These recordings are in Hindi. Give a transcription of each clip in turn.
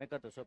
मैं कर दो सब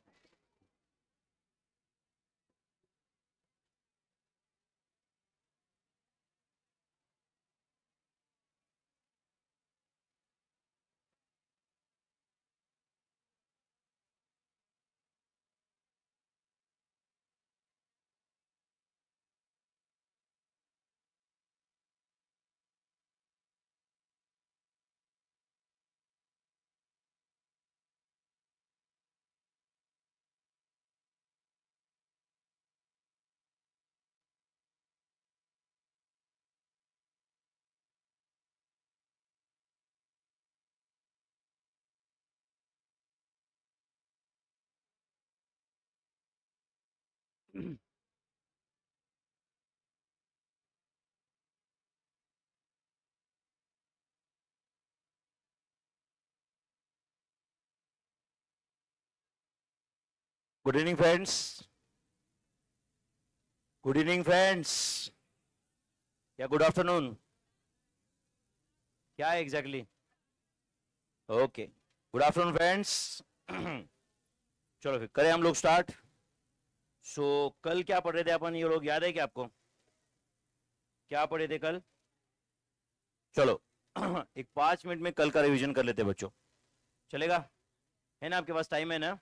good evening friends good evening friends yeah good afternoon क्या है exactly okay good afternoon friends चलो फिर करें हम लोग स्टार्ट सो so, कल क्या पढ़ रहे थे अपन ये लोग याद है क्या आपको क्या पढ़े थे कल चलो एक पांच मिनट में कल का रिवीजन कर लेते बच्चों चलेगा है ना आपके पास टाइम है ना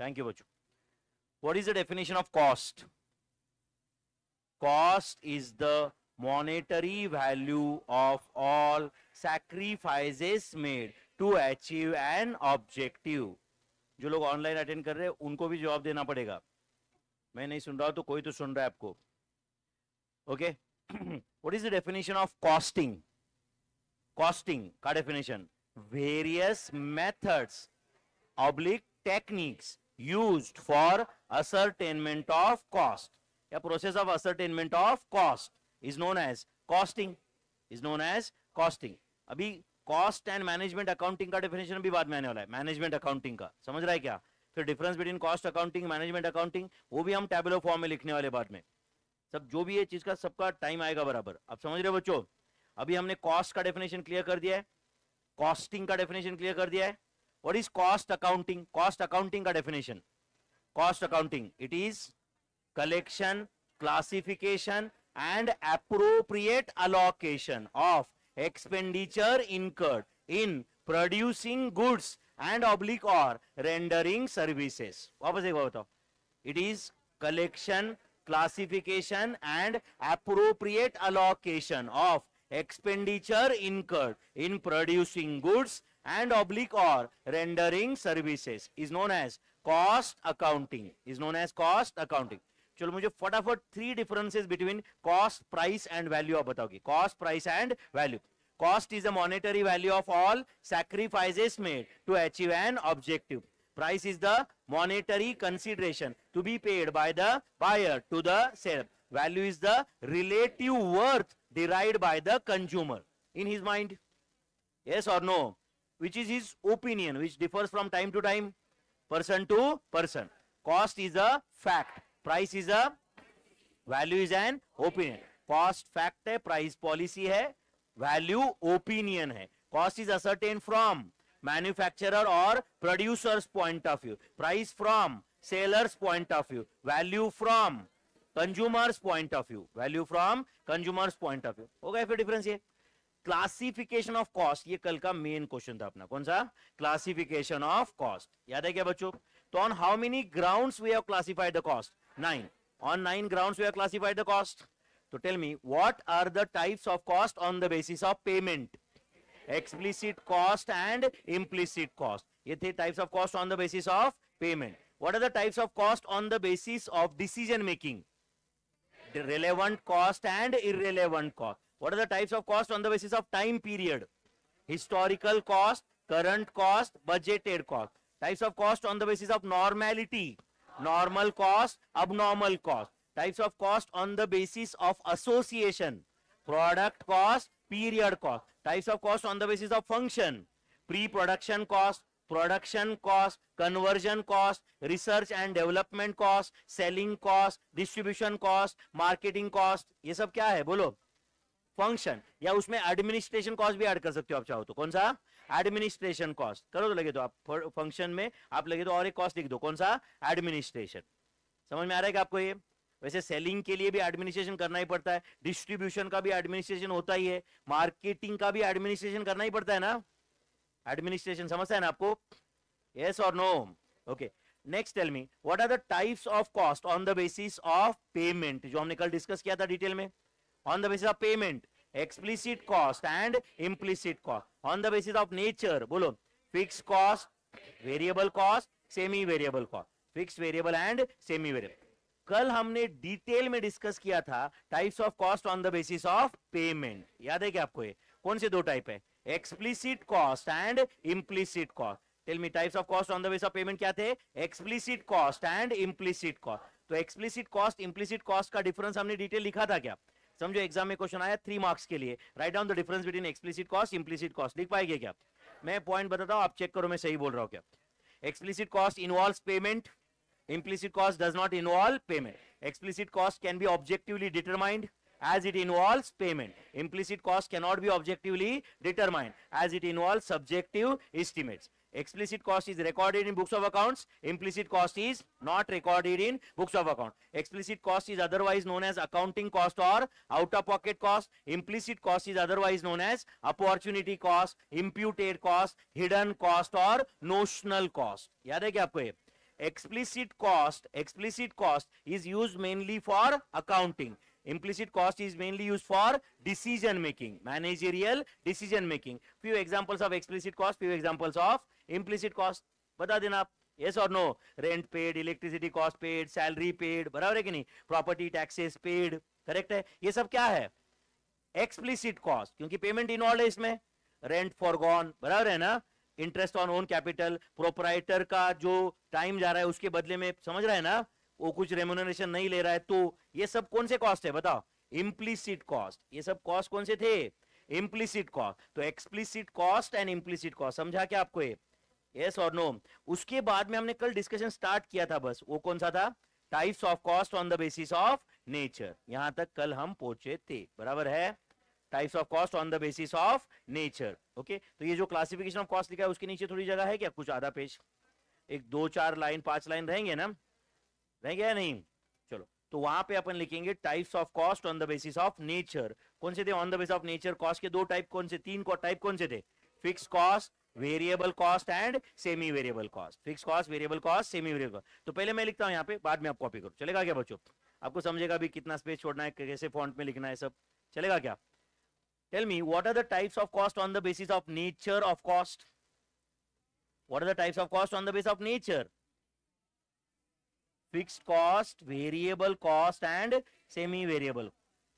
थैंक यू बच्चों what is the definition of cost cost is the monetary value of all sacrifices made to achieve an objective जो लोग ऑनलाइन अटेंड कर रहे हैं उनको भी जवाब देना पड़ेगा मैं नहीं सुन रहा हूं तो कोई तो सुन रहा है आपको okay what is the definition of costing costing का definition various methods oblique techniques used for ascertainment of cost या process of ascertainment of cost is known as costing is known as costing अभी कॉस्ट एंड मैनेजमेंट अकाउंटिंग का डेफिनेशन भी बाद में आने वाला है मैनेजमेंट अकाउंटिंग का समझ रहा है क्या फिर difference between cost accounting management accounting वो भी हम टेबल ऑफ फॉर्म में लिखने वाले बाद में सब जो भी ये चीज का सबका टाइम आएगा बराबर अब समझ रहे बच्चों अभी हमने कॉस्ट का डेफिनेशन क्लियर कर दिया है कॉस्टिंग का डेफिनेशन क्लियर कर दिया है what is cost accounting cost accounting का definition cost accounting it is collection classification and appropriate allocation of expenditure incurred in producing goods and oblique और रेंडरिंग सर्विसेस वापस एक बार बताओ it is collection classification and appropriate allocation of expenditure incurred in producing goods and oblique और rendering services is known as cost accounting is known as cost accounting चलो मुझे फटाफट three differences between cost price and value आप बताओगे cost price and value cost is a monetary value of all sacrifices made to achieve an objective price is the monetary consideration to be paid by the buyer to the sell value is the relative worth derived by the consumer in his mind yes और no which is his opinion which differs from time to time person to person cost is a fact price is a value is an opinion cost fact है प्राइस पॉलिसी है वैल्यू ओपिनियन है cost is ascertain from manufacturer और producers point of view price from sellers point of view value from consumers point of view value from consumers point of view हो गया फिर डिफरेंस ये क्लासिफिकेशन ऑफ कॉस्ट ये कल का मेन क्वेश्चन था अपना कौन सा क्लासिफिकेशन ऑफ कॉस्ट याद है क्या बच्चों तो on how many grounds we have classified the cost nine on nine grounds we have classified the cost So tell me, what are the types of cost on the basis of payment? Explicit cost and implicit cost. ये थे types of cost on the basis of payment. What are the types of cost on the basis of decision making? The relevant cost and irrelevant cost. What are the types of cost on the basis of time period? Historical cost, current cost, budgeted cost. Types of cost on the basis of normality, normal cost, abnormal cost. types of cost on the basis of association product cost period cost types of cost on the basis of function pre-production cost production cost conversion cost research and development cost selling cost distribution cost marketing cost ये सब क्या है बोलो फंक्शन या उसमें एडमिनिस्ट्रेशन कॉस्ट भी ऐड कर सकते हो आप चाहो तो कौन सा एडमिनिस्ट्रेशन कॉस्ट करो तो लगे तो आप फंक्शन में आप लगे तो और एक कॉस्ट लिख दो कौन सा एडमिनिस्ट्रेशन समझ में आ रहा है कि आपको ये वैसे सेलिंग के लिए भी एडमिनिस्ट्रेशन करना ही पड़ता है डिस्ट्रीब्यूशन का भी एडमिनिस्ट्रेशन होता ही है मार्केटिंग का भी एडमिनिस्ट्रेशन करना ही पड़ता है ना एडमिनिस्ट्रेशन समझता है ना आपको यस और no okay next tell me what are the types of cost on the basis of payment जो हमने कल डिस्कस किया था डिटेल में on the basis of payment explicit cost and implicit cost on the basis of nature बोलो fix cost variable cost semi variable cost fix variable and semi variable कल हमने डिटेल में डिस्कस किया था types of cost on the basis of payment याद है क्या आपको ये कौन से दो टाइप है explicit cost and implicit cost tell me types of cost on the basis of payment क्या थे explicit cost and implicit cost तो एक्सप्लिसिट कॉस्ट इम्प्लिसिट कॉस्ट का डिफरेंस हमने डिटेल लिखा था क्या समझो एग्जाम में क्वेश्चन आया थ्री मार्क्स के लिए write down the difference between explicit cost implicit cost लिख पाएंगे क्या मैं पॉइंट बताता हूँ आप चेक करो मैं सही बोल रहा हूँ क्या explicit cost involve payment implicit cost does not involve payment explicit cost can be objectively determined as it involves payment implicit cost cannot be objectively determined as it involves subjective estimates explicit cost is recorded in books of accounts implicit cost is not recorded in books of account explicit cost is otherwise known as accounting cost or out of pocket cost implicit cost is otherwise known as opportunity cost imputed cost hidden cost or notional cost yaad hai kya aapko ye explicit cost explicit cost is used mainly for accounting implicit cost is mainly used for decision making managerial decision making few examples of explicit cost few examples of implicit cost bata dena aap yes or no rent paid electricity cost paid salary paid barabar hai ki nahi property taxes paid correct hai ye sab kya hai explicit cost kyunki payment involved hai isme rent forgone barabar hai na interest on own capital proprietor का जो टाइम जा रहा है उसके बदले में समझ रहा है ना वो कुछ रेमोनरेशन नहीं ले रहा है तो ये सब कौन से कॉस्ट है बताओ इम्प्लीसिट कॉस्ट ये सब कॉस्ट कौन से थे इम्प्लीसिट कॉस्ट तो explicit cost and implicit cost समझा क्या आपको ये यस और नो उसके बाद में हमने कल डिस्कशन स्टार्ट किया था बस वो कौन सा था types of cost on the basis of nature यहां तक कल हम पहुंचे थे बराबर है types of cost on the basis of nature okay तो ये जो क्लासिफिकेशन ऑफ कॉस्ट लिखा है उसके नीचे थोड़ी जगह है क्या कुछ आधा पेज एक दो चार लाइन पांच लाइन रहेंगे ना रहेंगे या नहीं चलो तो वहां पे अपन लिखेंगे types of cost on the basis of nature कौन से थे on the basis of nature cost के दो टाइप कौन से तीन टाइप कौन से थे fix cost variable cost and semi variable cost fix cost variable cost semi variable तो पहले मैं लिखता हूँ यहाँ पे बाद में आप कॉपी करो चलेगा क्या बच्चों आपको समझेगा अभी कितना स्पेस छोड़ना है कैसे फॉन्ट में लिखना है सब चलेगा क्या tell me what are the types of cost on the basis of nature of cost what are the types of cost on the basis of nature fixed cost variable cost and semi variable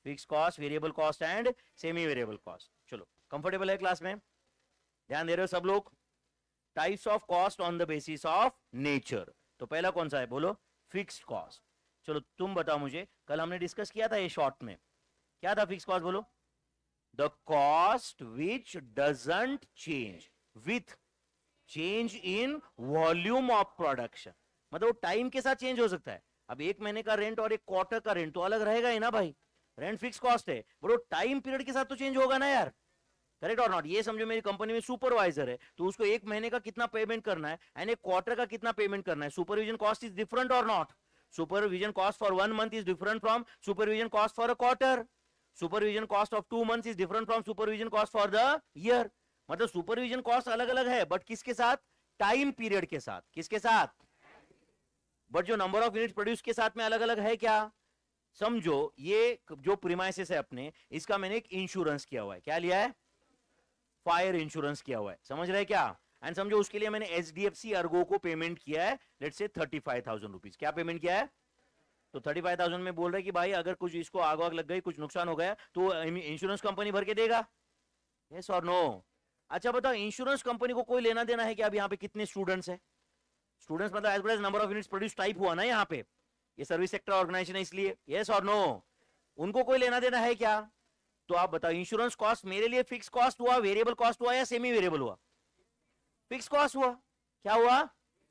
fixed cost variable cost and semi variable cost chalo comfortable hai class mein dhyan de rahe ho sab log types of cost on the basis of nature to pehla kaun sa hai bolo fixed cost चलो तुम बताओ मुझे कल हमने डिस्कस किया था ये शॉर्ट में क्या था फिक्स कॉस्ट बोलो the cost which doesn't change with change in volume of production मतलब वो टाइम के साथ चेंज हो सकता है अब एक महीने का रेंट और एक क्वार्टर का रेंट तो अलग रहेगा ही ना भाई रेंट फिक्स कॉस्ट है बट वो टाइम पीरियड के साथ तो चेंज होगा ना यार करेक्ट और नॉट ये समझो मेरी कंपनी में सुपरवाइजर है तो उसको एक महीने का कितना पेमेंट करना है एंड एक क्वार्टर का कितना पेमेंट करना है सुपरविजन कॉस्ट इज डिफरेंट और not supervision cost for one month is different from supervision cost for a quarter supervision cost of two month is different from supervision cost for the year मतलब सुपरविजन कॉस्ट अलग अलग है बट किसके साथ टाइम पीरियड के साथ किसके साथ बट जो नंबर ऑफ यूनिट प्रोड्यूस के साथ में अलग अलग है क्या समझो ये जो प्रीमाइसिस है अपने इसका मैंने एक इंश्योरेंस किया हुआ है क्या लिया है फायर इंश्योरेंस किया हुआ है समझ रहे क्या एंड समझो उसके लिए मैंने H D F C Ergo को पेमेंट किया है let's say thirty five thousand rupees क्या पेमेंट किया है तो थर्टी फाइव थाउजेंड में बोल रहे कि भाई अगर कुछ इसको आग वाग लग गई कुछ नुकसान हो गया तो इंश्योरेंस कंपनी भर के देगा यस और नो अच्छा बताओ इंश्योरेंस कंपनी को कोई लेना देना है कि अब यहाँ पे कितने स्टूडेंट्स है स्टूडेंट्स मतलब as well as number of units produce type हुआ ना यहाँ पे ये सर्विस सेक्टर ऑर्गेनाइजेशन है इसलिए यस और नो उनको कोई लेना देना है क्या तो आप बताओ इंश्योरेंस कॉस्ट मेरे लिए फिक्स कॉस्ट हुआ वेरिएबल कॉस्ट हुआ या सेमी वेरिएबल हुआ फिक्स कॉस्ट हुआ क्या हुआ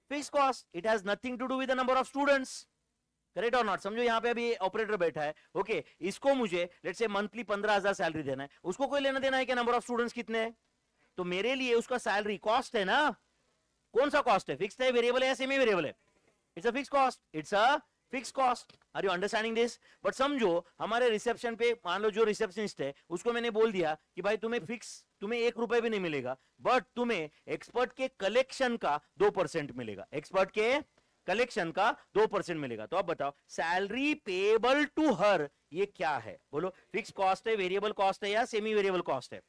fix cost it has nothing to do with the number of students correct और नॉट समझो यहाँ पे अभी ऑपरेटर बैठा है ओके okay, इसको मुझे लेट से मंथली पंद्रह हजार सैलरी देना है उसको कोई लेना देना है क्या नंबर ऑफ स्टूडेंट्स कितने हैं तो मेरे लिए उसका सैलरी कॉस्ट है ना कौन सा कॉस्ट है फिक्स है वेरिएबल है सेमी वेरिएबल है it's a fix cost it's a fix cost are you understanding this but समझो हमारे रिसेप्शन पे मान लो जो रिसेप्शनिस्ट है उसको मैंने बोल दिया कि भाई तुम्हें फिक्स तुम्हें एक रुपए भी नहीं मिलेगा बट तुम्हें एक्सपर्ट के कलेक्शन का दो परसेंट मिलेगा एक्सपर्ट के कलेक्शन का दो परसेंट मिलेगा तो अब बताओ सैलरी पेबल टू हर ये क्या है बोलो फिक्स कॉस्ट है वेरिएबल कॉस्ट है या सेमी वेरिएबल कॉस्ट है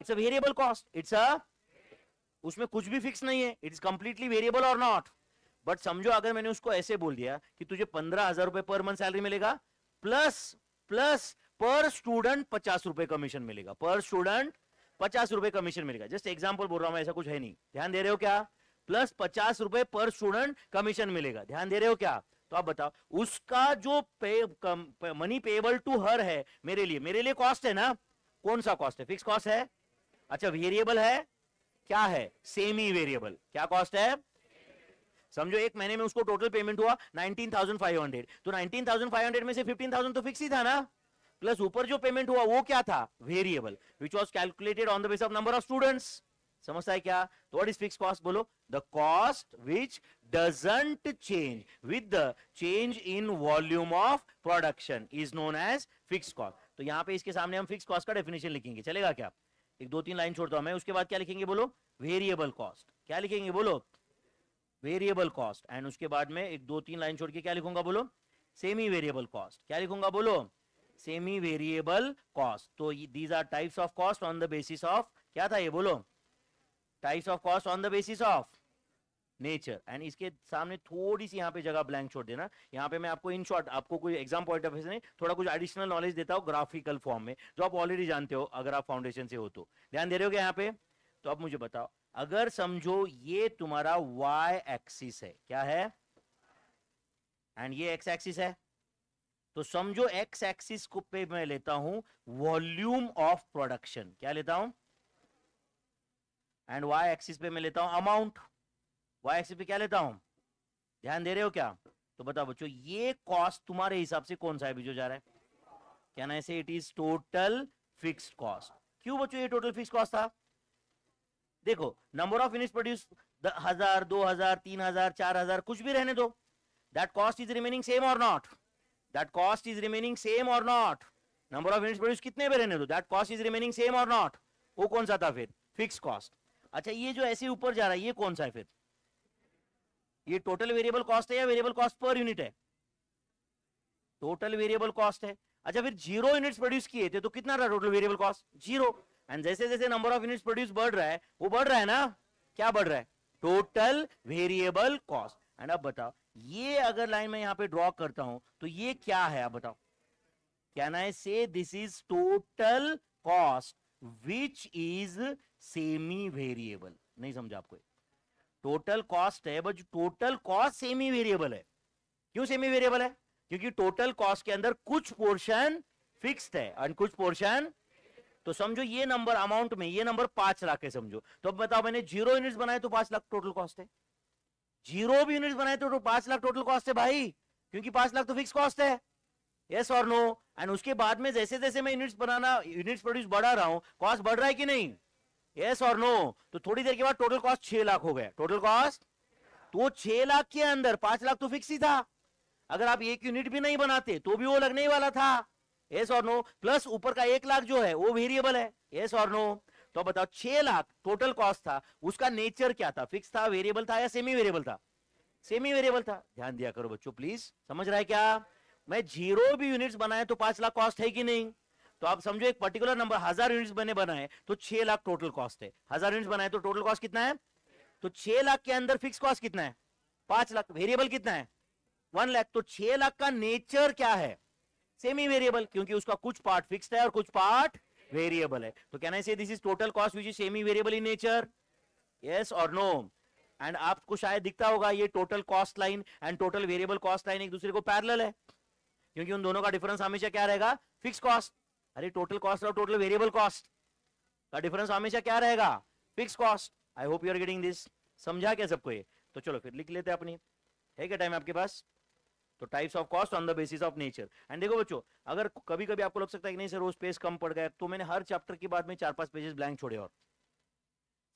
it's a variable cost it's a उसमें कुछ भी फिक्स नहीं है इट्स कंप्लीटली वेरिएबल और नॉट बट समझो अगर मैंने उसको ऐसे बोल दिया कि तुझे पंद्रह हजार रुपए पर मंथ सैलरी मिलेगा प्लस प्लस पर स्टूडेंट पचास रुपए कमीशन मिलेगा पर स्टूडेंट पचास रुपए कमीशन मिलेगा जस्ट एग्जाम्पल बोल रहा हूं ऐसा कुछ है नहीं ध्यान दे रहे हो क्या प्लस पचास रुपए पर स्टूडेंट कमीशन मिलेगा ध्यान दे रहे हो क्या तो आप बताओ उसका जो पे, कम, पे, मनी पेबल टू हर है मेरे लिए मेरे लिए कॉस्ट है ना कौन सा कॉस्ट है फिक्स कॉस्ट है अच्छा वेरिएबल है क्या है सेमी वेरिएबल क्या कॉस्ट है समझो एक महीने में उसको टोटल पेमेंट हुआ 19,500 तो 19,500 में से 15,000 तो फिक्स ही था ना प्लस ऊपर जो पेमेंट हुआ वो क्या था variable which was calculated on the base of number of students समझता है क्या तो वॉट इज फिक्स कॉस्ट बोलो the cost which doesn't change with the change in volume of production is known as fix cost तो यहाँ पे इसके सामने हम फिक्स कॉस्ट का डेफिनेशन लिखेंगे चलेगा क्या एक दो तीन लाइन छोड़ता हूं मैं उसके बाद क्या लिखेंगे बोलो वेरिएबल कॉस्ट क्या लिखेंगे बोलो वेरिएबल कॉस्ट एंड उसके बाद में एक दो तीन लाइन छोड़ के क्या लिखूंगा बोलो सेमी वेरिएबल कॉस्ट क्या लिखूंगा बोलो सेमी वेरिएबल कॉस्ट तो these are types of cost on the basis of क्या था ये बोलो types of cost on the basis of nature and इसके सामने थोड़ी सी यहाँ पे जगह ब्लैंक छोड़ देना यहाँ पे मैं आपको इन शॉर्ट आपको कोई एग्जाम पॉइंट ऑफ व्यू से नहीं थोड़ा कुछ एडिशनल नॉलेज देता हूँ ग्राफिकल फॉर्म में जो आप ऑलरेडी जानते हो अगर आप फाउंडेशन से हो तो ध्यान दे रहे हो यहाँ पे तो आप मुझे बताओ अगर समझो ये तुम्हारा वाई एक्सिस है क्या है एंड ये एक्स एक्सिस है तो समझो एक्स एक्सिस को पे मैं लेता हूं वॉल्यूम ऑफ प्रोडक्शन क्या लेता हूं एंड वाई एक्सिस पे मैं लेता हूं अमाउंट वाई एक्सिस पे क्या लेता हूं ध्यान दे रहे हो क्या तो बता बच्चो ये कॉस्ट तुम्हारे हिसाब से कौन सा है जो जा रहा है क्या ना ऐसे it is total fix cost क्यों बच्चों ये टोटल फिक्स कॉस्ट था देखो नंबर ऑफ यूनिट प्रोड्यूस हजार दो हजार तीन हजार चार हजार कुछ भी रहने दो that cost is remaining same और not that cost is remaining same और not number of unit produce कितने भी रहने दो that cost is remaining same और नॉट वो कौन सा था फिर फिक्स कॉस्ट अच्छा ये जो ऐसे ऊपर जा रहा है ये कौन सा है फिर ये टोटल वेरिएबल कॉस्ट है या वेरिएबल कॉस्ट पर यूनिट है टोटल वेरिएबल कॉस्ट है अच्छा फिर जीरो यूनिट्स प्रोड्यूस किए थे तो कितना रहा total variable cost zero and जैसे जैसे नंबर ऑफ यूनिट्स प्रोड्यूस बढ़ रहा है वो बढ़ रहा है ना क्या बढ़ रहा है टोटल वेरिएबल कॉस्ट एंड अब बताओ ये अगर लाइन में यहां पे ड्रॉ करता हूं तो ये क्या है आप बताओ can I say this is total cost which is semi variable नहीं समझा आपको टोटल कॉस्ट है but total cost semi variable है क्यों सेमी वेरिएबल है क्योंकि टोटल कॉस्ट के अंदर कुछ पोर्शन फिक्स्ड है और कुछ पोर्शन तो समझो ये नंबर अमाउंट में ये नंबर पांच लाख है समझो तो बताओ मैंने जीरो यूनिट्स बनाए तो पांच लाख टोटल कॉस्ट है जीरो भी यूनिट्स बनाए तो, तो पांच लाख टोटल कॉस्ट है भाई क्योंकि पांच लाख तो फिक्स कॉस्ट है यस और नो एंड उसके बाद में जैसे जैसे मैं यूनिट्स बनाना यूनिट्स प्रोड्यूस बढ़ा रहा हूं कॉस्ट बढ़ रहा है कि नहीं यस और नो तो थोड़ी देर के बाद टोटल कॉस्ट छह लाख हो गया टोटल कॉस्ट तो छह लाख के अंदर पांच लाख तो फिक्स ही था अगर आप एक यूनिट भी नहीं बनाते तो भी वो लगने ही वाला था यस और नो प्लस ऊपर का एक लाख जो है वो वेरिएबल है यस और नो तो बताओ छह लाख टोटल कॉस्ट था उसका नेचर क्या था फिक्स था वेरिएबल था या सेमी वेरिएबल था सेमी वेरिएबल था ध्यान दिया करो बच्चों प्लीज समझ रहा है क्या मैं जीरो भी यूनिट्स बनाए तो पांच लाख कॉस्ट है कि नहीं तो आप समझो एक पर्टिकुलर नंबर हजार यूनिट्स बने बनाए तो छह लाख टोटल कॉस्ट है हजार यूनिट्स बनाए तो टोटल कॉस्ट कितना है तो छह लाख के अंदर फिक्स कॉस्ट कितना है पांच लाख वेरिएबल कितना है वन लाख तो छह लाख का नेचर क्या है सेमी वेरिएबल क्योंकि उसका कुछ पार्ट फिक्स है और कुछ पार्ट वेरिएबल है तो कहना say this is total cost which is semi variable in nature yes और नो एंड आपको शायद दिखता होगा ये total cost line and total variable cost line एक दूसरे को पैरल है क्योंकि उन दोनों का डिफरेंस हमेशा क्या रहेगा फिक्स कॉस्ट अरे टोटल कॉस्ट और टोटल वेरिएबल कॉस्ट का डिफरेंस हमेशा क्या रहेगा fix cost I hope you are getting this समझा क्या सबको ये तो चलो फिर लिख लेते हैं अपनी है क्या टाइम आपके पास तो types of cost on the basis of nature and देखो बच्चों अगर कभी कभी आपको लग सकता है कि नहीं सर वो स्पेस कम पड़ गया तो मैंने हर चैप्टर के बाद में चार पांच पेजेस ब्लैंक छोड़े और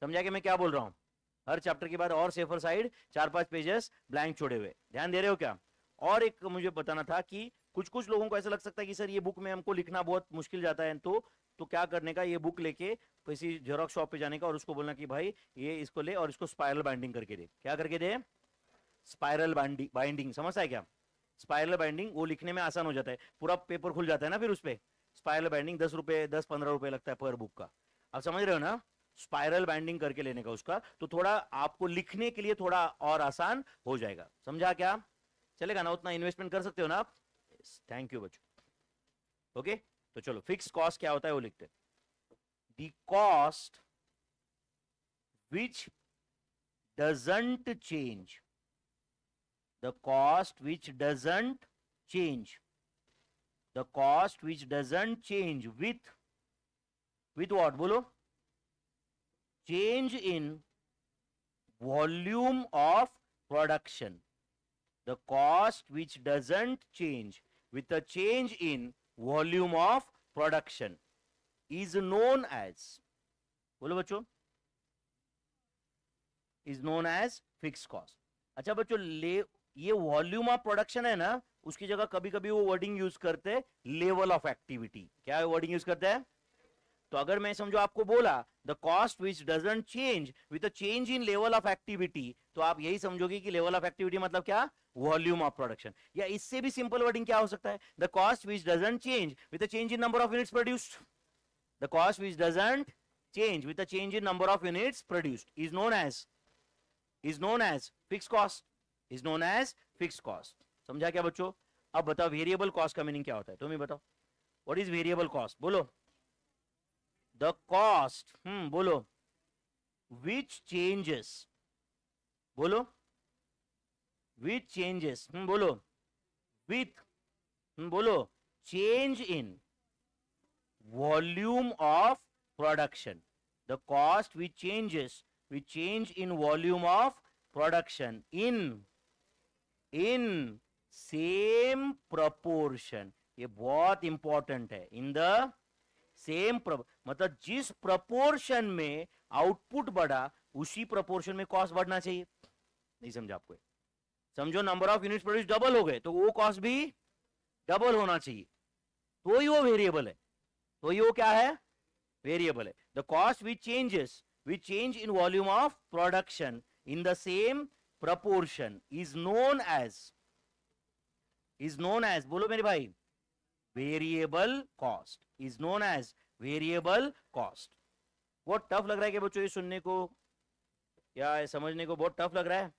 समझा के मैं क्या बोल रहा हूँ हर चैप्टर के बाद और सेफर साइड चार पांच पेजेस ब्लैंक छोड़े हुए ध्यान दे रहे हो क्या और एक मुझे बताना था कि कुछ कुछ लोगों को ऐसा लग सकता है कि सर ये बुक में हमको लिखना बहुत मुश्किल जाता है तो तो क्या करने का ये बुक लेके किसी जेरोक्स शॉप पे जाने का और उसको बोलना कि भाई ये इसको ले और इसको स्पायरल बाइंडिंग करके दे क्या करके दे स्पायरल बाइंडिंग समझता है क्या स्पायरल बाइंडिंग वो लिखने में आसान हो जाता है पूरा पेपर खुल जाता है ना फिर उस पर स्पायरल बाइंडिंग दस रुपये दस पंद्रह रुपये लगता है पर बुक का आप समझ रहे हो ना स्पायरल बाइंडिंग करके लेने का उसका तो थोड़ा आपको लिखने के लिए थोड़ा और आसान हो जाएगा समझा क्या चलेगा ना उतना इन्वेस्टमेंट कर सकते हो ना आप दिस थैंक यू बच्चों ओके तो चलो फिक्स कॉस्ट क्या होता है वो लिखते हैं the cost which doesn't change the cost which doesn't change the cost which doesn't change with with what बोलो change in volume of production the cost which doesn't change with a change in volume of production is known as बोलो बच्चों is known as fix cost अच्छा बच्चों ले ये वॉल्यूम ऑफ प्रोडक्शन है ना उसकी जगह कभी कभी वो वर्डिंग यूज करते हैं लेवल ऑफ एक्टिविटी क्या वर्डिंग यूज करते हैं तो अगर मैं समझो आपको बोला the cost which doesn't change with change in level of activity तो आप यही समझोगे कि लेवल ऑफ एक्टिविटी मतलब क्या वॉल्यूम ऑफ प्रोडक्शन या इससे भी सिंपल वर्डिंग क्या हो सकता है the cost which doesn't change with change in number of units produced the cost which doesn't change with change in number of units produced is known as is known as fix cost is known as fix cost समझा क्या बच्चों अब बताओ वेरिएबल कॉस्ट का मीनिंग क्या होता है तुम ही बताओ व्हाट इज वेरिएबल कॉस्ट बोलो द कॉस्ट हम्म बोलो विच चेंजेस बोलो विथ चेंजेस बोलो विथ बोलो change in volume of production the cost with changes with change in volume of production in in same proportion ये बहुत इंपॉर्टेंट है इन द सेम प्र मतलब जिस प्रपोर्शन में आउटपुट बढ़ा उसी प्रपोर्शन में कॉस्ट बढ़ना चाहिए नहीं समझा आपको समझो number of unit produce double हो गए तो वो कॉस्ट भी डबल होना चाहिए तो ही वो वेरिएबल है तो ही वो क्या है वेरिएबल है the cost which changes which change in volume of production in the same proportion is known as is known as बोलो मेरे भाई variable cost is known as variable cost बहुत टफ लग रहा है क्या बच्चों ये सुनने को या समझने को बहुत टफ लग रहा है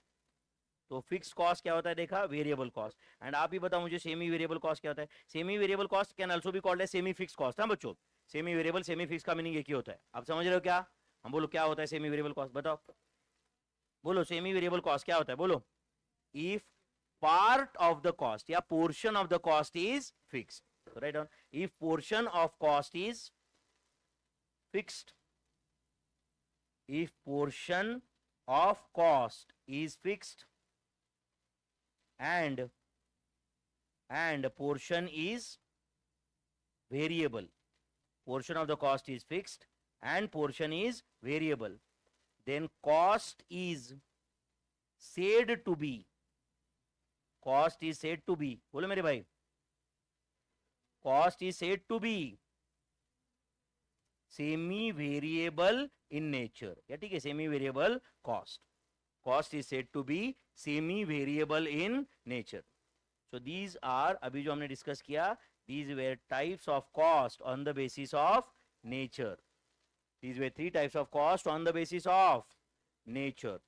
तो फिक्स कॉस्ट क्या होता है देखा वेरिएबल कॉस्ट एंड आप ही बताओ मुझे सेमी वेरिएबल कॉस्ट क्या होता है semi variable cost can also भी कॉल्ड है सेमी फिक्स कॉस्ट है बच्चों सेमी वेरिएबल सेमी फिक्स का मीनिंग एक ही होता है आप समझ रहे हो क्या हम बोलो क्या होता है सेमी वेरिएबल कॉस्ट बताओ बोलो सेमी वेरिएबल कॉस्ट क्या होता है बोलो if part of the cost या portion of the cost is fix right on if portion of cost is fixed if portion of cost is fixed and and portion is variable portion of the cost is fixed and portion is variable then cost is said to be cost is said to be bolo mere bhai cost is said to be semi variable in nature ya theek hai semi variable cost cost is said to be semi variable in nature so these are अभी जो हमने डिस्कस किया these were types of cost on the basis of nature these were three types of cost on the basis of nature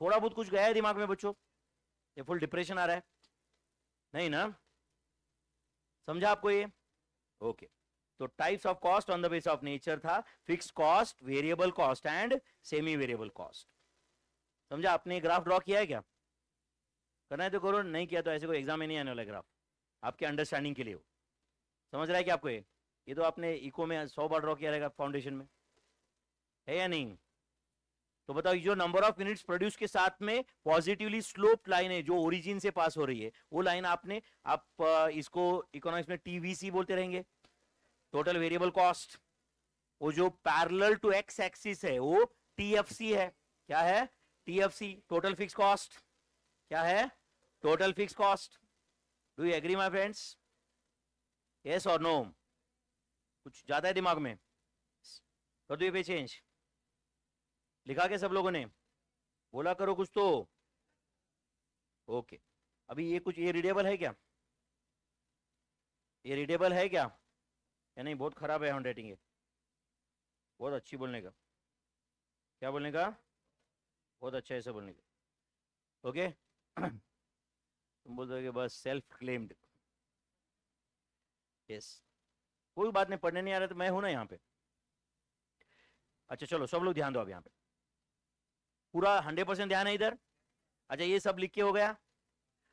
थोड़ा बहुत कुछ गया है दिमाग में बच्चों ये फुल डिप्रेशन आ रहा है नहीं ना समझा आपको ये ओके तो types of cost on the base of nature था fix cost variable cost and semi variable cost समझा आपने ग्राफ ड्रॉ किया है क्या करना है तो करो नहीं किया तो ऐसे कोई एग्जाम ही नहीं आने वाला ग्राफ आपके अंडरस्टैंडिंग के लिए हो समझ रहा है कि आपको ये ये तो आपने इको में सौ बार ड्रॉ किया रहेगा फाउंडेशन में है या नहीं तो बताओ जो नंबर ऑफ यूनिट्स प्रोड्यूस के साथ में पॉजिटिवली स्लोप लाइन है जो ओरिजिन से पास हो रही है वो लाइन आपने आप इसको इकोनॉमिक्स में टीवीसी बोलते रहेंगे टोटल वेरिएबल कॉस्ट वो जो पैरेलल टू एक्स एक्सिस है वो टीएफसी है क्या है टीएफसी टोटल फिक्स कॉस्ट क्या है total fix cost do you agree my friends yes और नो कुछ ज्यादा है दिमाग में कर दू पे चेंज लिखा के सब लोगों ने बोला करो कुछ तो ओके अभी ये कुछ ये रीडेबल है क्या ये रिडेबल है क्या या नहीं बहुत खराब है हैंड राइटिंग ये बहुत अच्छी बोलने का क्या बोलने का बहुत अच्छा ऐसा बोलने का ओके तुम बोल दोगे बस सेल्फ क्लेम्ड यस कोई बात नहीं पढ़ने नहीं आ रहा तो मैं हूं ना यहाँ पे अच्छा चलो सब लोग ध्यान दो अब यहाँ पे पूरा हंड्रेड परसेंट ध्यान है इधर अच्छा ये सब लिख के हो गया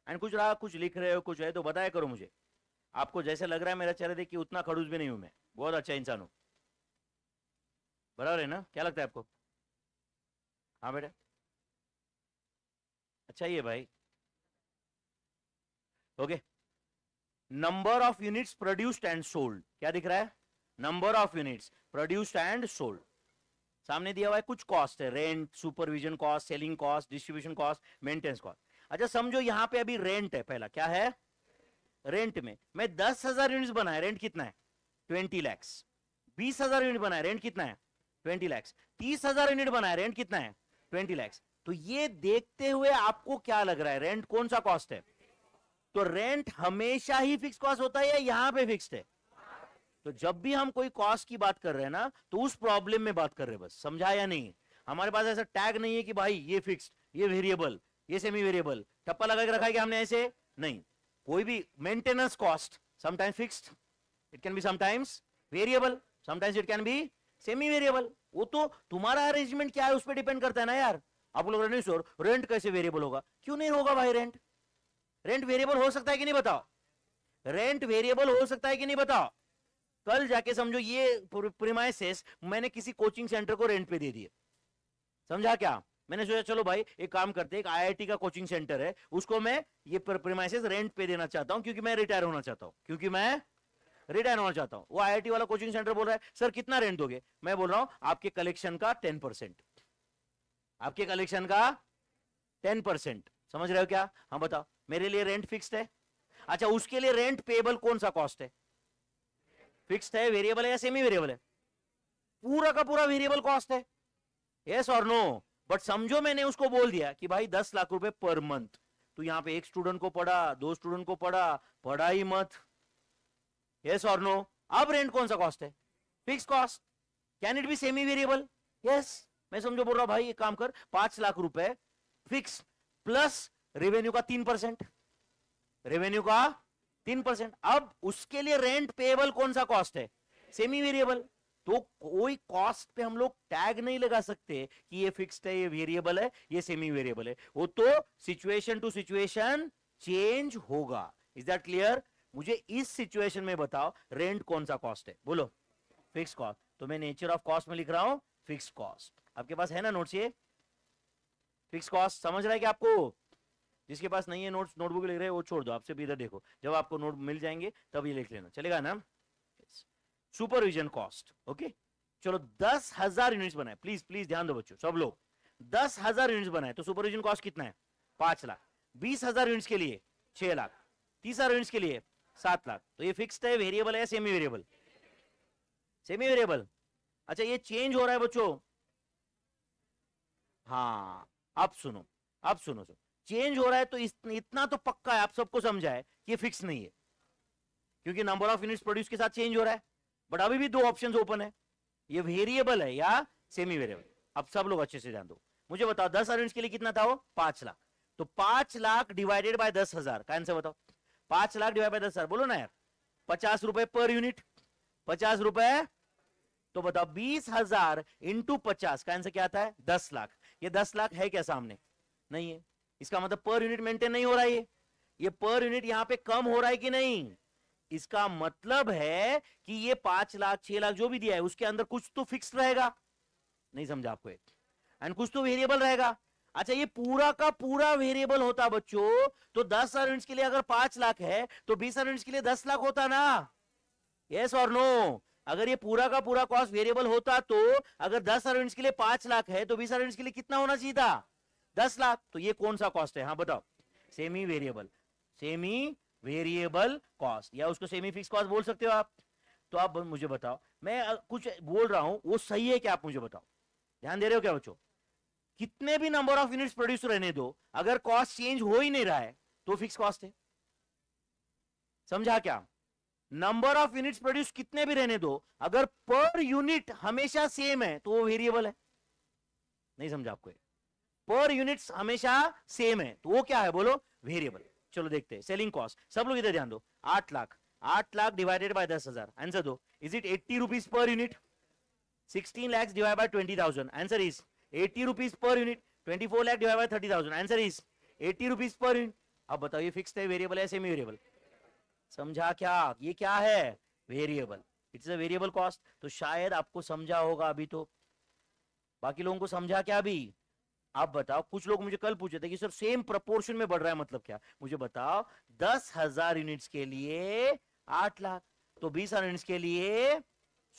एंड कुछ रहा कुछ लिख रहे हो कुछ है तो बताया करो मुझे आपको जैसे लग रहा है मेरा चेहरा देखिए उतना खड़ूस भी नहीं हूं मैं बहुत अच्छा इंसान हूँ बराबर है ना क्या लगता है आपको हाँ बेटा अच्छा ये भाई okay number of units produced and sold क्या दिख रहा है number of units produced and sold सामने दिया हुआ है कुछ कॉस्ट है rent supervision cost selling cost distribution cost maintenance cost अच्छा समझो यहाँ पे अभी रेंट है पहला क्या है रेंट में मैं दस हजार यूनिट बनाए रेंट कितना है ट्वेंटी लैक्स बीस हजार यूनिट बनाए रेंट कितना है ट्वेंटी लैक्स तीस हजार यूनिट बनाए रेंट कितना है ट्वेंटी लैक्स तो ये देखते हुए आपको क्या लग रहा है रेंट कौन सा कॉस्ट है तो रेंट हमेशा ही फिक्स कॉस्ट होता है या यहां पे फिक्स्ड है तो जब भी हम कोई कॉस्ट की बात कर रहे हैं ना तो उस प्रॉब्लम में बात कर रहे हैं बस समझा या नहीं हमारे पास ऐसा टैग नहीं है कि भाई ये फिक्स्ड ये वेरिएबल ये सेमी वेरिएबल टप्पा लगा के रखा है कि हमने ऐसे नहीं कोई भी maintenance cost sometimes fixed it can be sometimes variable sometimes it can be semi variable वो तो तुम्हारा अरेंजमेंट क्या है उस पर डिपेंड करता है ना यार आप लोग नहीं श्योर रेंट कैसे वेरिएबल होगा क्यों नहीं होगा भाई रेंट रेंट वेरिएबल हो सकता है कि नहीं बताओ रेंट वेरिएबल हो सकता है कि नहीं बताओ कल जाके समझो ये प्रीमाइसेस मैंने किसी कोचिंग सेंटर को रेंट पे दे दिए समझा क्या मैंने सोचा चलो भाई एक काम करते एक आईआईटी का कोचिंग सेंटर है उसको मैं ये प्रीमाइसेस रेंट पे देना चाहता हूँ क्योंकि मैं रिटायर होना चाहता हूँ क्योंकि मैं रिटायर होना चाहता हूँ वो आईआईटी वाला कोचिंग सेंटर बोल रहा है सर कितना रेंट दोगे मैं बोल रहा हूँ आपके कलेक्शन का टेन आपके कलेक्शन का टेन परसेंट समझ रहे हो क्या हाँ बताओ मेरे लिए रेंट फिक्स्ड है अच्छा उसके लिए रेंट पेबल कौन सा कॉस्ट है फिक्स्ड है वेरिएबल है या सेमी वेरिएबल है पूरा का पूरा वेरिएबल कॉस्ट है यस और नो बट समझो मैंने उसको बोल दिया कि भाई दस लाख रुपए पर मंथ तो यहाँ पे एक स्टूडेंट को पढ़ा दो स्टूडेंट को पढ़ा पढ़ा ही मत यस और नो अब रेंट कौन सा कॉस्ट है fix cost can it be semi variable yes मैं समझो बोल रहा हूं भाई एक काम कर पांच लाख रुपए फिक्स प्लस रेवेन्यू का तीन परसेंट रेवेन्यू का तीन परसेंट अब उसके लिए रेंट पेएबल कौन सा कॉस्ट है सेमी वेरिएबल तो कोई कॉस्ट पे हम लोग टैग नहीं लगा सकते कि ये फिक्स्ड है ये वेरिएबल है ये सेमी वेरिएबल है वो तो सिचुएशन टू सिचुएशन चेंज होगा इज दैट क्लियर मुझे इस सिचुएशन में बताओ रेंट कौन सा कॉस्ट है बोलो फिक्स कॉस्ट तो मैं नेचर ऑफ कॉस्ट में लिख रहा हूं फिक्स कॉस्ट आपके पास है ना नोट्स ये फिक्स कॉस्ट समझ रहा है कि आपको जिसके पास नहीं है नोट्स नोटबुक लिख रहे हैं वो छोड़ दो आपसे भी इधर देखो जब आपको नोट मिल जाएंगे तब ये लिख लेना चलेगा ना सुपरविजन कॉस्ट ओके चलो दस हजार यूनिट्स बनाए प्लीज प्लीज ध्यान दो बच्चों सब लोग दस हजार यूनिट्स बनाए तो सुपरविजन कॉस्ट कितना है पांच लाख बीस हजार यूनिट्स के लिए छह लाख तीस हजार यूनिट्स के लिए सात लाख तो ये फिक्स्ड है वेरिएबल है सेमी वेरिएबल सेमी वेरिएबल अच्छा ये चेंज हो रहा है बच्चों हाँ अब सुनो अब सुनो सो चेंज हो रहा है तो इतना तो पक्का है आप सबको समझा है कि ये फिक्स नहीं है क्योंकि नंबर ऑफ यूनिट्स प्रोड्यूस के साथ चेंज हो रहा है बट अभी भी दो ऑप्शन ओपन है ये वेरिएबल है या सेमी वेरिएबल अब सब लोग अच्छे से ध्यान दो मुझे बताओ दस यूनिट्स के लिए कितना था वो पांच लाख तो पांच लाख डिवाइडेड बाय दस हजार का आंसर बताओ पांच लाख डिवाइड बाय दस हजार बोलो ना यार पचास रुपए पर यूनिट पचास रुपए तो बताओ बीस हजार इंटू पचास का आंसर क्या आता है दस लाख ये दस लाख है क्या सामने नहीं है इसका मतलब पर यूनिट मेंटेन नहीं हो रहा है ये पर यूनिट यहाँ पे कम हो रहा है कि नहीं इसका मतलब है कि ये पांच लाख छह लाख जो भी दिया है उसके अंदर कुछ तो फिक्स रहेगा नहीं समझा आपको एंड कुछ तो वेरिएबल रहेगा अच्छा ये पूरा का पूरा वेरिएबल होता बच्चों तो दस हजार यूनिट्स के लिए अगर पांच लाख है तो बीस हजार यूनिट्स के लिए दस लाख होता ना यस और नो अगर ये पूरा का पूरा कॉस्ट वेरिएबल होता तो अगर दस सर्वेंट्स के लिए पांच लाख है तो बीस सर्वेंट्स के लिए कितना होना चाहिए था दस लाख तो ये कौन सा कॉस्ट है हाँ बताओ semi variable semi variable cost या उसको सेमी फिक्स कॉस्ट बोल सकते हो आप तो आप मुझे बताओ मैं कुछ बोल रहा हूं वो सही है क्या आप मुझे बताओ ध्यान दे रहे हो क्या बच्चों कितने भी नंबर ऑफ यूनिट्स प्रोड्यूस रहने दो अगर कॉस्ट चेंज हो ही नहीं रहा है तो फिक्स कॉस्ट है समझा क्या नंबर ऑफ यूनिट्स प्रोड्यूस कितने भी रहने दो अगर पर यूनिट हमेशा सेम है तो वो वेरिएबल है नहीं समझा आपको पर यूनिट्स हमेशा सेम है तो वो क्या है बोलो वेरिएबल चलो देखते हैं सेलिंग कॉस्ट सब लोग इधर ध्यान दो आठ लाख आठ लाख डिवाइडेड बाय दस हजार आंसर दो is it eighty rupees per unit sixteen lakhs divide by twenty thousand answer is eighty rupees per unit twenty four lakh divide by thirty thousand answer is eighty rupees per unit अब बताओ ये फिक्स है वेरिएबल है सेमी वेरिएबल समझा क्या ये क्या है variable it's a variable cost तो शायद आपको समझा होगा अभी तो बाकी लोगों को समझा क्या अभी आप बताओ कुछ लोग मुझे कल पूछे थे कि सर सेम प्रपोर्शन में बढ़ रहा है मतलब क्या मुझे बताओ दस हजार यूनिट्स के लिए आठ लाख तो बीस हजार यूनिट्स के लिए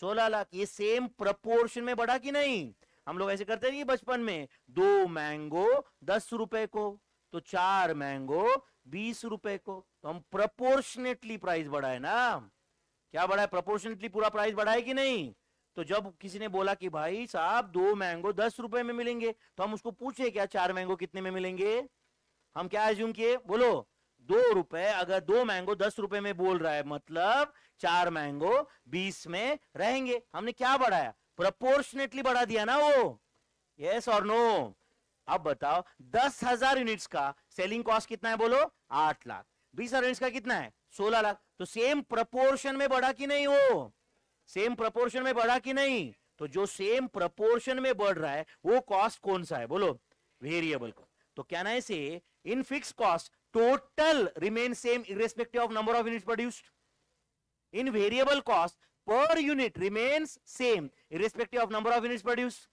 सोलह लाख ये सेम प्रपोर्शन में बढ़ा कि नहीं हम लोग ऐसे करते थे बचपन में दो मैंगो दस रुपए को तो चार मैंगो बीस रुपए को तो हम प्रपोर्शनेटली प्राइस बढ़ाए ना क्या बढ़ाए प्रपोर्शनेटली पूरा प्राइस बढ़ाए कि नहीं तो जब किसी ने बोला कि भाई साहब दो मैंगो दस रुपए में मिलेंगे तो हम उसको पूछे क्या चार मैंगो कितने में मिलेंगे हम क्या एज्यूम किए बोलो दो रुपए अगर दो मैंगो दस रुपए में बोल रहा है मतलब चार मैंगो बीस में रहेंगे हमने क्या बढ़ाया प्रपोर्शनेटली बढ़ा दिया ना वो यस और नो अब बताओ दस हजार यूनिट्स का सेलिंग कॉस्ट कितना है बोलो आठ लाख बीस हजार यूनिट्स का कितना है सोलह लाख तो सेम प्रपोर्शन में बढ़ा कि नहीं वो सेम प्रपोर्शन में बढ़ा कि नहीं तो जो सेम प्रपोर्शन में बढ़ रहा है वो कॉस्ट कौन सा है बोलो वेरिएबल कॉस्ट तो क्या ना इसे in fix cost total remain same irrespective of number of unit produced in variable cost per unit remains same irrespective of number of unit produce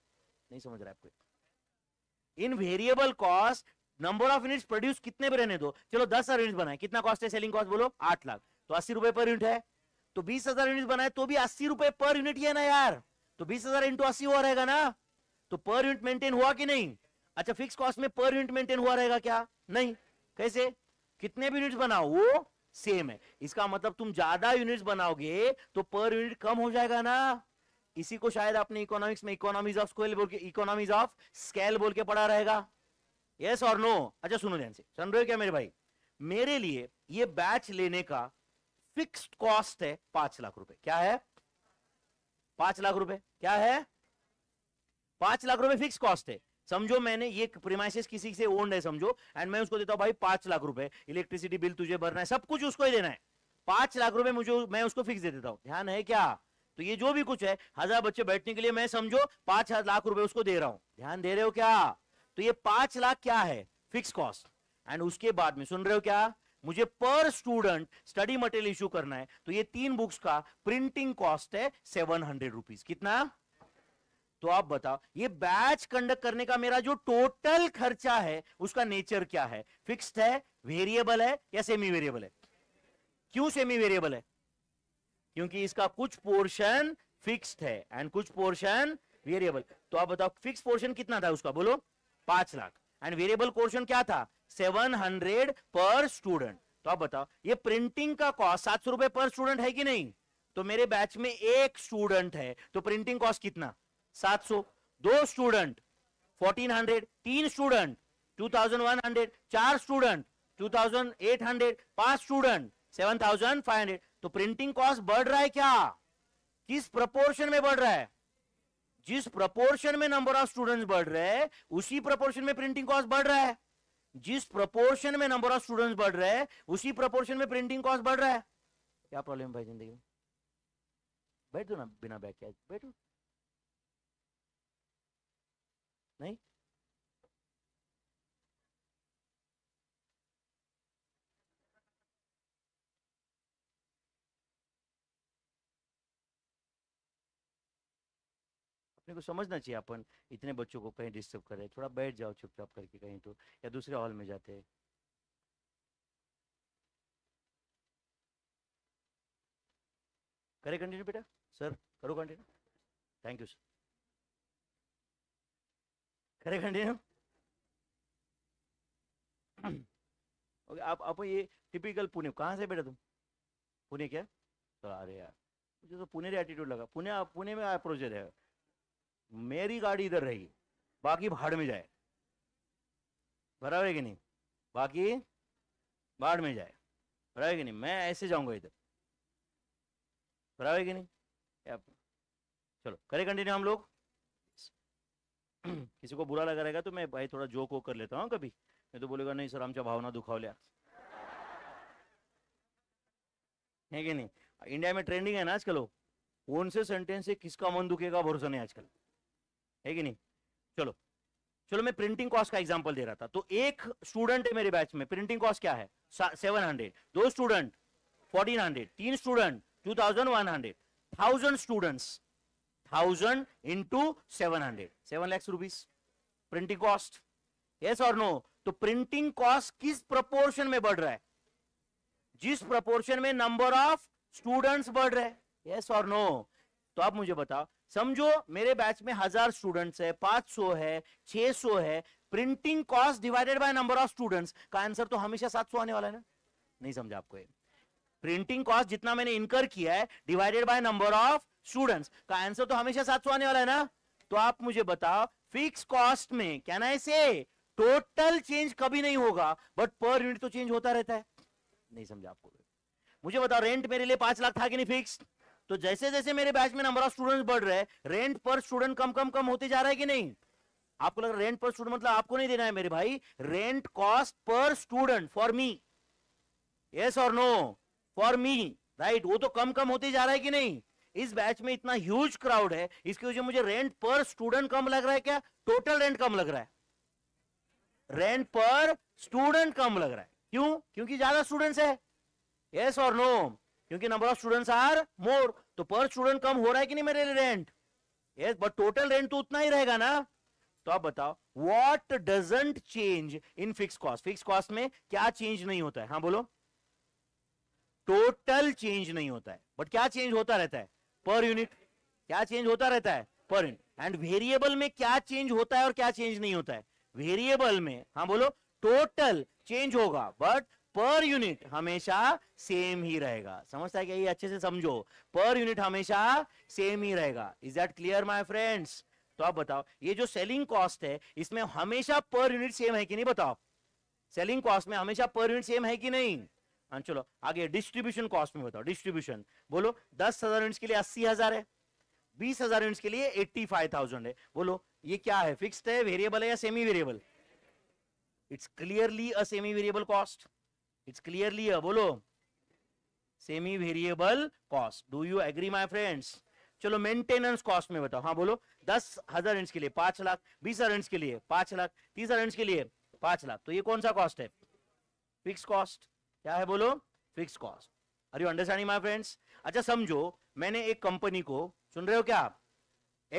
नहीं समझ रहा आपको in variable cost number of units produce कितने पे रहने दो चलो दस हजार यूनिट बनाए कितना कॉस्ट है सेलिंग कॉस्ट बोलो आठ लाख तो अस्सी रुपए पर यूनिट है तो बीस हजार यूनिट बनाए तो भी अस्सी रुपए पर यूनिट ही है ना यार तो बीस हजार इंटू अस्सी हुआ रहेगा ना तो पर यूनिट मेंटेन हुआ कि नहीं अच्छा फिक्स कॉस्ट में पर यूनिट मेंटेन हुआ रहेगा क्या नहीं कैसे कितने भी यूनिट बनाओ वो सेम है इसका मतलब तुम ज्यादा यूनिट्स बनाओगे तो पर यूनिट कम हो जाएगा ना इसी को शायद आपने इकोनॉमिक्स में इकोनॉमीज ऑफ स्केल बोल के इकोनॉमीज ऑफ स्केल बोल के पढ़ा रहेगा यस और नो अच्छा सुनो ध्यान से सुन रहे क्या मेरे भाई मेरे लिए ये बैच लेने का फिक्स्ड कॉस्ट है पांच लाख रुपए क्या है पांच लाख रुपए क्या है पांच लाख रुपए फिक्स कॉस्ट है समझो मैंने ये प्रीमाइसिस किसी से ओन्ड है समझो एंड मैं उसको देता हूं भाई पांच लाख रुपए इलेक्ट्रिसिटी बिल तुझे भरना है सब कुछ उसको ही देना है पांच लाख रुपए मुझे मैं उसको फिक्स दे देता हूं ध्यान है क्या तो ये जो भी कुछ है हजार बच्चे बैठने के लिए मैं समझो पांच लाख रुपए उसको दे रहा हूं ध्यान दे रहे हो क्या तो ये पांच लाख क्या है फिक्स कॉस्ट एंड उसके बाद में सुन रहे हो क्या मुझे पर स्टूडेंट स्टडी मटेरियल इश्यू करना है तो ये तीन बुक्स का प्रिंटिंग कॉस्ट है सेवन हंड्रेड रुपीज कितना तो आप बताओ ये बैच कंडक्ट करने का मेरा जो टोटल खर्चा है उसका नेचर क्या है फिक्स्ड है वेरिएबल है या सेमी वेरिएबल है क्यों सेमी वेरिएबल है क्योंकि इसका कुछ पोर्शन फिक्स्ड है एंड कुछ पोर्शन वेरिएबल तो आप बताओ फिक्स पोर्शन कितना था उसका बोलो पांच लाख एंड वेरिएबल पोर्शन क्या था सेवन हंड्रेड पर स्टूडेंट तो आप बताओ ये प्रिंटिंग का कॉस्ट सात सौ रुपए पर स्टूडेंट है कि नहीं तो मेरे बैच में एक स्टूडेंट है तो प्रिंटिंग कॉस्ट कितना सात सौ दो स्टूडेंट फोर्टीन हंड्रेड तीन student two thousand one hundred चार student two thousand eight hundred पांच student seven thousand five hundred तो प्रिंटिंग कॉस्ट बढ़ रहा है क्या किस प्रपोर्शन में बढ़ रहा है जिस प्रपोर्शन में नंबर ऑफ स्टूडेंट्स बढ़ रहे हैं उसी प्रपोर्शन में प्रिंटिंग कॉस्ट बढ़ रहा है जिस प्रपोर्शन में नंबर ऑफ स्टूडेंट्स बढ़ रहे हैं उसी प्रपोर्शन में प्रिंटिंग कॉस्ट बढ़ रहा है क्या प्रॉब्लम भाई जिंदगी में बैठ ना बिना बैठ के बैठो नहीं अपने को समझना चाहिए अपन इतने बच्चों को कहीं डिस्टर्ब कर रहे थोड़ा बैठ जाओ चुपचाप करके कहीं तो या दूसरे हॉल में जाते हैं करे कंटिन्यू बेटा सर करो कंटिन्यू थैंक यू सर करे कंटिन्यू ओके आप आप ये टिपिकल पुणे कहाँ से बेटा तुम पुणे क्या तो अरे यार मुझे तो पुणे एटीट्यूड लगा पुणे पुणे में अप्रोचर है मेरी गाड़ी इधर रहेगी बाकी भाड़ में जाए बराबर है कि नहीं बाकी भाड़ में जाए बराबर है कि नहीं मैं ऐसे जाऊंगा इधर बराबर है कि नहीं चलो करें कंटिन्यू हम लोग किसी को बुरा लगा रहेगा तो मैं भाई थोड़ा जोक वोक कर लेता हूँ कभी मैं तो बोलेगा नहीं सर आमच्या भावना लिया है कि नहीं इंडिया में ट्रेंडिंग है ना आजकल वो कौन से सेंटेंस से किसका मन दुखेगा भरोसा नहीं आजकल है कि नहीं चलो चलो मैं प्रिंटिंग कॉस्ट का एग्जाम्पल दे रहा था तो एक स्टूडेंट है मेरे बैच में प्रिंटिंग कॉस्ट क्या है सेवन हंड्रेड दो स्टूडेंट फोर्टीन हंड्रेड तीन student two thousand one hundred thousand students thousand into seven hundred seven lakhs rupees printing cost yes और नो तो प्रिंटिंग कॉस्ट किस प्रपोर्शन में बढ़ रहा है जिस प्रपोर्शन में नंबर ऑफ स्टूडेंट्स बढ़ रहे हैं यस और नो तो आप मुझे बताओ समझो मेरे बैच में हजार स्टूडेंट्स है पांच सौ है छह सौ है printing cost divided by number of students का आंसर तो हमेशा सात सौ आने वाला है ना नहीं समझा आपको ये प्रिंटिंग कॉस्ट जितना मैंने इनकर किया है divided by number of students का आंसर तो हमेशा 700 आने वाला है ना तो आप मुझे बताओ फिक्स कॉस्ट में क्या ना ऐसे टोटल चेंज कभी नहीं होगा बट पर यूनिट तो चेंज होता रहता है नहीं समझा आपको मुझे बताओ रेंट मेरे लिए पांच लाख था कि नहीं फिक्स्ड तो जैसे जैसे मेरे बैच में नंबर ऑफ स्टूडेंट्स बढ़ रहे रेंट पर स्टूडेंट कम कम कम होते जा रहा है कि नहीं आपको लग रेंट पर स्टूडेंट मतलब आपको नहीं देना है मेरे भाई रेंट कॉस्ट पर स्टूडेंट फॉर मी यस और नो फॉर मी राइट वो तो कम कम होते जा रहा है कि नहीं इस बैच में इतना ह्यूज क्राउड है इसकी वजह मुझे रेंट पर स्टूडेंट कम लग रहा है क्या टोटल रेंट कम लग रहा है रेंट पर स्टूडेंट कम लग रहा है क्यों क्योंकि ज्यादा स्टूडेंट्स है यस और नो क्योंकि number of students are more तो पर स्टूडेंट कम हो रहा है कि नहीं मेरे लिए rent yes but total rent तो उतना ही रहेगा ना तो आप बताओ what doesn't change in fix cost fix cost में क्या चेंज नहीं होता है हाँ बोलो टोटल चेंज नहीं होता है बट क्या चेंज होता रहता है पर यूनिट क्या चेंज होता रहता है पर यूनिट एंड वेरिएबल में क्या चेंज होता है और क्या चेंज नहीं होता है वेरिएबल में हाँ बोलो टोटल चेंज होगा बट पर यूनिट हमेशा सेम ही रहेगा समझता है क्या ये अच्छे से समझो पर यूनिट हमेशा सेम ही रहेगा is that clear my friends तो आप बताओ ये जो सेलिंग कॉस्ट है इसमें हमेशा पर यूनिट सेम है कि नहीं बताओ सेलिंग कॉस्ट में हमेशा पर यूनिट सेम है कि नहीं हाँ, चलो आगे डिस्ट्रीब्यूशन कॉस्ट में बताओ डिस्ट्रीब्यूशन बोलो दस हजार यूनिट के लिए अस्सी हजार है बीस हजार यूनिट के लिए एट्टी फाइव थाउजेंड है बोलो ये क्या है फिक्स्ड है वेरिएबल है या semi variable it's clearly a semi variable cost it's clearly here bolo semi variable cost do you agree my चलो मेंटेनेंस कॉस्ट में बताओ हाँ बोलो दस हजार इंच के लिए पांच लाख बीस हजार इंच के लिए पांच लाख तीस हजार इंच के लिए पांच लाख तो ये कौन सा कॉस्ट है फिक्स कॉस्ट क्या है बोलो fix cost are you understanding my friends अच्छा समझो मैंने एक कंपनी को सुन रहे हो क्या आप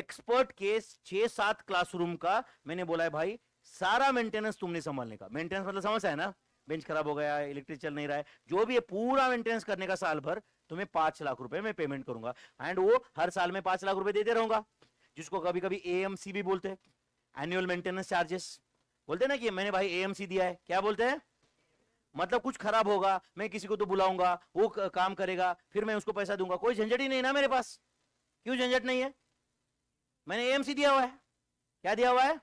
एक्सपर्ट के छह सात क्लासरूम का मैंने बोला है भाई सारा मेंटेनेंस तुमने संभालने का मेंटेनेंस मतलब समझ है ना बेंच खराब हो गया इलेक्ट्रिक चल नहीं रहा है जो भी है पूरा मेंटेनेंस करने का साल भर तुम्हें पांच लाख रुपए में पेमेंट करूंगा एंड वो हर साल में पांच लाख रुपए देते रहूंगा जिसको कभी कभी एएमसी भी बोलते हैं एनुअल मेंटेनेंस चार्जेस बोलते ना कि मैंने भाई एएमसी दिया है क्या बोलते हैं मतलब कुछ खराब होगा मैं किसी को तो बुलाऊंगा वो काम करेगा फिर मैं उसको पैसा दूंगा कोई झंझट ही नहीं ना मेरे पास क्यों झंझट नहीं है मैंने एएमसी दिया हुआ है क्या दिया हुआ है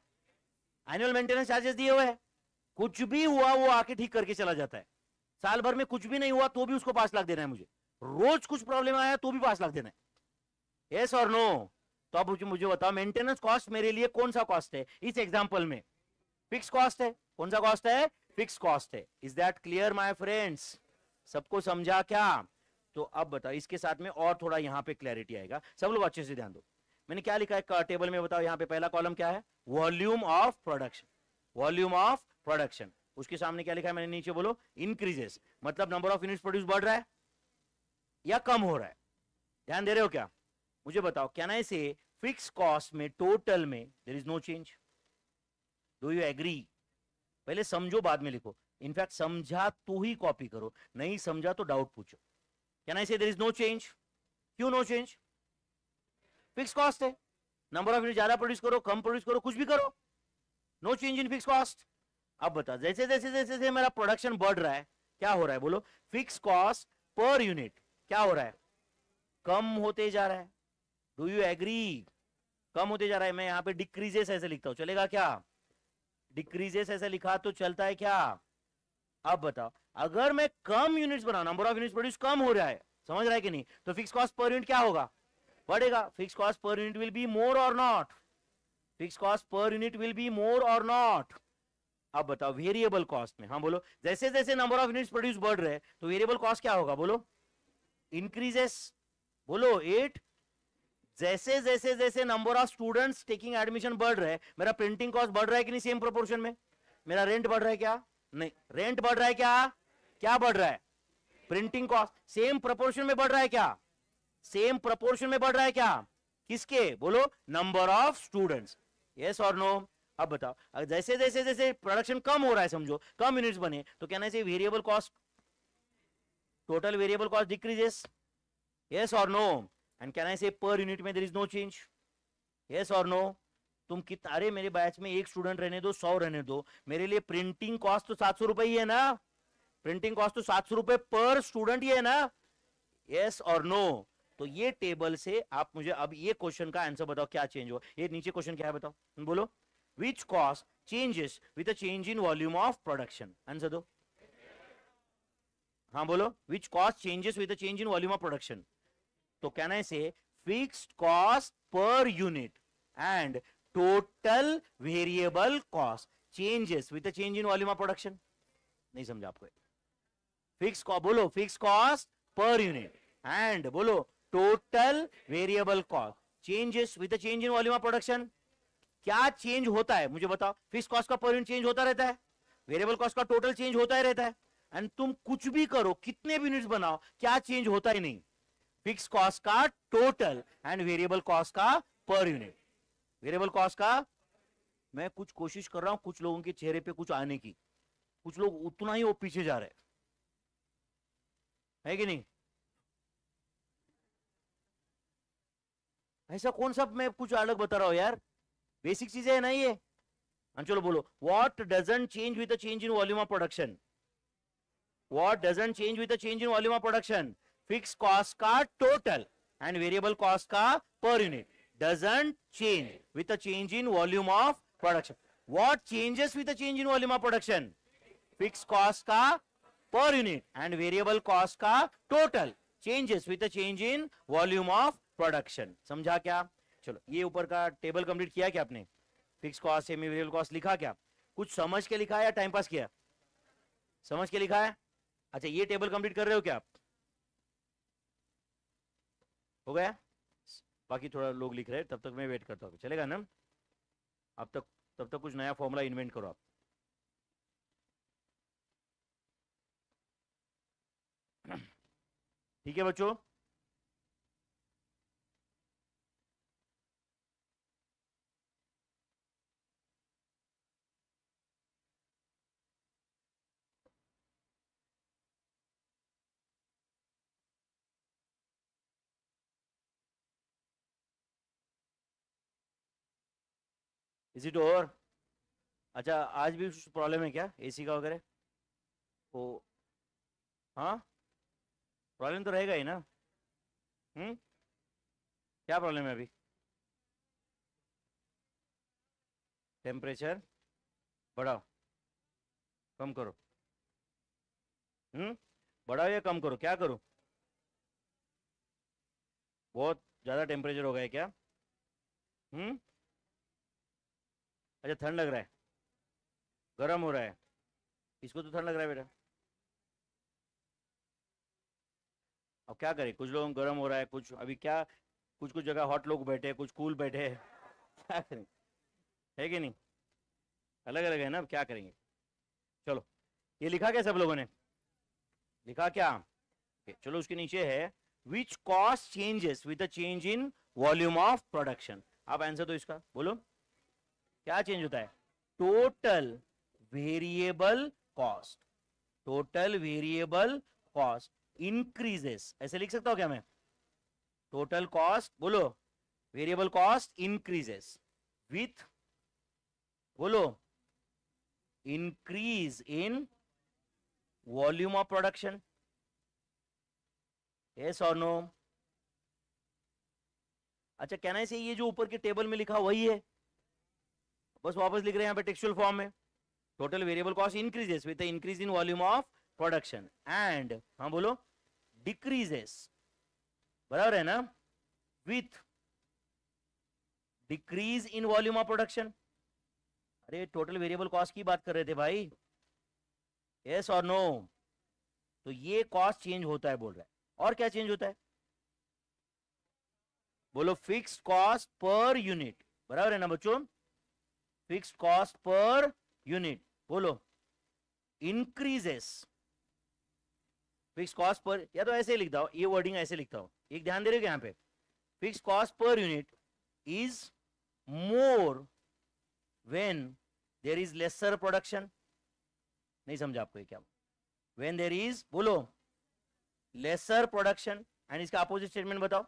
एनुअल मेंटेनेंस चार्जेस दिए हुए हैं कुछ भी हुआ वो आके ठीक करके चला जाता है साल भर में कुछ भी नहीं हुआ तो भी उसको पांच लाख देना है मुझे रोज कुछ प्रॉब्लम आया तो भी पांच लाख देना है यस और नो तो अब मुझे मुझे बताओ मेंटेनेंस कॉस्ट मेरे लिए कौन सा कॉस्ट है इस एग्जाम्पल में फिक्स कॉस्ट है कौन सा कॉस्ट है फिक्स कॉस्ट है is that clear my friends सबको समझा क्या तो अब बताओ इसके साथ में और थोड़ा यहाँ पे क्लैरिटी आएगा सब लोग अच्छे से ध्यान दो मैंने क्या लिखा है टेबल में बताओ यहाँ पे पहला कॉलम क्या है volume of production volume of production उसके सामने क्या लिखा है मैंने नीचे बोलो इंक्रीजेस मतलब नंबर ऑफ यूनिट प्रोड्यूस बढ़ रहा है या कम हो रहा है ध्यान दे रहे हो क्या मुझे बताओ कैन आई से फिक्स कॉस्ट में टोटल में there is no change do you agree पहले समझो बाद में लिखो इनफैक्ट समझा तो ही कॉपी करो नहीं समझा तो डाउट पूछो can I say there is no change क्यों नो चेंज फिक्स कॉस्ट है नंबर ऑफ यूनिट ज्यादा प्रोड्यूस करो कम प्रोड्यूस करो कुछ भी करो no change in fix cost अब बता जैसे जैसे जैसे जैसे मेरा प्रोडक्शन बढ़ रहा है क्या हो रहा है बोलो फिक्स कॉस्ट पर यूनिट क्या हो रहा है कम होते जा रहा है डू यू एग्री कम होते जा रहा है मैं यहाँ पे डिक्रीजेस ऐसे लिखता हूं चलेगा क्या डिक्रीजेस ऐसे लिखा तो चलता है क्या अब बताओ अगर मैं कम यूनिट्स बना नंबर ऑफ यूनिट्स प्रोड्यूस कम हो रहा है समझ रहा है कि नहीं तो फिक्स कॉस्ट पर यूनिट क्या होगा बढ़ेगा fix cost per unit will be more और not fix cost per unit will be more और नॉट अब बताओ वेरिएबल कॉस्ट में हाँ बोलो जैसे जैसे नंबर ऑफ यूनिट प्रोड्यूस बढ़ रहे तो वेरिएबल कॉस्ट क्या होगा बोलो इंक्रीजेस बोलो एट जैसे जैसे जैसे number of students taking admission बढ़ रहे मेरा प्रिंटिंग कॉस्ट बढ़ रहा है कि नहीं सेम प्रोपोर्शन में मेरा रेंट बढ़ रहा है क्या नहीं रेंट बढ़ रहा है क्या क्या बढ़ रहा है प्रिंटिंग कॉस्ट सेम प्रोपोर्शन में बढ़ रहा है क्या सेम प्रोपोर्शन में बढ़ रहा है क्या किसके बोलो नंबर ऑफ स्टूडेंट्स यस और नो अब बताओ जैसे जैसे जैसे प्रोडक्शन कम हो रहा है समझो कम यूनिट बने तो कहना चाहिए variable cost total variable cost decreases yes और नो एंड कहना चाहिए पर यूनिट में there is no change yes और नो तुम कितना अरे मेरे बैच में एक स्टूडेंट रहने दो सौ रहने दो मेरे लिए प्रिंटिंग कॉस्ट तो सात सौ रुपये ही है ना प्रिंटिंग कॉस्ट तो सात सौ रुपये पर स्टूडेंट ही है ना यस और नो तो ये टेबल से आप मुझे अब ये क्वेश्चन का आंसर बताओ क्या चेंज हुआ ये नीचे क्वेश्चन क्या है बताओ बोलो which cost changes with a change in volume of production answer दो हाँ बोलो which cost changes with change in volume of production तो can I say fixed cost per unit and total variable cost changes with change in volume of production नहीं समझा आपको फिक्स बोलो fix cost per unit and बोलो total variable cost changes with change in volume of production क्या चेंज होता है मुझे बताओ फिक्स कॉस्ट का पर चेंज होता रहता है वेरिएबल कॉस्ट का टोटल चेंज होता ही रहता है एंड तुम कुछ भी करो कितने भी यूनिट्स बनाओ क्या चेंज होता ही नहीं फिक्स कॉस्ट का टोटल एंड वेरिएबल कॉस्ट का पर यूनिट वेरिएबल कॉस्ट का मैं कुछ कोशिश कर रहा हूं कुछ लोगों के चेहरे पे कुछ आने की कुछ लोग उतना ही वो पीछे जा रहे हैं है कि नहीं ऐसा कौन सा मैं कुछ अलग बता रहा हूँ यार बेसिक चीजें है ना ये हाँ, चलो बोलो what doesn't change with change in volume of production what doesn't change with change in volume of production fix cost का टोटल एंड वेरिएबल कॉस्ट का per unit doesn't change with change in volume of production what changes with change in volume of production fix cost का per unit and variable cost का total changes with change in volume of production समझा क्या चलो ये ऊपर का टेबल कंप्लीट किया क्या आपने fix cost semi variable cost लिखा क्या कुछ समझ के लिखा है या टाइम पास किया समझ के लिखा है अच्छा ये टेबल कंप्लीट कर रहे हो क्या आप हो गया बाकी थोड़ा लोग लिख रहे हैं तब तक मैं वेट करता हूँ चलेगा ना अब तक तब तक कुछ नया फॉर्मूला इन्वेंट करो आप ठीक है बच्चों इज इट ओवर अच्छा आज भी कुछ प्रॉब्लम है क्या एसी का वगैरह तो हाँ प्रॉब्लम तो रहेगा ही ना हम्म क्या प्रॉब्लम है अभी टेम्परेचर बढ़ाओ कम करो हम्म बढ़ाओ या कम करो क्या करो बहुत ज़्यादा टेम्परेचर हो गया क्या हम्म अच्छा ठंड लग रहा है गर्म हो रहा है इसको तो ठंड लग रहा है बेटा अब क्या करें कुछ लोगों को गर्म हो रहा है कुछ अभी क्या कुछ कुछ जगह हॉट लोग बैठे कुछ कूल बैठे क्या करें है कि नहीं अलग अलग है ना अब क्या करेंगे चलो ये लिखा क्या सब लोगों ने लिखा क्या चलो उसके नीचे है which cost changes with a change in volume of production आप आंसर दो इसका बोलो क्या चेंज होता है total variable cost total variable cost increases ऐसे लिख सकता हूं क्या मैं टोटल कॉस्ट बोलो वेरिएबल कॉस्ट इंक्रीजेस विथ बोलो increase in volume of production yes और नो अच्छा कहना है ये जो ऊपर के टेबल में लिखा वही है बस वापस लिख रहे हैं यहाँ पे टेक्सुअल फॉर्म में total variable cost increases with increase in volume of production and हाँ बोलो डिक्रीजेस बराबर है ना with decrease in volume of production अरे टोटल वेरिएबल कॉस्ट की बात कर रहे थे भाई यस और नो तो ये कॉस्ट चेंज होता है बोल रहा है और क्या चेंज होता है बोलो फिक्स कॉस्ट पर यूनिट बराबर है ना बच्चों फिक्स्ड कॉस्ट पर यूनिट बोलो इंक्रीजेस फिक्स कॉस्ट पर या तो ऐसे लिखता हूं ये वर्डिंग ऐसे लिखता हूं एक ध्यान दे रहे हो यहां पे fix cost per unit is more when there is lesser production नहीं समझा आपको ये क्या वेन देर इज बोलो लेसर प्रोडक्शन एंड इसका अपोजिट स्टेटमेंट बताओ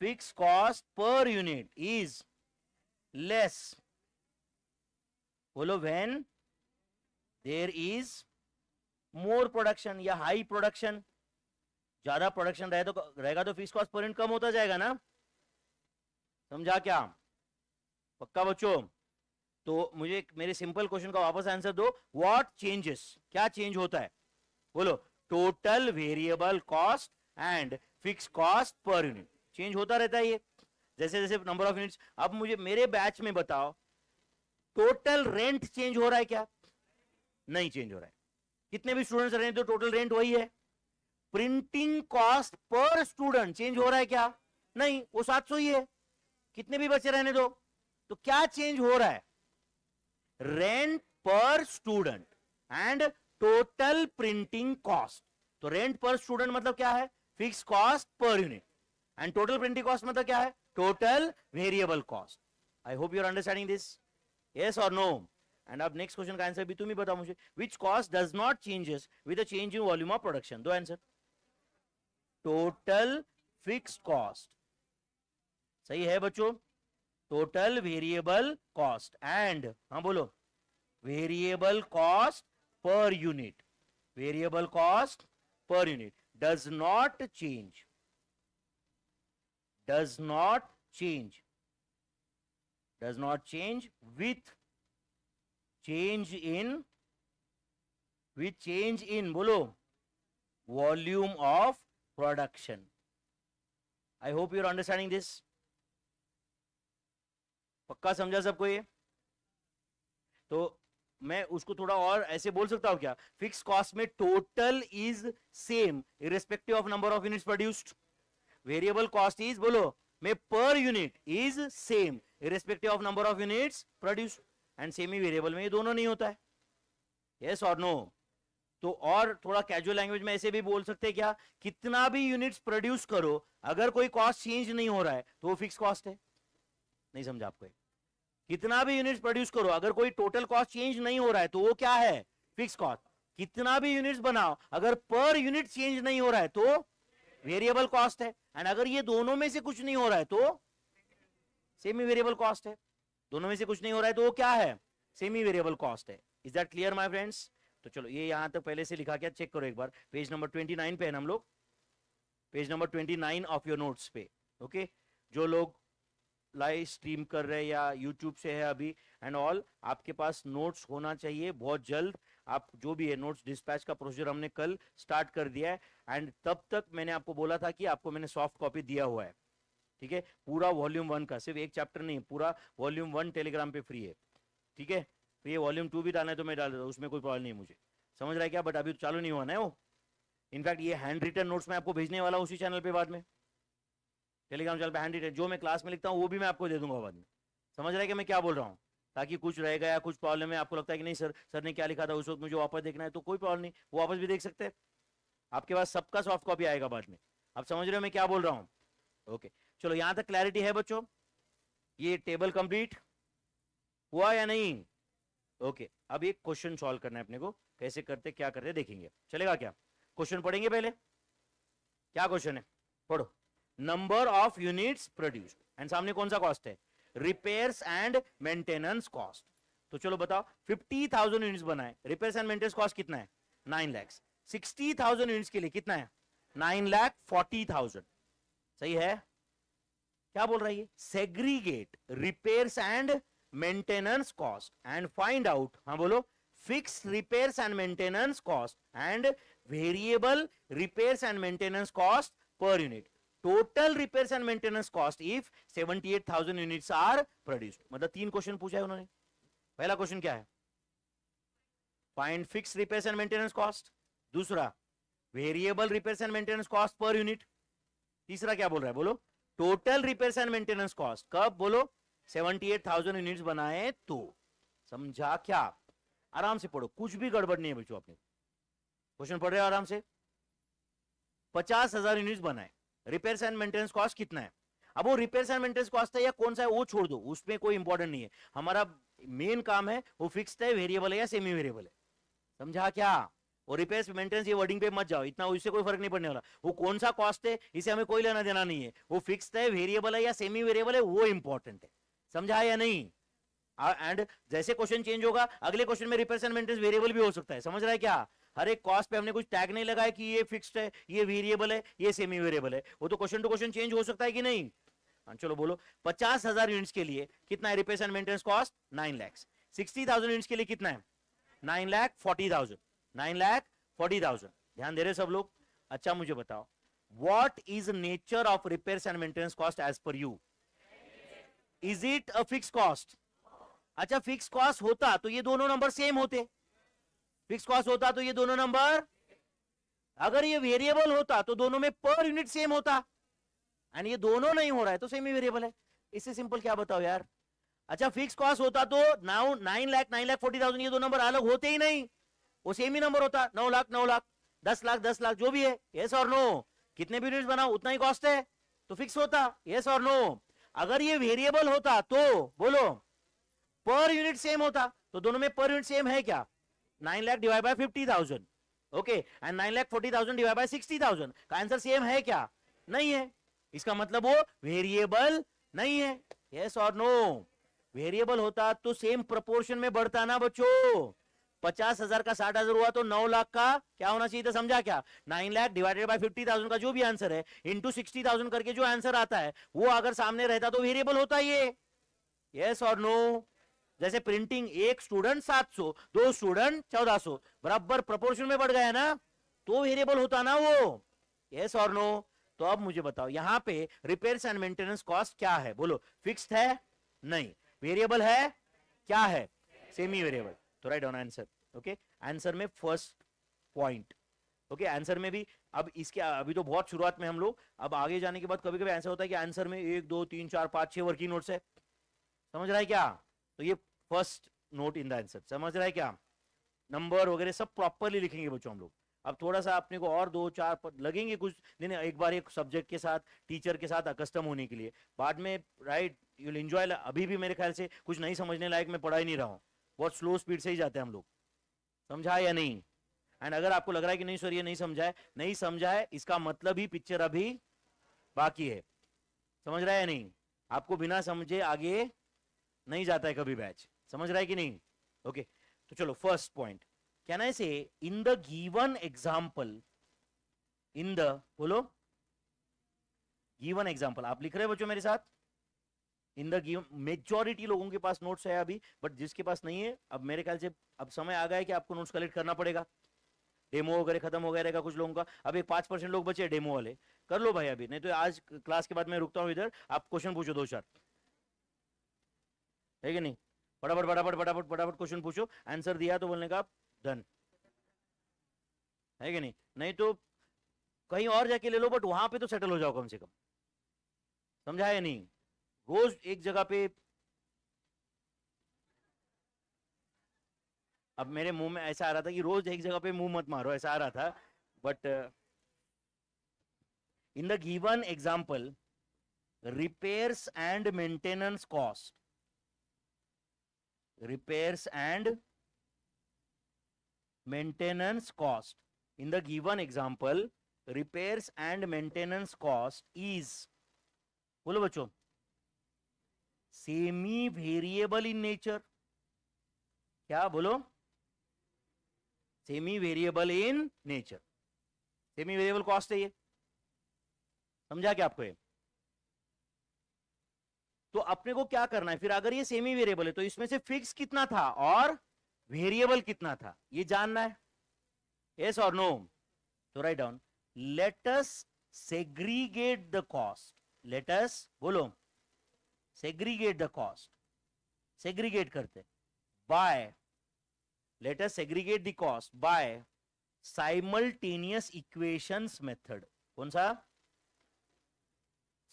fix cost per unit is less बोलो when there is more production या हाई प्रोडक्शन ज्यादा प्रोडक्शन रहे तो रहेगा तो फीस कॉस्ट पर यूनिट कम होता जाएगा ना समझा क्या पक्का बच्चों तो मुझे मेरे सिंपल क्वेश्चन का वापस आंसर दो व्हाट चेंजेस क्या चेंज होता है बोलो total variable cost and fix cost per unit change होता रहता है ये जैसे जैसे नंबर ऑफ यूनिट्स अब मुझे मेरे बैच में बताओ टोटल रेंट चेंज हो रहा है क्या नहीं चेंज हो रहा है कितने भी स्टूडेंट्स रहे तो टोटल रेंट वही है प्रिंटिंग कॉस्ट पर स्टूडेंट चेंज हो रहा है क्या नहीं वो सात सौ ही है कितने भी बच्चे रहने दो तो क्या चेंज हो रहा है rent per student and total printing cost तो रेंट पर स्टूडेंट मतलब क्या है fix cost per unit and total printing cost मतलब क्या है total variable cost. I hope you are understanding this. Yes or no? And up next question का answer भी तुम ही बताओ मुझे. Which cost does not changes with the change in volume of production? दो answer. Total fixed cost. सही है बच्चों. Total variable cost and हाँ बोलो. Variable cost per unit. Variable cost per unit does not change. does not change does not change with change in with change in bolo volume of production i hope you are understanding this पक्का समझा सबको ये तो मैं उसको थोड़ा और ऐसे बोल सकता हूं क्या फिक्स कॉस्ट में total is same irrespective of number of units produced variable cost is बोलो मे per unit is same same of number of of produce and same ही वेरिएबल में ये दोनों नहीं होता है yes और नो तो और थोड़ा कैजुअल लैंग्वेज में ऐसे भी बोल सकते हैं क्या कितना भी यूनिट्स प्रोड्यूस करो अगर कोई कॉस्ट चेंज नहीं हो रहा है तो वो फिक्स कॉस्ट है नहीं समझा आपको कितना भी यूनिट्स प्रोड्यूस करो अगर कोई टोटल कॉस्ट चेंज नहीं हो रहा है तो वो क्या है फिक्स कॉस्ट कितना भी यूनिट्स बनाओ अगर पर यूनिट चेंज नहीं हो रहा है तो वेरिएबल कॉस्ट है एंड अगर ये दोनों में से कुछ नहीं हो रहा है तो सेमी वेरिएबल कॉस्ट है दोनों में से कुछ नहीं हो रहा है तो वो क्या है सेमी वेरिएबल कॉस्ट है is that clear my friends तो चलो ये यहां तक तो पहले से लिखा क्या चेक करो एक बार पेज नंबर ट्वेंटी नाइन पे है हम लोग page number twenty nine of your notes पे ओके जो लोग लाइव स्ट्रीम कर रहे हैं या यूट्यूब से है अभी एंड ऑल आपके पास नोट्स होना चाहिए बहुत जल्द आप जो भी है नोट्स डिस्पैच का प्रोसीजर हमने कल स्टार्ट कर दिया है एंड तब तक मैंने आपको बोला था कि आपको मैंने सॉफ्ट कॉपी दिया हुआ है ठीक है पूरा वॉल्यूम वन का सिर्फ एक चैप्टर नहीं पूरा वॉल्यूम वन टेलीग्राम पे फ्री है ठीक है तो ये वॉल्यूम टू भी डालना है तो मैं डाल देता हूँ उसमें कोई प्रॉब्लम नहीं मुझे समझ रहा है क्या बट अभी तो चालू नहीं हुआ ना वो इनफैक्ट ये हैंड रिटर्न नोट्स मैं आपको भेजने वाला हूँ उसी चैनल पर बाद में टेलीग्राम चैनल पर हैंड रिटर्न जो मैं क्लास में लिखता हूँ वो भी मैं आपको दे दूंगा बाद में समझ रहा है कि मैं क्या बोल रहा हूँ ताकि कुछ रह गया कुछ प्रॉब्लम है आपको लगता है कि नहीं सर सर ने क्या लिखा था उस वक्त मुझे वापस देखना है तो कोई प्रॉब्लम नहीं वो वापस भी देख सकते हैं आपके पास सबका सॉफ्ट कॉपी आएगा बाद में आप समझ रहे हो मैं क्या बोल रहा हूँ ओके चलो यहाँ तक क्लैरिटी है बच्चों ये टेबल कंप्लीट हुआ या नहीं ओके अब एक क्वेश्चन सॉल्व करना है अपने को कैसे करते क्या करते देखेंगे चलेगा क्या क्वेश्चन पढ़ेंगे पहले क्या क्वेश्चन है पढ़ो number of units produced and सामने कौन सा कॉस्ट है रिपेयर्स एंड मेंटेनेंस कॉस्ट तो चलो बताओ 50,000 थाउजेंड यूनिट बनाए रिपेयर एंड मेंटेनेंस कॉस्ट कितना है nine lakh sixty thousand unit के लिए कितना है नाइन लैख फोर्टी थाउजेंड सही है क्या बोल रहा है segregate repairs and maintenance cost and find out हाँ बोलो fix repairs and maintenance cost and variable repairs and maintenance cost per unit total repair and maintenance cost if 78,000 units are produced मतलब तीन क्वेश्चन पूछा है उन्होंने पहला क्वेश्चन क्या है find fix repair and maintenance cost दूसरा variable repair and maintenance cost per unit तीसरा क्या बोल रहा है बोलो total repair and maintenance cost कब बोलो 78,000 यूनिट्स बनाए तो समझा क्या आराम से पढ़ो कुछ भी गड़बड़ नहीं है बच्चों अपने क्वेश्चन पढ़ रहे हो आराम से पचास हजार यूनिट बनाए रिपेयर एंड मेंटेनेंस कॉस्ट कितना है अब वो रिपेयर्स एंड मेंटेनेंस कॉस्ट है या कौन सा है वो छोड़ दो उसमें कोई इंपॉर्टेंट नहीं है हमारा मेन काम है वो फिक्स है वेरिएबल है या सेमी वेरिएबल है समझा क्या वो रिपेयर्स मेंटेनेंस ये वर्डिंग पे मत जाओ इतना उससे कोई फर्क नहीं पड़ने वाला वो कौन सा कॉस्ट है इसे हमें कोई लेना देना नहीं है वो फिक्स है वेरिएबल है या सेमी वेरिएबल है वो इंपॉर्टेंट है समझा या नहीं एंड जैसे क्वेश्चन चेंज होगा अगले क्वेश्चन में रिपेयर एंड मेंटेनेंस वेरिएबल भी हो सकता है समझ रहा है क्या हर एक कॉस्ट पे हमने कुछ टैग नहीं लगाया कि ये फिक्स्ड है ये वेरिएबल है ये सेमी वेरिएबल है वो तो क्वेश्चन टू क्वेश्चन चेंज हो सकता है कि नहीं हाँ, चलो बोलो पचास हजार यूनिट्स के लिए कितना है repair and maintenance cost nine lakhs sixty thousand units के लिए कितना है nine lakh forty thousand nine lakh forty thousand ध्यान दे रहे सब लोग अच्छा मुझे बताओ what is nature of repair and maintenance cost as per you is it a fix cost अच्छा फिक्स कॉस्ट होता तो ये दोनों नंबर सेम होते फिक्स कॉस्ट होता तो ये दोनों नंबर अगर ये वेरिएबल होता तो दोनों में पर यूनिट सेम होता एंड ये दोनों नहीं हो रहा है तो सेम ही वेरिएबल है इससे सिंपल क्या बताओ यार अच्छा फिक्स कॉस्ट होता तो now nine lakh nine lakh forty thousand ये दो नंबर अलग होते ही नहीं वो सेम ही नंबर होता नौ लाख नौ लाख दस लाख दस लाख जो भी है ये और नो कितने भी यूनिट बनाओ उतना ही कॉस्ट है तो फिक्स होता येस और नो अगर ये वेरिएबल होता तो बोलो पर यूनिट सेम होता तो दोनों में पर यूनिट सेम है क्या nine lakh divide by fifty thousand okay and nine lakh forty thousand divide by sixty thousand का आंसर सेम है क्या नहीं है इसका मतलब वो वेरिएबल नहीं है यस और नो वेरिएबल होता तो सेम प्रोपोर्शन में बढ़ता ना बच्चों पचास हजार का साठ हजार हुआ तो नौ लाख का क्या होना चाहिए था समझा क्या nine lakh divided by fifty thousand का जो भी आंसर है इंटू सिक्सटी थाउजेंड करके जो आंसर आता है वो अगर सामने रहता तो वेरिएबल होता ये यस और नो जैसे प्रिंटिंग एक स्टूडेंट सात सौ दो स्टूडेंट चौदह सौ बराबर प्रपोर्शन में बढ़ गया ना तो वेरिएबल होता ना वो यस और नो तो अब मुझे बताओ यहाँ पे रिपेयर्स एंड मेंटेनेंस कॉस्ट क्या है बोलो फिक्स्ड है नहीं वेरिएबल है क्या है सेमी वेरिएबल तो right on answer okay answer में फर्स्ट पॉइंट ओके आंसर में भी अब इसके अभी तो बहुत शुरुआत में हम लोग अब आगे जाने के बाद कभी कभी ऐसा होता है कि आंसर में एक दो तीन चार पांच छह वर्किंग नोट्स है समझ रहा है क्या तो ये first note in the answer समझ रहा है क्या नंबर वगैरह सब प्रॉपरली लिखेंगे बच्चों हम लोग अब थोड़ा सा अपने को और दो चार पर लगेंगे कुछ नहीं नहीं एक बार एक सब्जेक्ट के साथ टीचर के साथ अकस्टम होने के लिए बाद में राइट यू विल एंजॉय अभी भी मेरे ख्याल से कुछ नहीं समझने लायक मैं पढ़ा ही नहीं रहा हूँ बहुत स्लो स्पीड से ही जाते हैं हम लोग समझा या नहीं एंड अगर आपको लग रहा है कि नहीं सर ये नहीं समझा है नहीं समझा है इसका मतलब ही पिक्चर अभी बाकी है समझ रहा है या नहीं आपको बिना समझे आगे नहीं जाता है कभी बैच समझ रहा है कि नहीं ओके तो चलो first point can I say in the given example in the बोलो गिवन एग्जांपल आप लिख रहे हो बच्चों मेरे साथ इन द गिवन मेजोरिटी लोगों के पास नोट्स है अभी बट जिसके पास नहीं है अब मेरे ख्याल से अब समय आ गया है कि आपको नोट्स कलेक्ट करना पड़ेगा डेमो वगैरह खत्म हो गया रहेगा कुछ लोगों का अभी पांच परसेंट लोग बचे डेमो वाले कर लो भाई अभी नहीं तो आज क्लास के बाद मैं रुकता हूँ इधर आप क्वेश्चन पूछो दो चार है कि नहीं फटाफट फटाफट फटाफट फटाफट क्वेश्चन पूछो आंसर दिया तो बोलने का धन है कि नहीं नहीं तो कहीं और जाके ले लो बट वहां पे तो सेटल हो जाओ कम से कम समझा या नहीं रोज एक जगह पे अब मेरे मुंह में ऐसा आ रहा था कि रोज एक जगह पे मुंह मत मारो ऐसा आ रहा था but in the given example repairs and maintenance cost repairs and maintenance cost in the given example repairs and maintenance cost is बोलो बच्चों सेमी वेरिएबल इन नेचर क्या बोलो semi variable in nature semi variable cost है ये समझा क्या आपको ये तो अपने को क्या करना है फिर अगर ये सेमी वेरिएबल है तो इसमें से फिक्स कितना था और वेरिएबल कितना था ये जानना है यस और नो तो write down let's segregate the cost let's बोलो सेग्रीगेट द कॉस्ट सेग्रीगेट करते by let's segregate the cost by simultaneous equations method कौन सा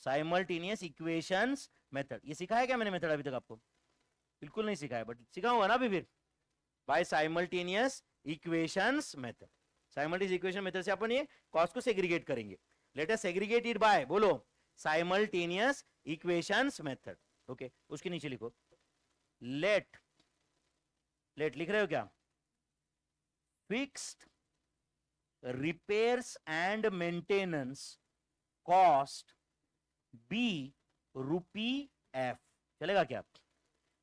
साइमल्टेनियस इक्वेशंस मेथड ये सिखाया क्या मैंने मेथड अभी तक आपको बिल्कुल नहीं सिखाया बट सिखाऊंगा ना अभी फिर by simultaneous equations method simultaneous equation method से अपन ये कॉस को सेग्रीगेट करेंगे let us segregate it by बोलो साइमल्टेनियस इक्वेशंस मेथड ओके उसके नीचे लिखो लेट लेट लिख रहे हो क्या fixed repairs and maintenance cost be rupee F चलेगा क्या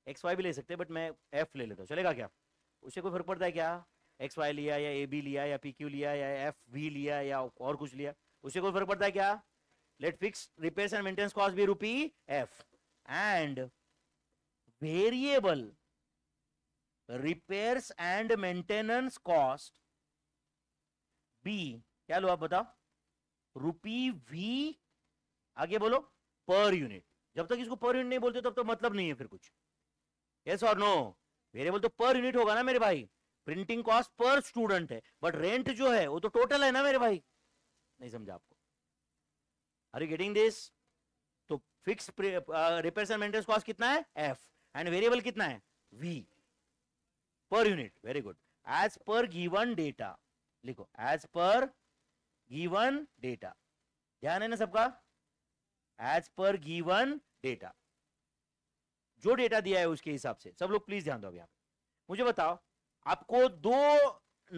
एक्स वाई भी ले सकते हैं बट मैं एफ ले लेता हूँ चलेगा क्या उससे कोई फर्क पड़ता है क्या एक्स वाई लिया या ए बी लिया या पी क्यू लिया या एफ वी लिया या और कुछ लिया उससे कोई फर्क पड़ता है क्या let fix repair and maintenance cost be rupee F and variable repairs and maintenance cost be क्या लो आप बताओ रूपी वी आगे बोलो पर यूनिट जब तक इसको पर यूनिट नहीं बोलते तब तक मतलब नहीं है फिर कुछ यस और नो वेरिएबल तो पर यूनिट होगा ना मेरे भाई प्रिंटिंग कॉस्ट पर स्टूडेंट है बट रेंट जो है वो तो टोटल है ना मेरे भाई नहीं समझा आपको आर यू गेटिंग दिस तो fix repair and maintenance cost कितना है एफ एंड वेरिएबल कितना है V per unit very good as per given data लिखो एज पर गिवन डेटा ध्यान है ना सबका एज पर गिवन डेटा जो डेटा दिया है उसके हिसाब से सब लोग प्लीज ध्यान दो अभी आप मुझे बताओ आपको दो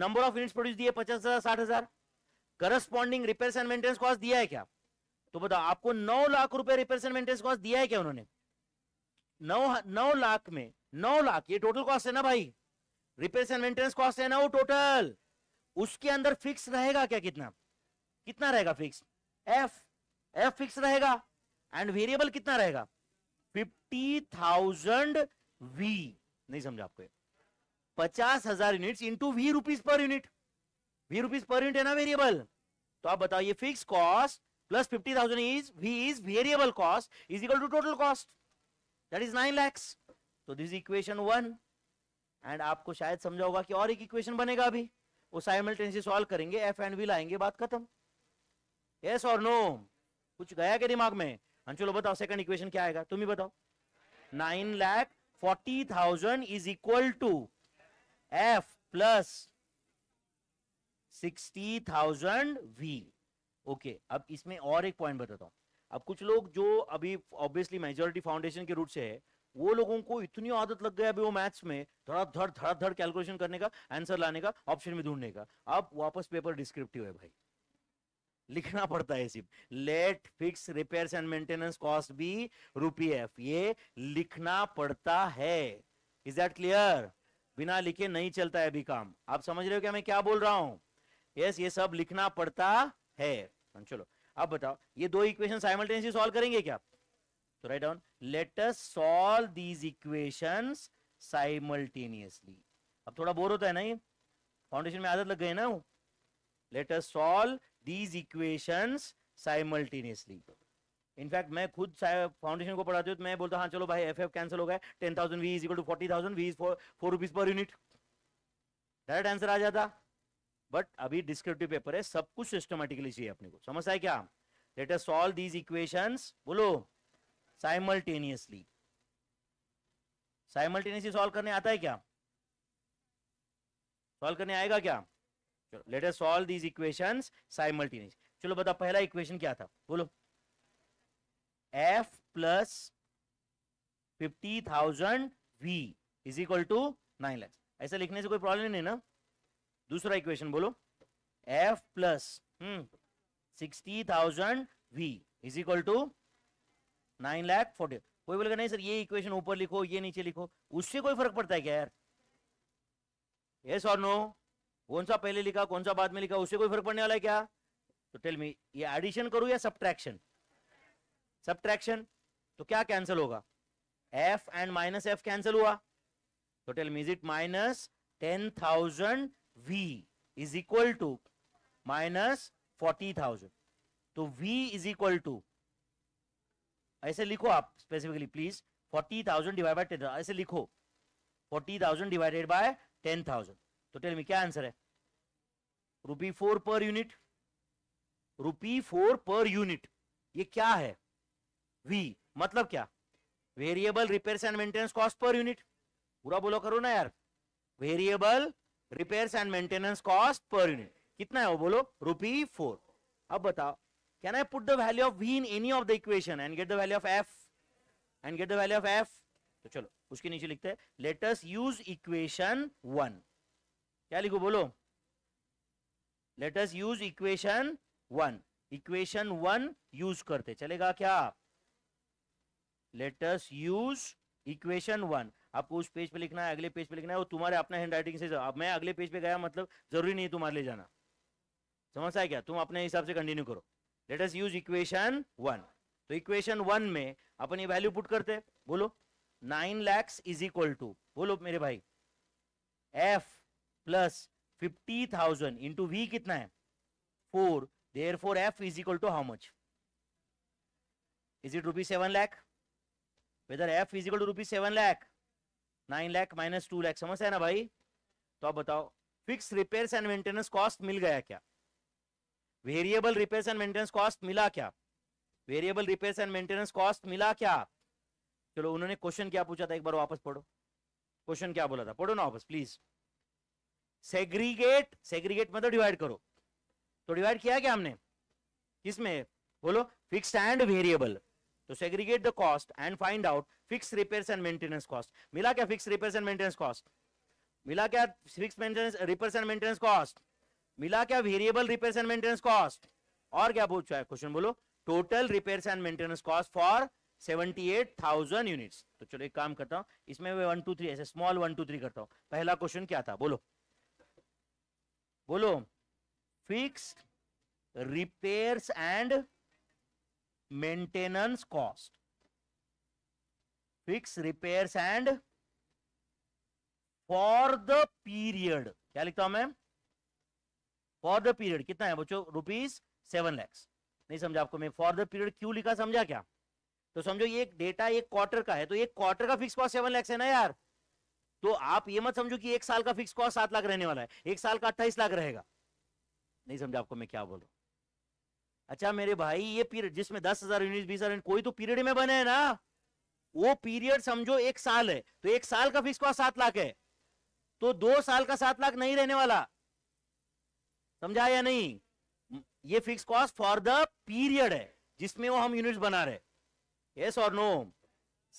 नंबर ऑफ यूनिट्स प्रोड्यूस दिए पचास हजार साठ हजार corresponding repair and maintenance cost दिया है क्या तो बताओ आपको नौ लाख रुपए रिपेयर एंड मेंटेनेंस कॉस्ट दिया है क्या उन्होंने नौ नौ लाख में नौ लाख ये टोटल कॉस्ट है ना भाई रिपेयर एंड मेंटेनेंस कॉस्ट है ना वो टोटल उसके अंदर फिक्स रहेगा क्या कितना कितना रहेगा फिक्स एफ एफ फिक्स रहेगा एंड वेरिएबल कितना रहेगा फिफ्टी थाउजेंड वी नहीं समझा आपको पचास हजार unit into V rupees per unit V rupees per unit है ना वेरिएबल तो आप बताओ ये fix cost plus fifty thousand is V is variable cost is equal to total cost that is nine lakhs तो दिस इक्वेशन वन एंड आपको शायद समझा होगा कि और एक इक्वेशन बनेगा अभी वो साइमल्टेनियसली सॉल्व करेंगे एफ एंड वी लाएंगे बात खत्म यस और नो कुछ गया क्या दिमाग में हाँ चलो बताओ सेकंड इक्वेशन क्या आएगा तुम ही बताओ nine lakh forty thousand is equal to F plus sixty thousand V okay अब इसमें और एक पॉइंट बताता हूँ अब कुछ लोग जो अभी ऑब्वियसली मेजोरिटी फाउंडेशन के रूट से है वो लोगों को इतनी आदत लग गया अभी वो मैथ्स में धड़ा धड़ धड़ा धड़ कैलकुलेशन करने का आंसर लाने का ऑप्शन में ढूंढने का अब वापस पेपर डिस्क्रिप्टिव है भाई लिखना पड़ता है सिर्फ let fix repair and maintenance cost be rupee F ये लिखना पड़ता है इज दैट क्लियर बिना लिखे नहीं चलता है अभी काम आप समझ रहे हो क्या मैं क्या बोल रहा हूं यस yes, ये सब लिखना पड़ता है हाँ, चलो अब बताओ ये दो इक्वेशन साइमल्टेनियसली सॉल्व करेंगे क्या तो right on let us solve these equation simultaneously अब थोड़ा बोर होता है ना ये फाउंडेशन में आदत लग गई ना let us solve these equations simultaneously in fact मैं खुद फाउंडेशन को पढ़ाती हूँ तो मैं बोलता हाँ चलो भाई एफ एफ कैंसिल हो गया ten thousand V is equal to forty thousand V is four rupees per unit direct answer आ जाता बट अभी डिस्क्रिप्टिव पेपर है सब कुछ सिस्टमेटिकली चाहिए अपने को समझ आए क्या let us solve these equations बोलो साइमल्टेनियसली साइमल्टेनियसली सॉल्व करने आता है क्या सॉल्व करने आएगा क्या चलो let us solve these equation simultaneous चलो बताओ पहला इक्वेशन क्या था बोलो F plus fifty thousand V is equal to nine lakhs ऐसा लिखने से कोई प्रॉब्लम नहीं ना दूसरा इक्वेशन बोलो F plus sixty thousand V is equal to nine lakh forty कोई बोलेगा नहीं सर ये इक्वेशन ऊपर लिखो ये नीचे लिखो उससे कोई फर्क पड़ता है क्या यार यस और नो कौन सा पहले लिखा कौन सा बाद में लिखा उससे कोई फर्क पड़ने वाला है क्या तो टेल मी ये एडिशन करूं या सब्ट्रैक्शन सब्ट्रैक्शन तो क्या कैंसिल होगा F and minus F cancel हुआ तो tell me is it minus ten thousand V is equal to minus forty thousand तो वी इज इक्वल टू ऐसे लिखो आप specifically please forty thousand divide by ten ऐसे लिखो forty thousand divided by ten thousand तो टेल मी क्या आंसर है रूपी फोर पर यूनिट रूपी फोर पर यूनिट ये क्या है वी मतलब क्या variable repair and maintenance cost per unit पूरा बोलो करो ना यार variable repair and maintenance cost per unit कितना है वो बोलो रूपी फोर अब बताओ can I put the value of V in any of the equation and get the value of F and get the value of F तो चलो उसके नीचे लिखते हैं लेटस यूज इक्वेशन वन क्या लिखो बोलो let us use equation one equation one use करते चलेगा क्या let us use equation one आपको उस पेज पे लिखना है अगले पेज पे लिखना है वो तुम्हारे अपने हैंड राइटिंग से अब मैं अगले पेज पे गया मतलब जरूरी नहीं है तुम्हारे ले जाना समझ आए क्या तुम अपने हिसाब से कंटिन्यू करो let us use equation one तो इक्वेशन वन में अपन ये वैल्यू पुट करते बोलो nine lakhs is equal to बोलो मेरे भाई F plus fifty thousand into V कितना है four there four F is equal to how much is it rupees seven lakh whether F is equal to rupees seven lakh nine lakh minus two lakh समझ है ना भाई तो आप बताओ fix repair and maintenance cost मिल गया क्या variable repair and maintenance cost मिला क्या variable repair and maintenance cost मिला क्या चलो उन्होंने क्वेश्चन क्या पूछा था एक बार वापस पढ़ो क्वेश्चन क्या बोला था पढ़ो ना वापस प्लीज सेग्रीगेट सेग्रीगेट मतलब डिवाइड करो तो डिवाइड किया क्या हमने किसमें बोलो फिक्स एंड वेरिएबल तो segregate the cost and find out fix repairs and maintenance cost मिला क्या fix repairs and maintenance cost मिला क्या fix maintenance repairs and maintenance cost मिला क्या variable repairs and maintenance cost और क्या पूछा है क्वेश्चन बोलो total repairs and maintenance cost for 78,000 units तो चलो एक काम करता हूं इसमें मैं वन टू थ्री ऐसे स्मॉल वन टू थ्री करता हूं पहला क्वेश्चन क्या था बोलो बोलो fixed repairs and maintenance cost fix repairs and for the period क्या लिखता हूं मैं फॉर द पीरियड कितना है बच्चों रुपीज सेवन लैक्स नहीं समझा आपको मैं फॉर द पीरियड क्यों लिखा समझा क्या तो समझो ये डेटा एक क्वार्टर का है तो एक क्वार्टर का फिक्स कॉस्ट सेवन लैक्स है ना यार तो आप ये मत समझो कि एक साल का फिक्स कॉस्ट सात लाख रहने वाला है एक साल का अट्ठाईस लाख रहेगा नहीं समझा आपको मैं क्या बोल रहा हूँ अच्छा मेरे भाई ये पीरियड जिसमें दस हजार यूनिट बीस हजार कोई तो पीरियड में बने है ना वो पीरियड समझो एक साल है तो एक साल का फिक्स कॉस्ट सात लाख है तो दो साल का सात लाख नहीं रहने वाला समझा या नहीं ये fix cost for the period है जिसमें वो हम यूनिट बना रहे यस और नो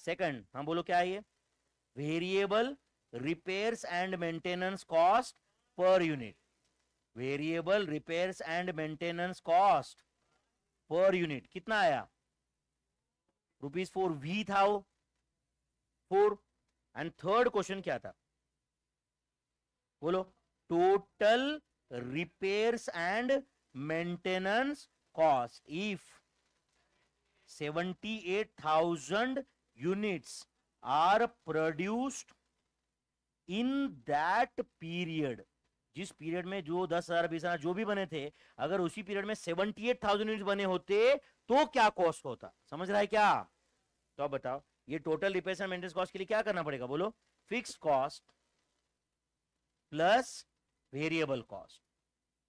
सेकंड हाँ बोलो क्या है ये variable repairs and maintenance cost per unit variable repairs and maintenance cost per unit कितना आया रुपीज फोर वी था फोर एंड थर्ड क्वेश्चन क्या था बोलो total repairs and maintenance cost if seventy eight thousand units are produced in that period जिस पीरियड में जो दस हजार बीस हजार जो भी बने थे अगर उसी पीरियड में सेवेंटी एट थाउजेंड यूनिट बने होते तो क्या कॉस्ट होता समझ रहा है क्या तो आप बताओ ये total repair and maintenance cost के लिए क्या करना पड़ेगा बोलो fix cost plus variable cost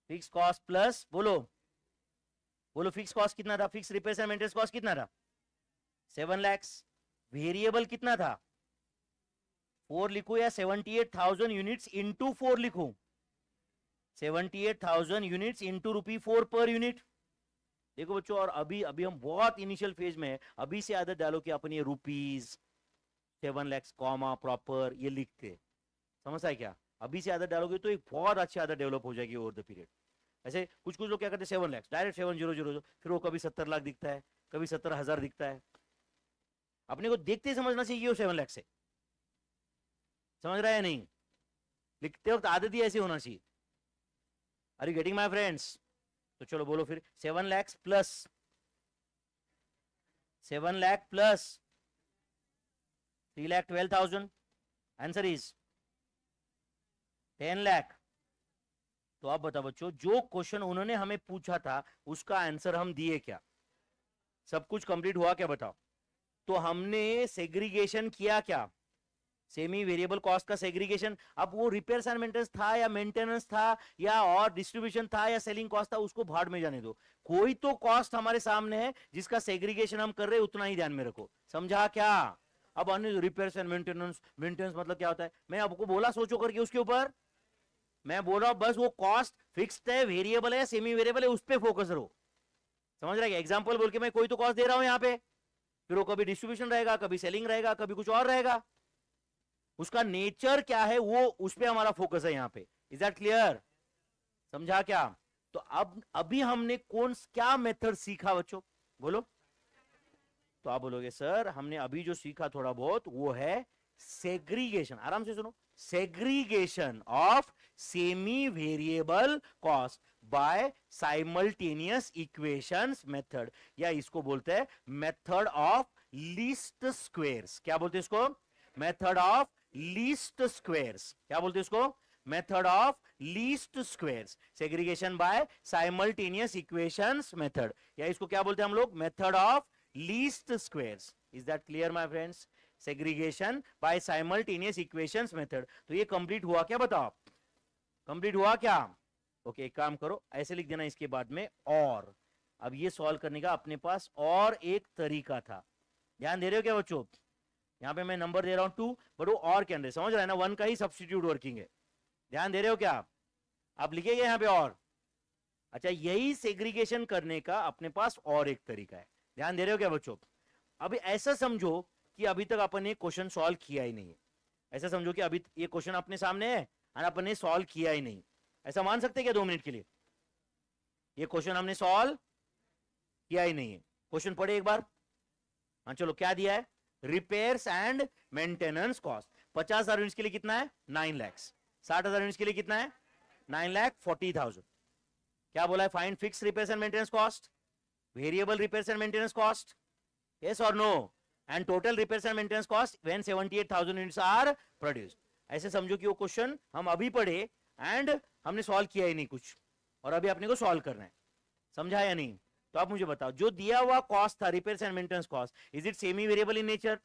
fix cost plus बोलो बोलो फिक्स कॉस्ट कितना था fix repair and maintenance cost कितना था सेवन लैक्स वेरिएबल कितना था फोर लिखो या seventy eight thousand units into four लिखो seventy eight thousand units into rupee four per unit देखो बच्चों और अभी अभी हम बहुत इनिशियल फेज में है अभी से आदत डालो कि अपन ये rupees seven lakhs comma proper ये लिखते समझ आए क्या अभी से आदत डालोगे तो एक बहुत अच्छी आदत डेवलप हो जाएगी ओवर द पीरियड ऐसे कुछ कुछ लोग क्या करते हैं seven lakhs direct seven zero zero फिर वो कभी सत्तर लाख दिखता है कभी सत्तर हजार दिखता है अपने को देखते ही समझना चाहिए वो सेवन लैक्स है समझ रहा है नहीं लिखते वक्त आदत ही ऐसी होना चाहिए are you getting my friends तो चलो बोलो फिर seven lakhs plus seven lakh plus three lakh twelve thousand answer is ten lakh तो आप बताओ बच्चों जो क्वेश्चन उन्होंने हमें पूछा था उसका आंसर हम दिए क्या सब कुछ कंप्लीट हुआ क्या बताओ तो हमने सेग्रीगेशन किया क्या सेमी वेरिएबल कॉस्ट का सेग्रीगेशन अब वो रिपेयर एंड मेंटेनेंस था या मेंटेनेंस था या और डिस्ट्रीब्यूशन था या सेलिंग कॉस्ट था उसको भाड़ में जाने दो कोई तो कॉस्ट हमारे सामने है जिसका सेग्रीगेशन हम कर रहे हैं उतना ही ध्यान में रखो समझा क्या अब अन्य रिपेयर एंड मेंटेनेंस मेंटेनेंस मतलब क्या होता है मैं आपको बोला सोचो करके उसके ऊपर मैं बोल रहा हूं बस वो कॉस्ट फिक्स्ड है वेरिएबल है सेमी वेरिएबल है उस पर फोकस रहो समझ रहे एग्जाम्पल बोल के मैं कोई तो कॉस्ट दे रहा हूं यहाँ पे फिर वो कभी डिस्ट्रीब्यूशन रहेगा कभी सेलिंग रहेगा कभी कुछ और रहेगा उसका नेचर क्या है वो उस पर हमारा फोकस है यहाँ पे इज दैट क्लियर समझा क्या तो अब अभी हमने कौन क्या मेथड सीखा बच्चों बोलो तो आप बोलोगे सर हमने अभी जो सीखा थोड़ा बहुत वो है सेग्रीगेशन आराम से सुनो segregation of semi variable cost by simultaneous equations method या इसको बोलते हैं मेथड ऑफ लीस्ट स्क्वेयर्स क्या बोलते हैं इसको मेथड ऑफ लीस्ट स्क्वेयर्स क्या बोलते हैं इसको method of least squares segregation by simultaneous equations method या इसको क्या बोलते हैं हम लोग method of least squares is that clear my friends segregation by simultaneous equations method तो ये कंप्लीट हुआ क्या बताओ कंप्लीट हुआ क्या ओके okay, एक काम करो ऐसे लिख देना इसके बाद में और अब ये सॉल्व करने का अपने पास और एक तरीका था ध्यान दे रहे हो क्या बच्चों यहाँ पे मैं नंबर दे रहा हूँ टू बट वो और के अंदर समझ रहे हैं ना वन का ही सब्सटीट्यूट वर्किंग है ध्यान दे रहे हो क्या आप आप लिखेंगे यहाँ पे और अच्छा यही सेग्रीगेशन करने का अपने पास और एक तरीका है ध्यान दे रहे हो क्या बच्चों अभी ऐसा समझो कि अभी तक अपन ने क्वेश्चन सॉल्व किया ही नहीं है ऐसा समझो कि अभी ये क्वेश्चन अपने सामने है और अपन ने सॉल्व किया ही नहीं ऐसा मान सकते क्या दो मिनट के लिए ये क्वेश्चन हमने सॉल्व किया ही नहीं है क्वेश्चन पढ़े एक बार हाँ चलो क्या दिया है रिपेयर्स एंड मेंटेनेंस कॉस्ट पचास हजार यूनिट्स के लिए कितना है नाइन लैक्स साठ हजार यूनिट्स के लिए कितना है नाइन लैख फोर्टी थाउजेंड क्या बोला है fine fix repair and maintenance cost variable repair and maintenance cost yes और no and total repair and maintenance cost when seventy eight thousand units are produced ऐसे समझो कि वो क्वेश्चन हम अभी पढ़े एंड हमने सॉल्व किया ही नहीं कुछ और अभी अपने को सॉल्व करना है समझा या नहीं तो आप मुझे बताओ जो दिया हुआ कॉस्ट था repair and maintenance cost is it semi variable in nature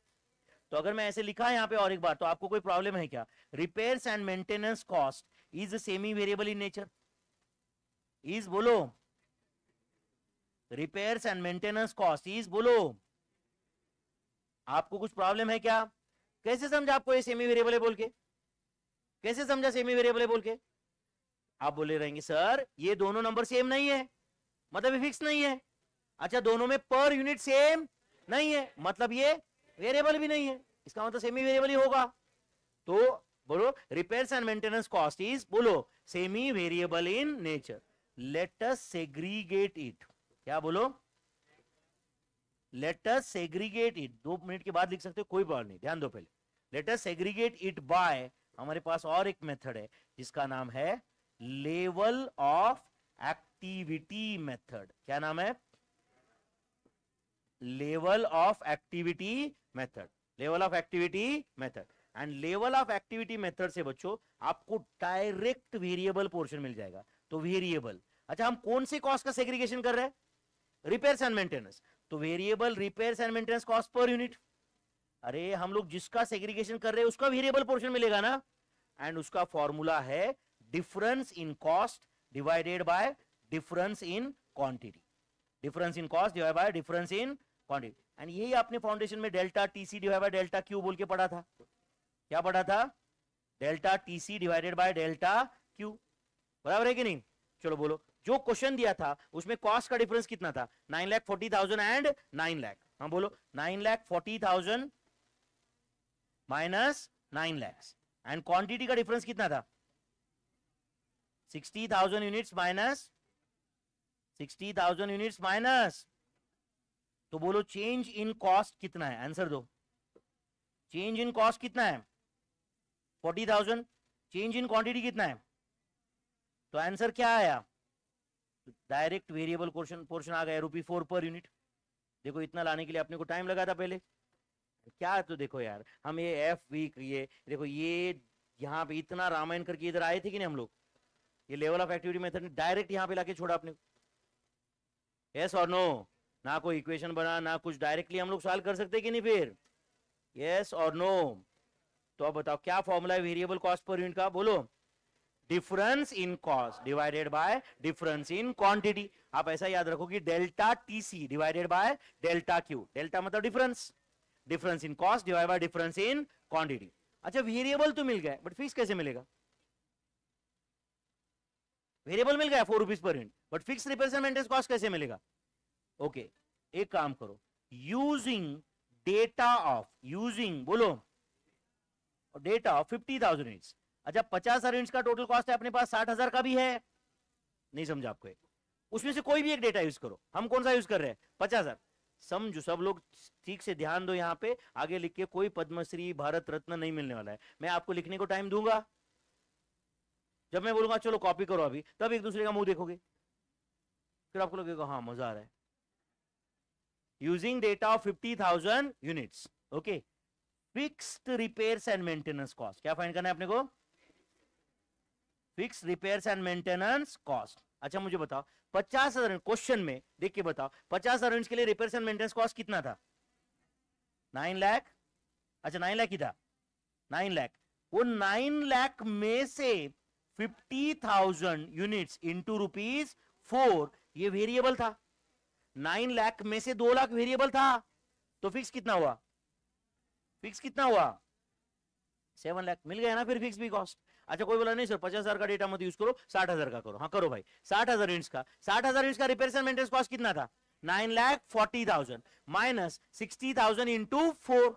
तो अगर मैं ऐसे लिखा है यहाँ पे और एक बार तो आपको कोई प्रॉब्लम है क्या repair and maintenance cost is semi variable in nature is बोलो repair and maintenance cost is बोलो आपको कुछ प्रॉब्लम है क्या कैसे समझा आपको ये सेमी वेरिएबल है बोल के कैसे समझा सेमी वेरिएबल है बोल के आप बोले रहेंगे सर ये दोनों नंबर सेम नहीं है मतलब ये फिक्स नहीं है अच्छा दोनों में पर यूनिट सेम नहीं है मतलब ये वेरिएबल भी नहीं है इसका मतलब सेमी वेरिएबल ही होगा तो बोलो repairs and maintenance cost is बोलो semi variable in nature let us segregate it क्या बोलो लेट अस सेग्रीगेट इट दो मिनट के बाद लिख सकते हो कोई बात नहीं ध्यान दो पहले let us segregate it by हमारे पास और एक मेथड है जिसका नाम है level of act activity method क्या नाम है level of activity method level of activity method and level of activity method से बच्चों आपको डायरेक्ट वेरिएबल पोर्शन मिल जाएगा तो वेरिएबल अच्छा हम कौन से कॉस्ट का सेग्रीगेशन कर रहे हैं रिपेयर्स एंड मेंटेनेंस तो variable repairs and maintenance cost per unit अरे हम लोग जिसका सेग्रीगेशन कर रहे हैं उसका वेरिएबल पोर्शन मिलेगा ना एंड उसका फॉर्मूला है difference in cost divided by difference in quantity difference in cost divide by difference in quantity and यही आपने फाउंडेशन में delta TC divide by delta Q बोल के पढ़ा था क्या पढ़ा था delta TC divided by delta Q बराबर है कि नहीं चलो बोलो जो क्वेश्चन दिया था उसमें कॉस्ट का डिफरेंस कितना था nine lakh forty thousand and nine lakh हाँ बोलो nine lakh forty thousand minus nine lakhs and quantity का डिफरेंस कितना था sixty thousand units minus sixty thousand unit minus तो बोलो चेंज इन कॉस्ट कितना है आंसर दो चेंज इन कॉस्ट कितना है forty thousand change in quantity कितना है तो आंसर क्या आया डायरेक्ट वेरिएबल क्वेश्चन पोर्शन आ गया रुपी फोर पर यूनिट देखो इतना लाने के लिए अपने को टाइम लगा था पहले क्या है तो देखो यार हम ये एफ वी ये देखो ये यहाँ पे इतना रामायण करके इधर आए थे कि नहीं हम लोग ये level of activity method direct यहाँ पे लाके छोड़ा अपने को यस और नो ना कोई इक्वेशन बना ना कुछ डायरेक्टली हम लोग सॉल्व कर सकते कि नहीं फिर यस और नो तो अब बताओ क्या फॉर्मूला है वेरिएबल कॉस्ट पर यूनिट का बोलो difference in cost divided by difference in quantity आप ऐसा याद रखो कि delta TC divided by delta Q delta मतलब difference difference in cost divide by difference in quantity अच्छा वेरिएबल तो मिल गया बट फीस कैसे मिलेगा वेरिएबल मिल गया four rupees per unit but fix repair cost कैसे मिलेगा ओके okay, एक काम करो यूजिंग डेटा ऑफ यूजिंग बोलो data of fifty thousand unit अच्छा पचास हजार यूनिट का टोटल कॉस्ट है अपने पास साठ हजार का भी है नहीं समझा आपको उसमें से कोई भी एक डेटा यूज करो हम कौन सा यूज कर रहे हैं पचास हजार समझो सब लोग ठीक से ध्यान दो यहाँ पे आगे लिख के कोई पद्मश्री भारत रत्न नहीं मिलने वाला है मैं आपको लिखने को टाइम दूंगा जब मैं बोलूंगा चलो कॉपी करो अभी तब एक दूसरे का मुंह देखोगे फिर आपको लगेगा हाँ मजा आ रहा है using data of fifty thousand unit okay fixed repair and maintenance cost क्या फाइंड करना है अपने को fix repair and maintenance cost अच्छा मुझे बताओ पचास हजार क्वेश्चन में देख के बताओ पचास हजार के लिए रिपेयर एंड मेंटेनेंस कॉस्ट कितना था नाइन लाख अच्छा नाइन लाख ही था नाइन लाख वो नाइन लाख में से fifty thousand unit into rupees four ये वेरिएबल था नाइन लाख में से दो लाख वेरिएबल था तो फिक्स कितना हुआ फिक्स कितना हुआ सेवन लाख मिल गया ना फिर फिक्स भी कॉस्ट अच्छा कोई बोला नहीं सर पचास हजार का डेटा मत यूज करो साठ हजार का करो हाँ करो भाई साठ हजार यूनिट्स का साठ हजार यूनिट्स का रिपेयर मेंटेनेंस कॉस्ट कितना था nine lakh forty thousand minus sixty thousand into four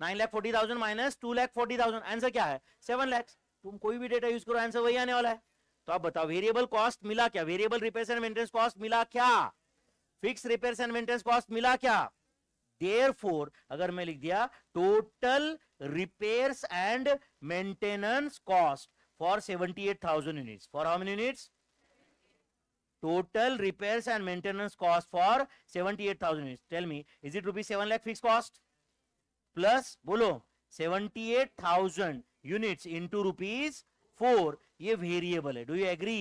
nine lakh forty thousand minus two lakh forty thousand answer क्या है सेवन लैक्स तुम कोई भी डेटा यूज करो आंसर वही आने वाला है तो आप बताओ वेरिएबल कॉस्ट मिला क्या variable repair and maintenance cost मिला क्या fix repair and maintenance cost मिला क्या देयरफॉर अगर मैं लिख दिया total repairs and maintenance cost for seventy eight thousand units for how many units total and maintenance cost for seventy eight thousand for tell me is it is seven rupees fix cost plus बोलो seventy eight thousand units into rupees four ये वेरिएबल है डू यू एग्री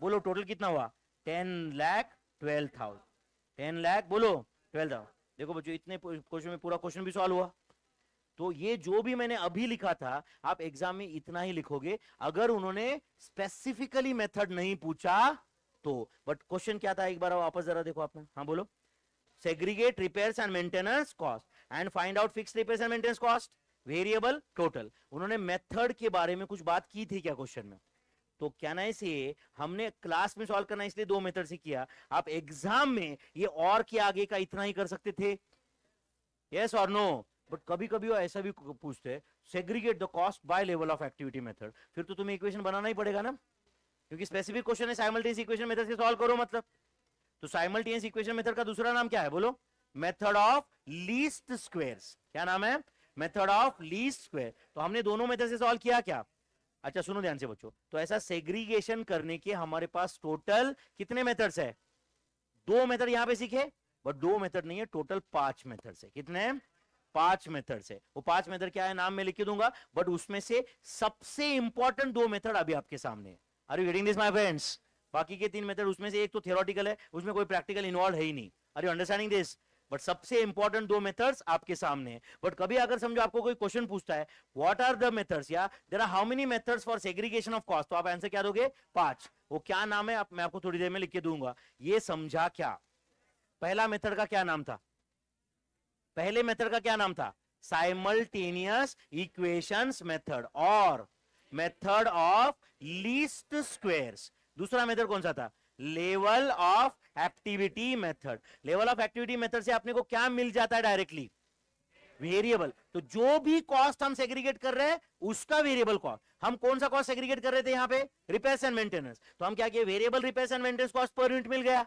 बोलो टोटल कितना हुआ ten lakh twelve thousand ten lakh बोलो ट्वेल्व थाउजेंड देखो बच्चों इतने क्वेश्चन में पूरा क्वेश्चन भी सॉल्व हुआ तो ये जो भी मैंने अभी लिखा था आप एग्जाम में इतना ही लिखोगे अगर उन्होंने स्पेसिफिकली मेथड नहीं पूछा तो बट क्वेश्चन क्या था एक बार वापस जरा देखो आपने हाँ बोलो segregate repairs and maintenance cost and find out fix repairs and maintenance cost variable total उन्होंने मेथड के बारे में कुछ बात की थी क्या क्वेश्चन में तो क्या ना इसे हमने क्लास में सॉल्व करना इसलिए दो मेथड से किया आप एग्जाम में ये और के आगे का इतना ही कर सकते थे यस और नो बट कभी कभी वो ऐसा भी पूछते हैं segregate the cost by level of activity method फिर तो तुम्हें इक्वेशन बनाना ही पड़ेगा ना क्योंकि स्पेसिफिक क्वेश्चन है साइमल्टेनियस इक्वेशन मेथड से सॉल्व करो मतलब तो साइमल्टेनियस इक्वेशन मेथड का दूसरा नाम क्या है बोलो मेथड ऑफ लीस्ट स्क्वेयर्स क्या नाम है मेथड ऑफ लीस्ट स्क्वायर तो हमने दोनों मेथड से सॉल्व किया क्या अच्छा सुनो ध्यान से बच्चों तो ऐसा सेग्रीगेशन करने के हमारे पास टोटल कितने मेथड्स है दो मेथड यहां पे सीखे बट दो मेथड नहीं है टोटल पांच मेथड्स है कितने पांच मेथड्स है वो पांच मेथड क्या है नाम मैं लिख के दूंगा बट उसमें से सबसे इंपॉर्टेंट दो मेथड अभी आपके सामने है are you getting this my friends बाकी के तीन मेथड उसमें से एक तो थियोरटिकल है उसमें कोई प्रैक्टिकल इन्वॉल्व है ही नहीं are you understanding this but सबसे इंपॉर्टेंट दो मेथड्स आपके सामने है बट कभी अगर समझो आपको कोई क्वेश्चन पूछता है व्हाट आर द मेथड्स या there are how many methods for segregation of cost तो आप आंसर क्या दोगे पांच वो क्या नाम है आप, मैं आपको थोड़ी देर में लिख के दूंगा ये समझा क्या पहला मेथड का क्या नाम था पहले मेथड का क्या नाम था साइमल्टेनियस इक्वेशंस मेथड और मेथड ऑफ लीस्ट स्क्वेयर्स दूसरा मेथड कौन सा था level of activity method level of activity method से आपने को क्या मिल जाता है डायरेक्टली वेरिएबल तो जो भी कॉस्ट हम सेग्रीगेट कर रहे हैं उसका वेरिएबल कॉस्ट हम कौन सा कॉस्ट सेग्रीगेट कर रहे थे यहाँ पे रिपेयर्स एंड मेंटेनेंस तो हम क्या किए variable repairs and maintenance cost per unit मिल गया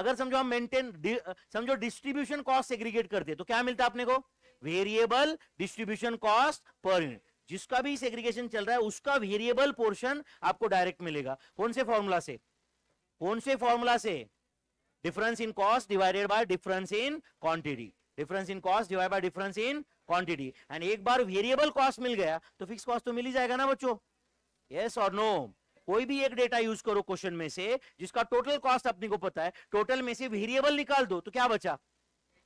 अगर समझो हम मेंटेन समझो डिस्ट्रीब्यूशन कॉस्ट सेग्रीगेट करते तो क्या मिलता अपने को variable distribution cost per unit जिसका भी सेग्रीगेशन चल रहा है उसका वेरिएबल पोर्शन आपको डायरेक्ट मिलेगा कौन से फॉर्मूला से कौन से फॉर्मूला से difference in cost divided by difference in quantity difference in cost divide by difference in quantity and एक बार वेरिएबल कॉस्ट मिल गया तो फिक्स कॉस्ट तो मिल ही जाएगा ना बच्चों यस और नो कोई भी एक डेटा यूज करो क्वेश्चन में से जिसका टोटल कॉस्ट अपने को पता है टोटल में से वेरिएबल निकाल दो तो क्या बचा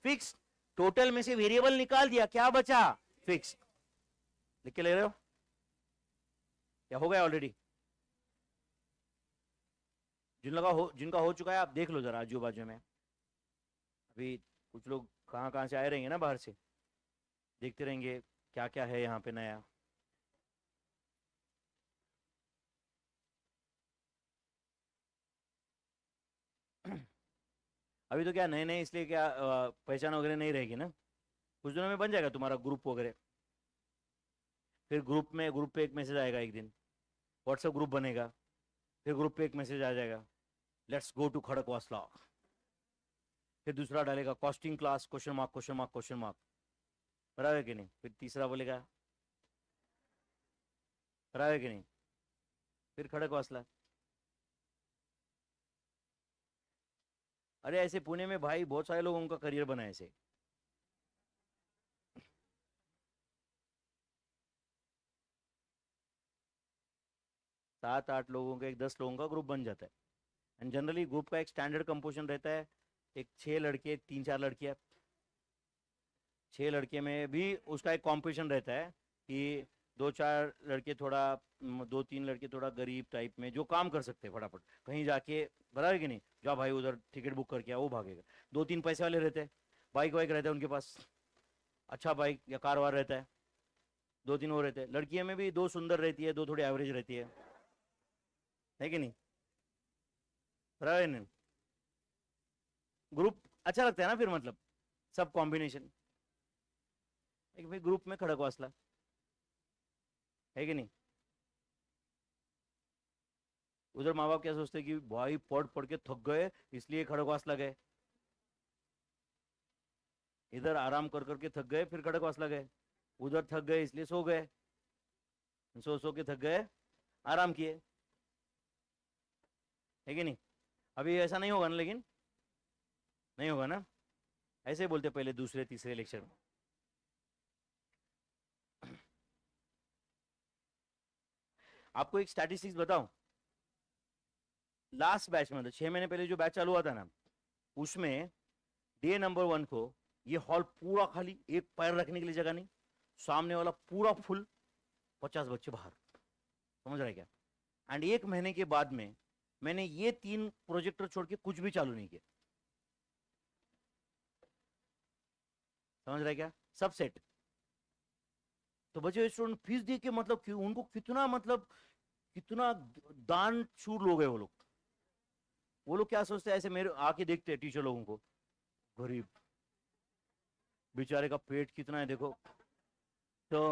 फिक्स टोटल में से वेरिएबल निकाल दिया क्या बचा फिक्स लिख के ले रहे हो क्या हो गया ऑलरेडी जिन लगा हो जिनका हो चुका है आप देख लो जरा आजू बाजू में अभी कुछ लोग कहाँ कहाँ से आए रहेंगे ना बाहर से देखते रहेंगे क्या क्या है यहाँ पे नया अभी तो क्या नए नए इसलिए क्या पहचान वगैरह नहीं रहेगी ना कुछ दिनों में बन जाएगा तुम्हारा ग्रुप वगैरह फिर ग्रुप में ग्रुप पे एक मैसेज आएगा एक दिन व्हाट्सएप ग्रुप बनेगा फिर ग्रुप पे एक मैसेज आ जाएगा लेट्स गो टू वास्ला फिर दूसरा डालेगा costing class question mark question mark question mark बराबर कि नहीं फिर तीसरा बोलेगा बराबर कि नहीं फिर खड़कवासला अरे ऐसे पुणे में भाई बहुत सारे लोगों का करियर बना ऐसे सात आठ लोगों का एक दस लोगों का ग्रुप बन जाता है एंड जनरली ग्रुप का एक स्टैंडर्ड कंपोजिशन रहता है एक छह लड़के तीन चार लड़कियां छह लड़के में भी उसका एक कॉम्पिटिशन रहता है कि दो चार लड़के थोड़ा दो तीन लड़के थोड़ा गरीब टाइप में जो काम कर सकते हैं फटाफट कहीं जाके बराबर कि नहीं जो भाई उधर टिकट बुक करके आओ वो भागेगा दो तीन पैसे वाले रहते हैं बाइक वाइक रहता है उनके पास अच्छा बाइक या कार वार रहता है दो तीन वो रहते हैं लड़कियों में भी दो सुंदर रहती है दो थोड़ी एवरेज रहती है है कि नहीं रवेन्यू ग्रुप अच्छा लगता है ना फिर मतलब सब कॉम्बिनेशन एक भाई ग्रुप में खड़क वासला है कि नहीं उधर माँ बाप क्या सोचते कि भाई पढ़ पढ़ के थक गए इसलिए खड़कवासला गए इधर आराम कर करके थक गए फिर खड़कवासला गए उधर थक गए इसलिए सो गए सो सो के थक गए आराम किए है कि नहीं अभी ऐसा नहीं होगा ना लेकिन नहीं होगा ना ऐसे बोलते पहले दूसरे तीसरे लेक्चर में आपको एक स्टैटिस्टिक्स बताऊं लास्ट बैच में तो छह महीने पहले जो बैच चालू हुआ था ना उसमें डे नंबर वन को ये हॉल पूरा खाली एक पैर रखने के लिए जगह नहीं सामने वाला पूरा फुल पचास बच्चे बाहर समझ रहे क्या एंड एक महीने के बाद में मैंने ये तीन प्रोजेक्टर छोड़ के कुछ भी चालू नहीं किया समझ रहे क्या सब सेट तो बच्चे स्टूडेंट फीस दे के मतलब कि उनको कितना मतलब कितना दान छूट लोग वो लोग वो लोग क्या सोचते हैं ऐसे मेरे आके देखते हैं टीचर लोगों को गरीब बेचारे का पेट कितना है देखो तो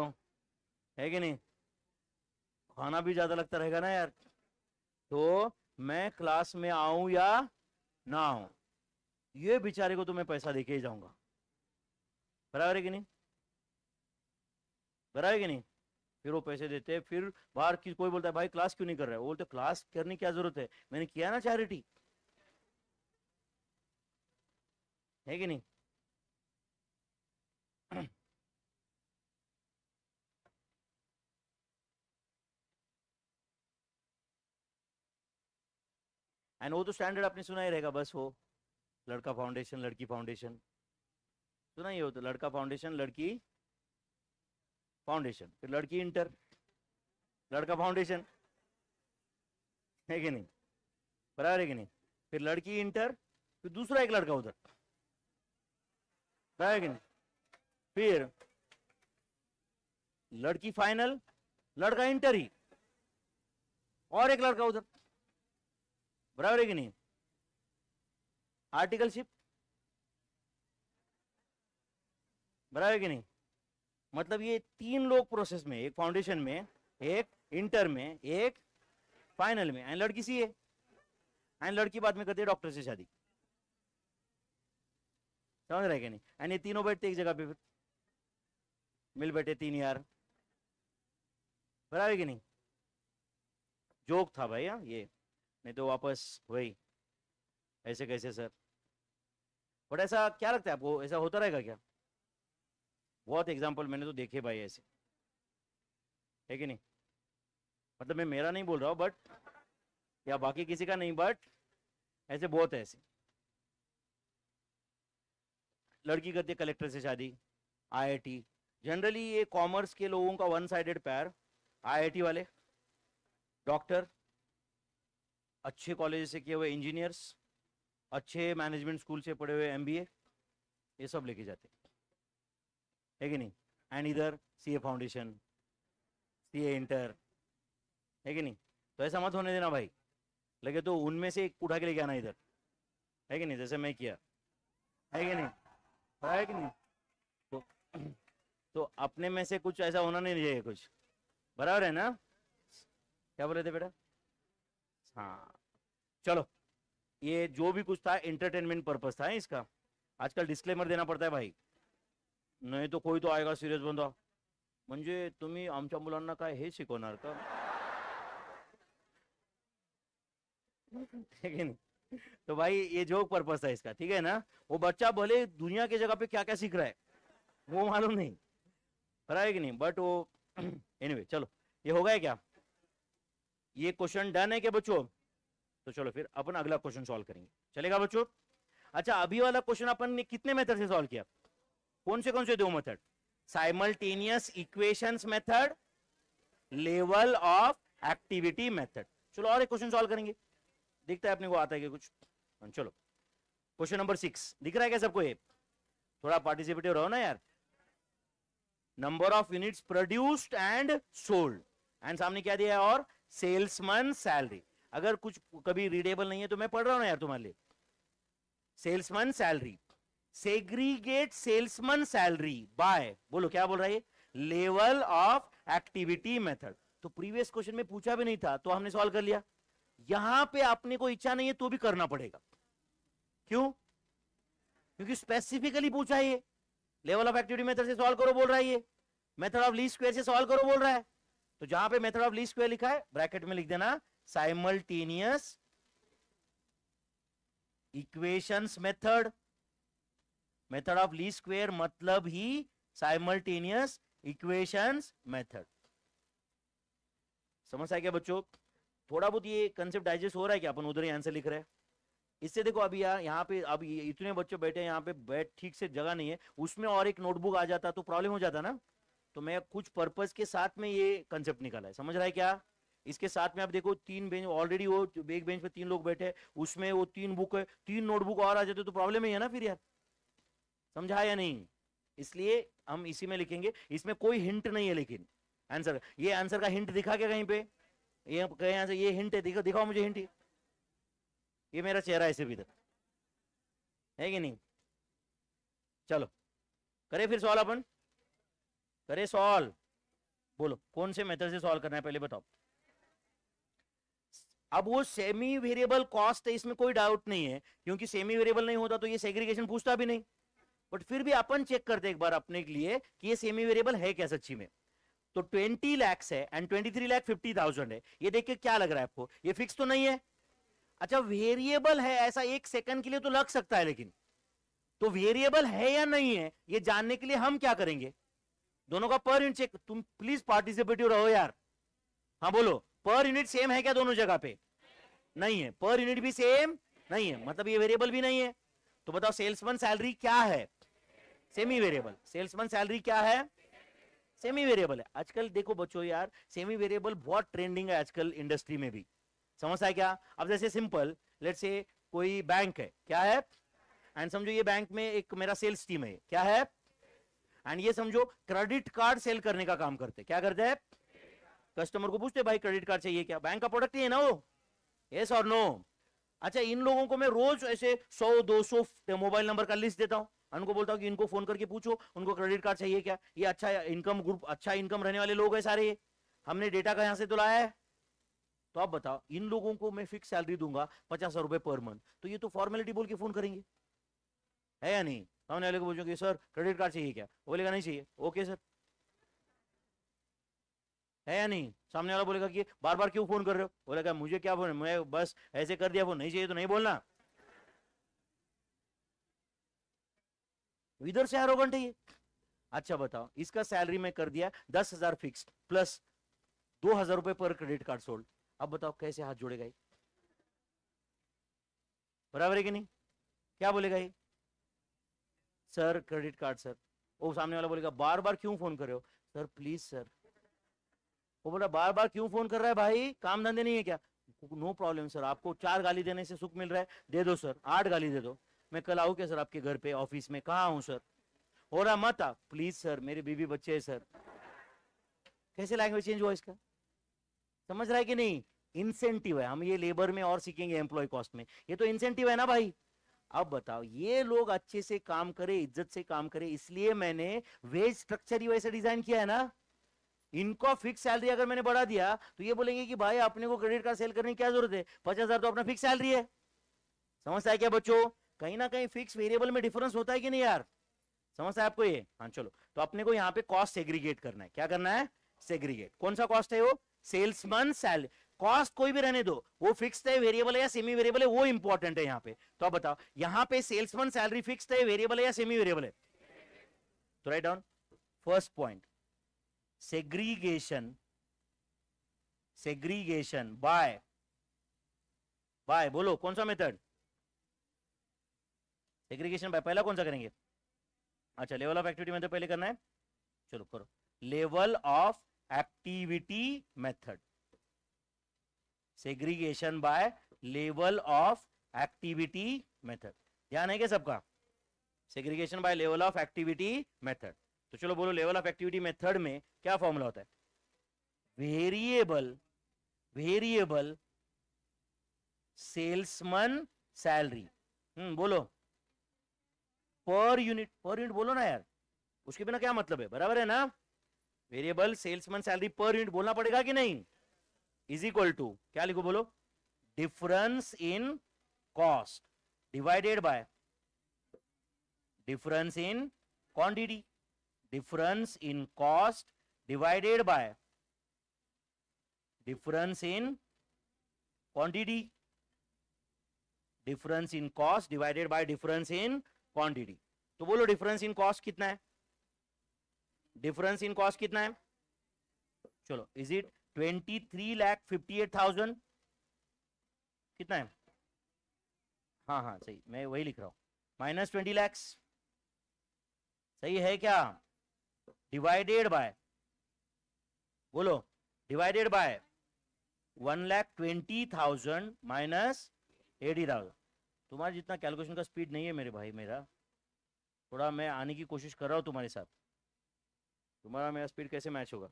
है कि नहीं खाना भी ज्यादा लगता रहेगा ना यार तो मैं क्लास में आऊं या ना आऊं ये बेचारे को तो मैं पैसा देके ही जाऊंगा बराबर है कि नहीं बराबर है कि नहीं फिर वो पैसे देते हैं फिर बाहर की कोई बोलता है भाई क्लास क्यों नहीं कर रहे है वो बोलते क्लास करने की क्या जरूरत है मैंने किया ना चैरिटी है कि नहीं एंड वो तो स्टैंडर्ड आपने सुना ही रहेगा बस वो लड़का फाउंडेशन लड़की फाउंडेशन सुना ही हो तो लड़का फाउंडेशन लड़की फाउंडेशन फिर लड़की इंटर लड़का फाउंडेशन है कि नहीं बराबर है कि नहीं फिर लड़की इंटर फिर दूसरा एक लड़का उधर बराबर है कि नहीं फिर लड़की फाइनल लड़का इंटर ही और एक लड़का उधर बराबर है कि नहीं आर्टिकलशिप बराबर है कि नहीं मतलब ये तीन लोग प्रोसेस में एक फाउंडेशन में एक इंटर में एक फाइनल में एंड लड़की सी है एंड लड़की बाद में करती है डॉक्टर से शादी समझ रहे क्या नहीं एंड ये तीनों बैठते एक जगह पे फिर मिल बैठे तीन यार बराबर कि नहीं जोक था भाई हाँ ये नहीं तो वापस वही ऐसे कैसे सर बट ऐसा क्या लगता है आपको ऐसा होता रहेगा क्या बहुत एग्जाम्पल मैंने तो देखे भाई ऐसे है कि नहीं मतलब मैं मेरा नहीं बोल रहा हूँ बट या बाकी किसी का नहीं बट ऐसे बहुत है ऐसे लड़की करती है कलेक्टर से शादी आईआईटी जनरली ये कॉमर्स के लोगों का वन साइडेड पैर आईआईटी वाले डॉक्टर अच्छे कॉलेज से किए हुए इंजीनियर्स अच्छे मैनेजमेंट स्कूल से पढ़े हुए एमबीए ये सब लेके जाते है कि नहीं एंड इधर सी ए फाउंडेशन सी ए इंटर है कि नहीं तो ऐसा मत होने देना भाई लगे तो उनमें से एक उठा के लेके आना इधर है कि नहीं जैसे मैं किया है कि नहीं है कि नहीं तो तो अपने में से कुछ ऐसा होना नहीं चाहिए कुछ बराबर है ना क्या बोले थे बेटा हाँ चलो ये जो भी कुछ था एंटरटेनमेंट पर्पज था इसका आजकल डिस्क्लेमर देना पड़ता है भाई नहीं तो कोई तो आएगा सीरियस बंदा म्हणजे तुम्ही आमच्या मुलांना काय का ठीक है ना तो भाई ये जोक पर्पज था इसका ठीक है ना वो बच्चा भले दुनिया के जगह पे क्या क्या सीख रहा है वो मालूम नहीं रहा है कि नहीं बट वो एनीवे anyway, चलो ये हो गया क्या ये क्वेश्चन डन है क्या बच्चों तो चलो फिर अपन अगला क्वेश्चन सॉल्व करेंगे चलेगा बच्चों अच्छा अभी वाला क्वेश्चन अपन ने कितने मेथड से सॉल्व किया कौन से कौन से दो method simultaneous equation method level of activity method चलो और एक क्वेश्चन सॉल्व करेंगे देखते हैं अपने को आता है क्या कुछ चलो क्वेश्चन नंबर सिक्स दिख रहा है क्या सबको ये थोड़ा पार्टिसिपेटिव रहो ना यार number of units produced and sold and सामने क्या दिया है और सेल्समैन सैलरी अगर कुछ कभी रीडेबल नहीं है तो मैं पढ़ रहा हूं यार तुम्हारे लिए salesman salary segregate salesman salary by बोलो क्या बोल रहा है लेवल ऑफ एक्टिविटी मेथड तो प्रीवियस क्वेश्चन में पूछा भी नहीं था तो हमने सॉल्व कर लिया यहां पे आपने को इच्छा नहीं है तो भी करना पड़ेगा क्यों क्योंकि स्पेसिफिकली पूछा है ये लेवल ऑफ एक्टिविटी मेथड से सॉल्व करो बोल रहा है ये मेथड ऑफ लीस्ट स्क्वायर से सॉल्व करो बोल रहा है तो जहां पे मेथड ऑफ लीस्ट स्क्वायर लिखा है ब्रैकेट में लिख देना simultaneous equations method method of least square मतलब ही साइमल्टेनियस इक्वेशंस मेथड समझ आया क्या बच्चों थोड़ा बहुत ये कंसेप्ट डाइजेस्ट हो रहा है कि अपन उधर ही आंसर लिख रहे हैं इससे देखो अभी यार यहाँ पे अब इतने बच्चे बैठे हैं यहाँ पे बैठ ठीक से जगह नहीं है उसमें और एक नोटबुक आ जाता तो प्रॉब्लम हो जाता ना तो मैं कुछ पर्पज के साथ में ये कंसेप्ट निकाला है समझ रहा है क्या इसके साथ में आप देखो तीन बेंच ऑलरेडी वो एक बेंच पे तीन लोग बैठे उसमें वो तीन बुक है तीन नोटबुक और आ जाते तो प्रॉब्लम ही है ना फिर यार समझा या नहीं इसलिए हम इसी में लिखेंगे इसमें कोई हिंट नहीं है लेकिन आंसर ये आंसर का हिंट दिखा क्या कहीं पे ये कहीं आंसर ये हिंट है दिखा दिखाओ मुझे हिंट ही ये मेरा चेहरा ऐसे भी इधर है कि नहीं चलो करे फिर सवाल अपन करे सॉल्व बोलो कौन से मेथड से सॉल्व करना है पहले बताओ अब वो सेमी वेरिएबल कॉस्ट है इसमें कोई डाउट नहीं है क्योंकि सेमी वेरिएबल नहीं होता तो ये सेग्रीगेशन पूछता भी नहीं बट फिर भी अपन चेक करते एक बार अपने के लिए कि ये सेमी वेरिएबल है क्या सच्ची में तो 20 लैक्स है एंड 23 फिफ्टी थाउजेंड है ये देख के क्या लग रहा है आपको ये फिक्स तो नहीं है अच्छा वेरिएबल है ऐसा एक सेकंड के लिए तो लग सकता है लेकिन तो वेरिएबल है या नहीं है ये जानने के लिए हम क्या करेंगे दोनों का पर यूनिट चेक तुम प्लीज पार्टिसिपेटिव रहो यार हाँ बोलो पर यूनिट सेम है क्या दोनों जगह पे नहीं है पर यूनिट भी सेम नहीं है मतलब ये वेरिएबल भी नहीं है तो बताओ सेल्समैन सैलरी क्या है सेमी वेरिएबल सेल्समैन सैलरी क्या है सेमी वेरिएबल है आजकल देखो बच्चों यार सेमी वेरिएबल बहुत ट्रेंडिंग है आजकल इंडस्ट्री में भी समझ आया क्या अब जैसे सिंपल लेट से कोई बैंक है क्या है एंड समझो ये बैंक में एक मेरा सेल्स टीम है क्या है एंड ये समझो क्रेडिट कार्ड सेल करने का काम करते क्या करते हैं कस्टमर को पूछते भाई क्रेडिट कार्ड चाहिए क्या बैंक का प्रोडक्ट ही है ना वो यस और नो अच्छा इन लोगों को मैं रोज ऐसे सौ दो सौ मोबाइल नंबर का लिस्ट देता हूँ उनको बोलता हूँ कि इनको फोन करके पूछो उनको क्रेडिट कार्ड चाहिए क्या ये अच्छा इनकम ग्रुप अच्छा इनकम रहने वाले लोग है सारे हमने डेटा का यहाँ से तो लाया है तो आप बताओ इन लोगों को मैं फिक्स सैलरी दूंगा पचास हजार रुपए पर मंथ तो ये तो फॉर्मेलिटी बोल के फोन करेंगे है या नहीं सामने वाले को पूछोगे सर क्रेडिट कार्ड चाहिए क्या बोलेगा नहीं चाहिए ओके सर है या नहीं सामने वाला बोलेगा कि बार बार क्यों फोन कर रहे हो बोलेगा मुझे क्या फोन मैं बस ऐसे कर दिया फोन नहीं चाहिए तो नहीं बोलना इधर से हर घंटे अच्छा बताओ इसका सैलरी में कर दिया दस हजार फिक्स प्लस दो हजार रुपए पर क्रेडिट कार्ड सोल्ड अब बताओ कैसे हाथ जोड़ेगा बराबर है कि नहीं क्या बोलेगा ये सर क्रेडिट कार्ड सर वो सामने वाला बोलेगा बार बार क्यों फोन कर रहे हो सर प्लीज सर वो बोला बार बार क्यों फोन कर रहा है भाई काम धंधे नहीं है क्या नो प्रॉब्लम सर आपको चार गाली देने से सुख मिल रहा है दे दो सर आठ गाली दे दो मैं कल आऊ क्या सर आपके घर पे ऑफिस में कहा हूँ सर हो रहा मत आप प्लीज सर मेरे बीबी बच्चे है सर कैसे लैंग्वेज चेंज हुआ इसका समझ रहा है कि नहीं इंसेंटिव है हम ये लेबर में और सीखेंगे एम्प्लॉय कॉस्ट में ये तो इंसेंटिव है ना भाई अब बताओ ये लोग अच्छे से काम करे इज्जत से काम करे इसलिए मैंने वेज स्ट्रक्चर ही वैसे डिजाइन किया है ना इनको फिक्स सैलरी अगर मैंने बढ़ा दिया तो ये बोलेंगे कि भाई अपने को क्रेडिट कार्ड सेल करने की क्या जरूरत है पचास हजार तो अपना फिक्स सैलरी है समझता है क्या बच्चों कहीं ना कहीं फिक्स वेरिएबल में डिफरेंस होता है कि नहीं यार समझता है आपको ये हाँ चलो तो अपने को यहाँ पे कॉस्ट सेग्रीगेट करना है क्या करना है सेग्रीगेट कौन सा कॉस्ट है वो सेल्समैन सैलरी कॉस्ट कोई भी रहने दो वो फिक्स्ड है वेरिएबल है या सेमी वेरिएबल है वो इंपॉर्टेंट है यहाँ पे तो आप बताओ यहाँ पे सेल्समैन सैलरी फिक्स्ड है वेरिएबल है या सेमी वेरिएबल है तो write down first point segregation segregation by by बोलो कौन सा मेथड सेग्रीगेशन बाय पहला कौन सा करेंगे अच्छा लेवल ऑफ एक्टिविटी मेथड पहले करना है चलो करो level of activity method segregation by level of activity method ध्यान है क्या सबका segregation by level of activity method तो चलो बोलो लेवल ऑफ एक्टिविटी मेथड में क्या फॉर्मूला होता है variable variable salesman salary hmm बोलो पर यूनिट पर यूनिट बोलो ना यार उसके बिना क्या मतलब है बराबर है ना variable salesman salary per unit बोलना पड़ेगा कि नहीं इज इक्वल टू क्या लिखो बोलो difference in cost divided by difference in quantity difference in cost divided by difference in quantity difference in cost divided by difference in quantity तो बोलो डिफरेंस इन कॉस्ट कितना है डिफरेंस इन कॉस्ट कितना है चलो is it twenty three lakh fifty eight thousand कितना है हाँ हाँ सही मैं वही लिख रहा हूँ माइनस ट्वेंटी लैक्स सही है क्या डिवाइडेड बाय बोलो divided by one lakh twenty thousand minus eighty thousand तुम्हारा जितना कैलकुलेशन का स्पीड नहीं है मेरे भाई मेरा थोड़ा मैं आने की कोशिश कर रहा हूँ तुम्हारे साथ तुम्हारा मेरा स्पीड कैसे मैच होगा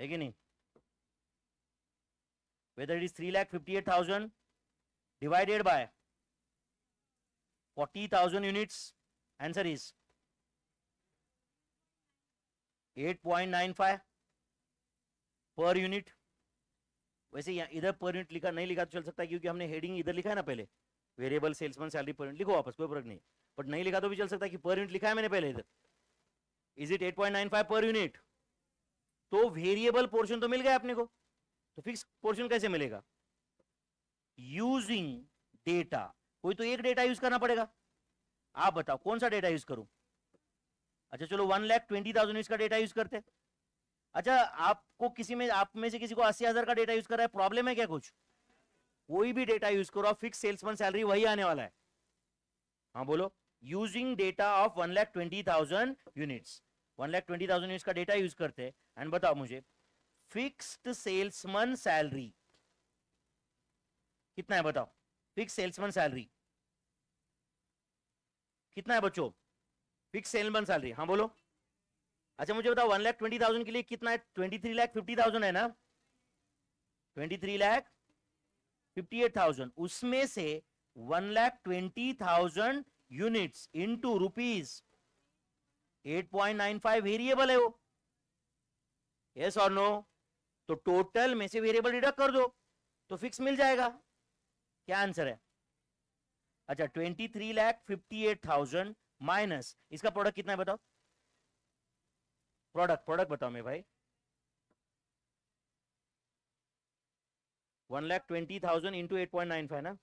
है कि नहीं whether it is 3,58,000 divided by 40,000 units, answer is 8.95 per unit वैसे इधर पर यूनिट लिखा नहीं लिखा तो चल सकता है क्योंकि हमने हेडिंग इधर लिखा है ना पहले variable salesman salary per unit लिखो वापस कोई फर्क नहीं बट नहीं लिखा तो भी चल सकता है कि पर यूनिट लिखा है मैंने पहले इधर इज इट 8.95 पर यूनिट तो वेरिएबल पोर्शन तो मिल गया अपने को तो फिक्स पोर्शन कैसे मिलेगा यूजिंग डेटा कोई तो एक डेटा यूज करना पड़ेगा आप बताओ कौन सा डेटा यूज करूं अच्छा चलो वन लैख ट्वेंटी थाउजेंड इसका डेटा यूज करते अच्छा आपको किसी में आप में से किसी को अस्सी हजार का डेटा यूज कर रहा है प्रॉब्लम है क्या कुछ कोई भी डेटा यूज करो फिक्स सेल्समैन सैलरी वही आने वाला है हाँ बोलो using data of one lakh twenty thousand units one lakh twenty thousand का डेटा यूज करते हैं एंड बताओ मुझे फिक्स्ड सेल्समैन सैलरी कितना है बताओ फिक्स सेल्समैन सैलरी कितना है बच्चों फिक्स सेल्समैन सैलरी हाँ बोलो अच्छा मुझे बताओ वन लाख ट्वेंटी थाउजेंड के लिए कितना है twenty three lakh fifty thousand है ना twenty three lakh fifty eight thousand उसमें से one lakh twenty thousand units to rupees eight point nine five variable है वो यस और नो तो टोटल में से वेरिएबल डिडक्ट कर दो तो फिक्स मिल जाएगा क्या आंसर है अच्छा twenty three lakh fifty eight thousand minus इसका प्रोडक्ट कितना है बताओ प्रोडक्ट प्रोडक्ट बताओ मेरे भाई one lakh twenty thousand into eight point nine five ना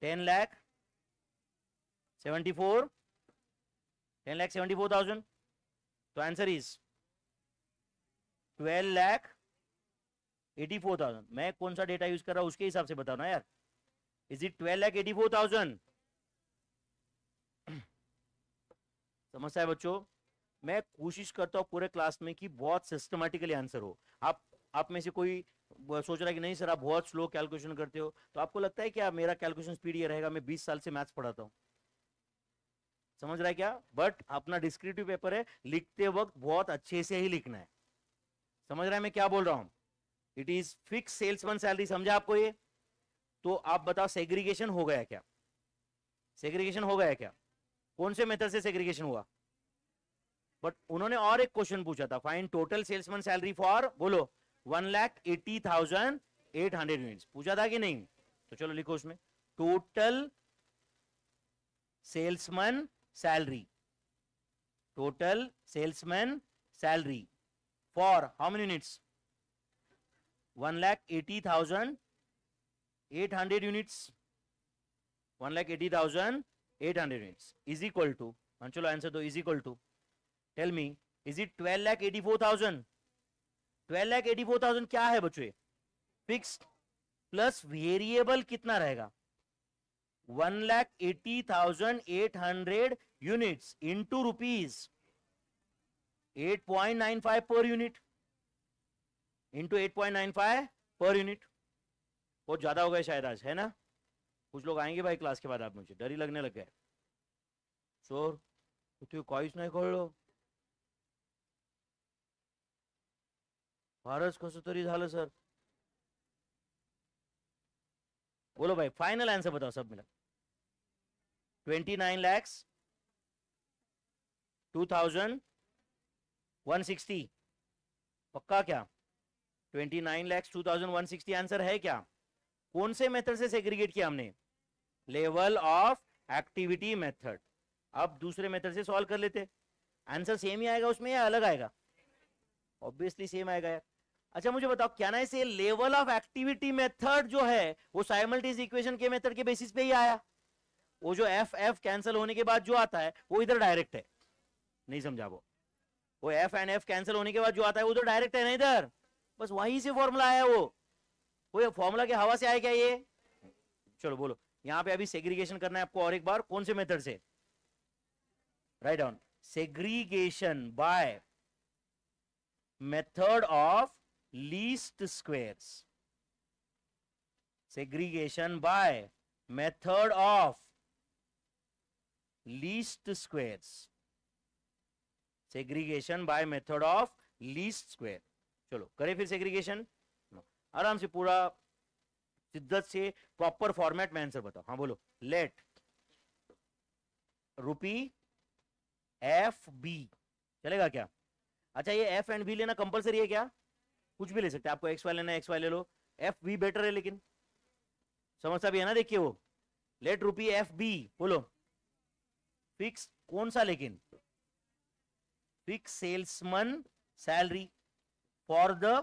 ten lakh seventy four ten lakh seventy four thousand तो answer is twelve lakh eighty four thousand मैं कौन सा डेटा यूज कर रहा हूं उसके हिसाब से बताओ ना यार is it twelve lakh eighty four thousand समस्या है बच्चों मैं कोशिश करता हूँ पूरे क्लास में कि बहुत सिस्टमेटिकली आंसर हो आप आप में से कोई सोच रहा है कि नहीं सर आप बहुत स्लो कैलकुलेशन करते हो तो आपको लगता है क्या मेरा कैलकुलेशन स्पीड ये रहेगा मैं 20 साल से मैथ्स पढ़ाता हूँ समझ रहा है क्या बट अपना डिस्क्रिप्टिव पेपर है लिखते वक्त बहुत अच्छे से ही लिखना है समझ रहे है मैं क्या बोल रहा हूं it is fix salesman salary समझा आपको ये तो आप बताओ सेग्रीगेशन हो गया क्या सेग्रीगेशन हो गया क्या कौन से मेथड से सेग्रीगेशन हुआ बट उन्होंने और एक क्वेश्चन पूछा था find total salesman salary for बोलो one lakh eighty thousand eight hundred unit पूछा था कि नहीं तो चलो लिखो उसमें total salesman salary total salesman salary for how many units? 1 lakh 80,000 800 units 1 lakh 80,000 800 units is equal to and chalo answer do is equal to tell me is it 12 lakh 84,000 12 lakh 84,000 क्या है बच्चे फिक्स्ड प्लस वेरिएबल कितना रहेगा one lakh eighty thousand eight hundred units into rupees 8.95 per unit into eight per unit बहुत ज़्यादा हो गए शायद आज है ना कुछ लोग आएंगे भाई क्लास के बाद आप मुझे डर ही लगने लग गए चोर कॉइस नहीं खोल लो फारस कस तरी सर बोलो भाई फाइनल आंसर बताओ सब मिला twenty nine lakhs two thousand one sixty पक्का क्या twenty nine lakhs two thousand one sixty answer है क्या कौन से मेथड से सेग्रीगेट किया हमने लेवल ऑफ एक्टिविटी मेथड अब दूसरे मेथड से सॉल्व कर लेते आंसर सेम ही आएगा उसमें या अलग आएगा ऑब्वियसली सेम आएगा यार अच्छा मुझे बताओ क्या ना इसे लेवल ऑफ एक्टिविटी मेथड जो है वो साइमल्टेनियस इक्वेशन के मेथड के बेसिस पे ही आया वो जो एफ एफ कैंसिल होने के बाद जो आता है वो इधर डायरेक्ट है नहीं समझा वो वो एफ एंड एफ कैंसिल होने के बाद जो आता है वो तो डायरेक्ट है ना इधर बस वहीं से फॉर्मूला आया वो वो फॉर्मूला के हवा से आया क्या ये चलो बोलो यहाँ पे अभी सेग्रीगेशन करना है आपको और एक बार कौन से मेथड से write on segregation by method of least squares segregation by method of least squares segregation by method of least square चलो करें फिर सेग्रीगेशन आराम से पूरा शिद्दत से प्रॉपर फॉर्मेट में आंसर बताओ हाँ बोलो लेट रुपी एफ बी चलेगा क्या अच्छा ये एफ एंड बी लेना कंपलसरी है क्या कुछ भी ले सकते हैं आपको एक्स वाई लेना एक्स वाई ले लो एफ बी बेटर है लेकिन समझता भी है ना देखिए वो लेट रुपी एफ बी बोलो फिक्स कौन सा लेकिन big salesman salary for the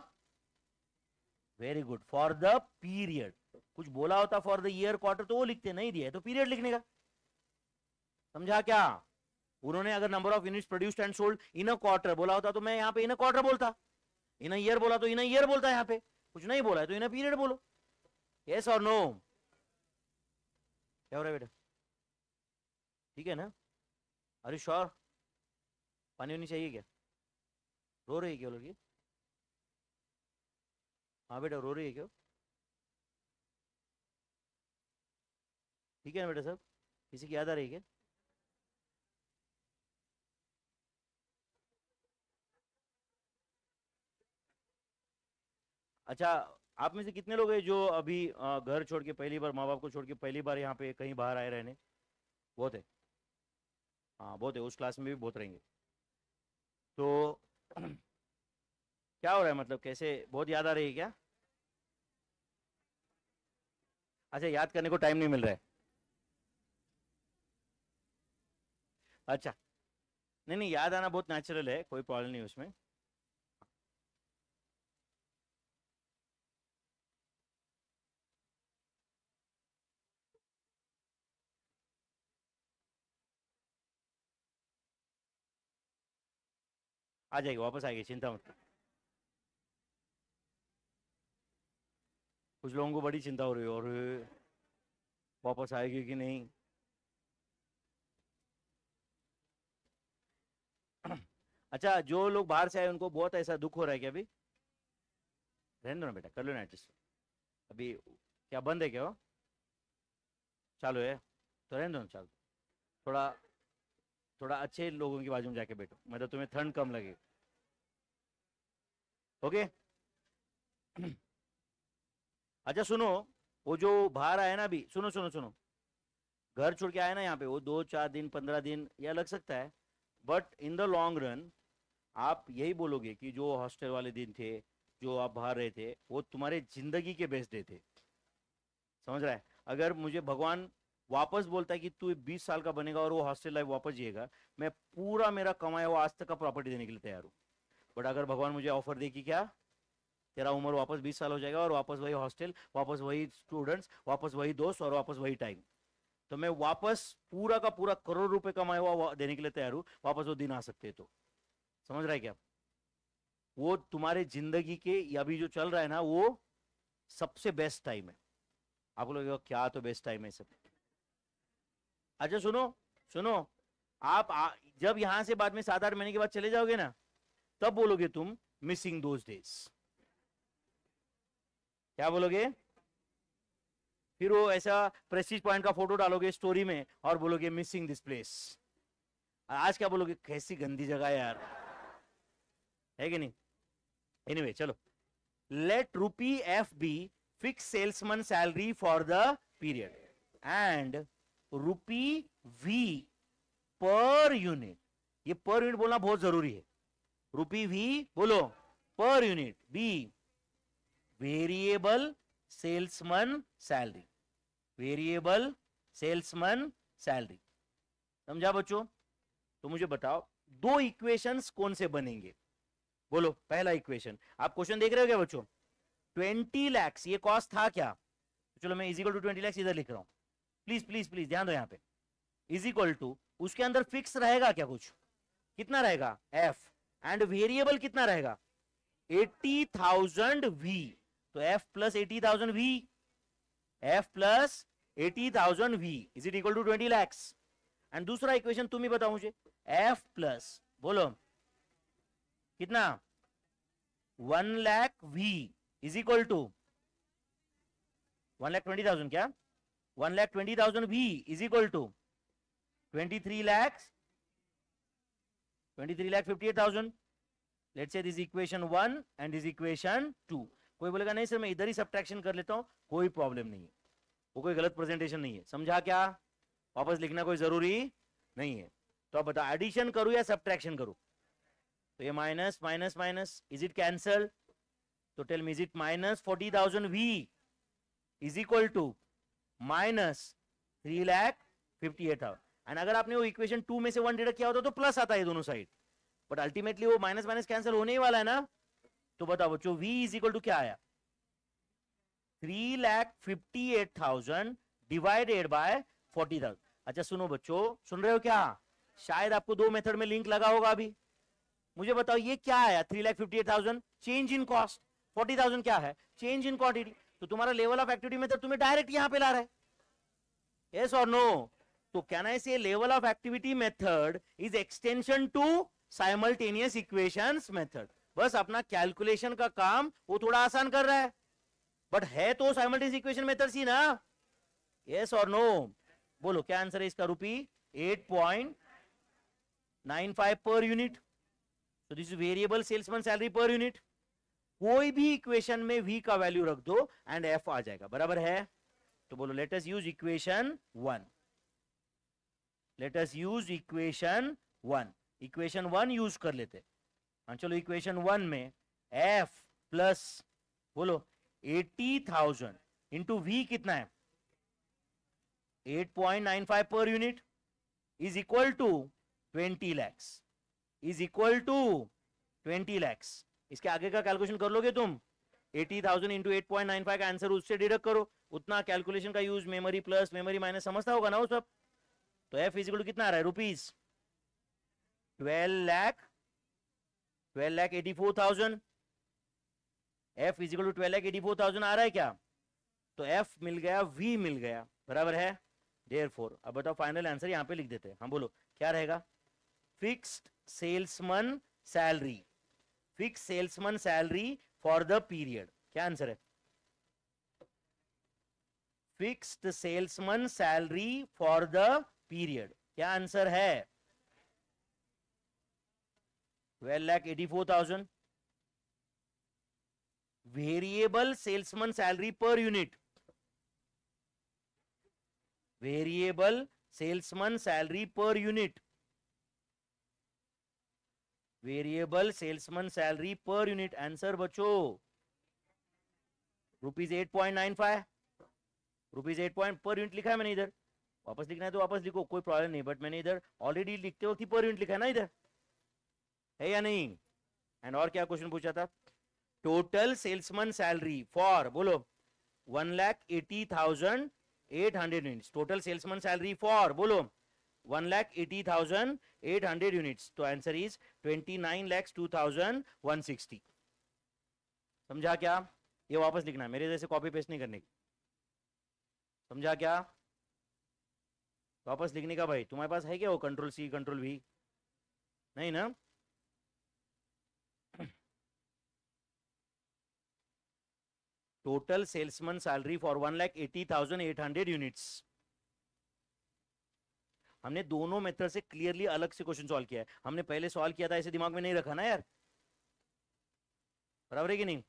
very good for the period कुछ बोला होता फॉर द ईयर क्वार्टर तो वो लिखते नहीं दिया है तो पीरियड लिखने का समझा क्या उन्होंने अगर number of units produced and sold in a quarter बोला होता तो मैं यहाँ पे इन अ क्वार्टर बोलता इन ईयर बोला तो इन ईयर बोलता यहाँ पे कुछ नहीं बोला है तो इन पीरियड बोलो यस और नो क्या हो रहा है बेटा ठीक है ना अरे श्योर पानी होनी चाहिए क्या रो रही है क्या लड़की हाँ बेटा रो रही है क्यों ठीक है ना बेटा साहब किसी की याद आ रही है क्या अच्छा आप में से कितने लोग हैं जो अभी घर छोड़ के पहली बार माँ बाप को छोड़ के पहली बार यहाँ पे कहीं बाहर आए रहने बहुत है हाँ बहुत है उस क्लास में भी बहुत रहेंगे तो क्या हो रहा है मतलब कैसे बहुत याद आ रही है क्या अच्छा याद करने को टाइम नहीं मिल रहा है अच्छा नहीं नहीं याद आना बहुत नेचुरल है कोई प्रॉब्लम नहीं उसमें आ जाएगी वापस आएगी चिंता मत कुछ लोगों को बड़ी चिंता हो रही है और वापस आएगी कि नहीं अच्छा जो लोग बाहर से आए उनको बहुत ऐसा दुख हो रहा है क्या अभी रहने दो ना बेटा कर लो ना एडजस्ट अभी क्या बंद है क्या वो चालू है तो रहने दो ना चालू थोड़ा थोड़ा अच्छे लोगों की बाजू में जाके बैठो मतलब तुम्हें ठंड कम लगे ओके अच्छा सुनो वो जो बाहर आया ना अभी सुनो सुनो सुनो घर छोड़ के आया ना यहाँ पे वो दो चार दिन पंद्रह दिन या लग सकता है but in the long run आप यही बोलोगे कि जो हॉस्टल वाले दिन थे जो आप बाहर रहे थे वो तुम्हारे जिंदगी के बेस्ट डे थे समझ रहा है अगर मुझे भगवान वापस बोलता है कि तू 20 साल का बनेगा और वो हॉस्टल लाइफ वापस जिएगा मैं पूरा मेरा कमाया हुआ आज तक का प्रॉपर्टी देने के लिए तैयार हूँ बट अगर भगवान मुझे ऑफर दे कि क्या तेरा उम्र वापस 20 साल हो जाएगा और वापस वही हॉस्टल वापस वही स्टूडेंट्स वापस वही दोस्त और वापस वही टाइम तो मैं वापस पूरा का पूरा करोड़ रुपये कमाया हुआ देने के लिए तैयार हूँ वापस वो दिन आ सकते तो समझ रहा है क्या वो तुम्हारे जिंदगी के अभी जो चल रहा है ना वो सबसे बेस्ट टाइम है आप लोग क्या तो बेस्ट टाइम है सब अच्छा सुनो सुनो आप आ, जब यहां से बाद में सात आठ महीने के बाद चले जाओगे ना तब बोलोगे तुम मिसिंग दोज डेज क्या बोलोगे फिर वो ऐसा प्रेस्टीज पॉइंट का फोटो डालोगे स्टोरी में और बोलोगे मिसिंग दिस प्लेस आज क्या बोलोगे कैसी गंदी जगह है यार है कि नहीं एनीवे anyway, चलो let rupee F B fix salesman salary for the period and rupee V per unit ये पर यूनिट बोलना बहुत जरूरी है रुपी वी बोलो per unit B variable salesman salary variable salesman salary समझा बच्चों तो मुझे बताओ दो इक्वेशंस कौन से बनेंगे बोलो पहला इक्वेशन आप क्वेश्चन देख रहे हो क्या बच्चों ट्वेंटी लैक्स ये कॉस्ट था क्या तो चलो मैं इजिकल टू ट्वेंटी लैक्स इधर लिख रहा हूं प्लीज प्लीज प्लीज ध्यान दो यहाँ पे इज इक्वल टू उसके अंदर फिक्स रहेगा क्या कुछ कितना रहेगा एफ एंड वेरिएबल कितना रहेगा एटी थाउजेंड वी तो F plus eighty thousand V F plus eighty thousand V is it equal to twenty lakhs and दूसरा इक्वेशन तुम ही बताओ मुझे एफ प्लस बोलो कितना one lakh V is equal to one lakh twenty thousand क्या one lakh twenty thousand V is equal to twenty three lakhs twenty three lakh fifty eight thousand let say this equation one and this equation two कोई बोलेगा नहीं सर मैं इधर ही सब्ट्रैक्शन कर लेता हूं कोई प्रॉब्लम नहीं है वो कोई गलत प्रेजेंटेशन नहीं है समझा क्या वापस लिखना कोई जरूरी नहीं है तो आप बताओ एडिशन करो या सब्ट्रैक्शन करो तो ये minus minus minus is it cancel तो tell me is it minus forty thousand V is equal to minus three lakh fifty eight and अगर आपने वो इक्वेशन टू में से वन डिडक्ट किया होता तो प्लस आता है दोनों साइड बट अल्टीमेटली वो माइनस माइनस कैंसिल होने ही वाला है ना तो बताओ बच्चों वी इज इक्वल टू क्या आया three lakh fifty eight thousand divided by forty thousand अच्छा सुनो बच्चों सुन रहे हो क्या शायद आपको दो मेथड में लिंक लगा होगा अभी मुझे बताओ ये क्या आया three lakh fifty eight thousand change in cost forty thousand क्या है चेंज इन क्वांटिटी तो तुम्हारा लेवल ऑफ एक्टिविटी मेथड तुम्हें डायरेक्ट यहां पे ला रहा है यस और नो तो कहना है level of activity method is extension to simultaneous equation method बस अपना कैलकुलेशन का काम वो थोड़ा आसान कर रहा है बट है तो साइमल्टेनियस इक्वेशन मेथड सी ना यस और नो बोलो क्या आंसर है इसका rupee eight point nine five per unit so this is variable salesman salary per unit कोई भी इक्वेशन में वी का वैल्यू रख दो एंड एफ आ जाएगा बराबर है तो बोलो let's use equation one let's use equation one equation one use कर लेते हाँ चलो इक्वेशन वन में एफ प्लस बोलो एटी थाउजेंड इंटू वी कितना है eight point nine five per unit is equal to twenty lakhs is equal to twenty lakhs इसके आगे का कैलकुलेशन कर लोगे तुम 80,000 thousand into eight point nine five का आंसर उससे डिडक्ट करो उतना कैलकुलेशन का use memory plus memory minus समझता होगा ना वो सब तो एफ इजिकल कितना आ रहा है rupees twelve lakh twelve lakh eighty four thousand F equal to twelve lakh eighty four thousand आ रहा है क्या तो एफ मिल गया वी मिल गया बराबर है डेयर फोर अब बताओ फाइनल आंसर यहाँ पे लिख देते हैं हम हाँ, बोलो क्या रहेगा fixed salesman salary fix salesman salary for the period क्या आंसर है fixed salesman salary for the period क्या आंसर है twelve lakh eighty four thousand variable salesman salary per unit variable salesman salary per unit variable salesman salary per unit answer बच्चों rupees eight point nine five rupees eight point per unit लिखा है मैंने इधर वापस लिखना है तो वापस लिखो कोई प्रॉब्लम नहीं बट मैंने इधर ऑलरेडी लिखते वक्त ही पर यूनिट लिखा है ना इधर है या नहीं एंड और क्या क्वेश्चन पूछा था टोटल सेल्समैन सैलरी फॉर बोलो one lakh eighty thousand eight hundred unit total salesman salary for बोलो one lakh eighty thousand eight hundred units तो answer is twenty nine lakhs two thousand one sixty समझा क्या ये वापस लिखना है मेरे जैसे कॉपी पेस्ट नहीं करने की समझा क्या वापस लिखने का भाई तुम्हारे पास है क्या वो कंट्रोल सी कंट्रोल वी नहीं ना total salesman salary for one lakh eighty thousand eight hundred units हमने दोनों मेथड से क्लियरली अलग से क्वेश्चन सॉल्व किया है हमने पहले सॉल्व किया था ऐसे दिमाग में नहीं रखा ना यार बराबर है कि नहीं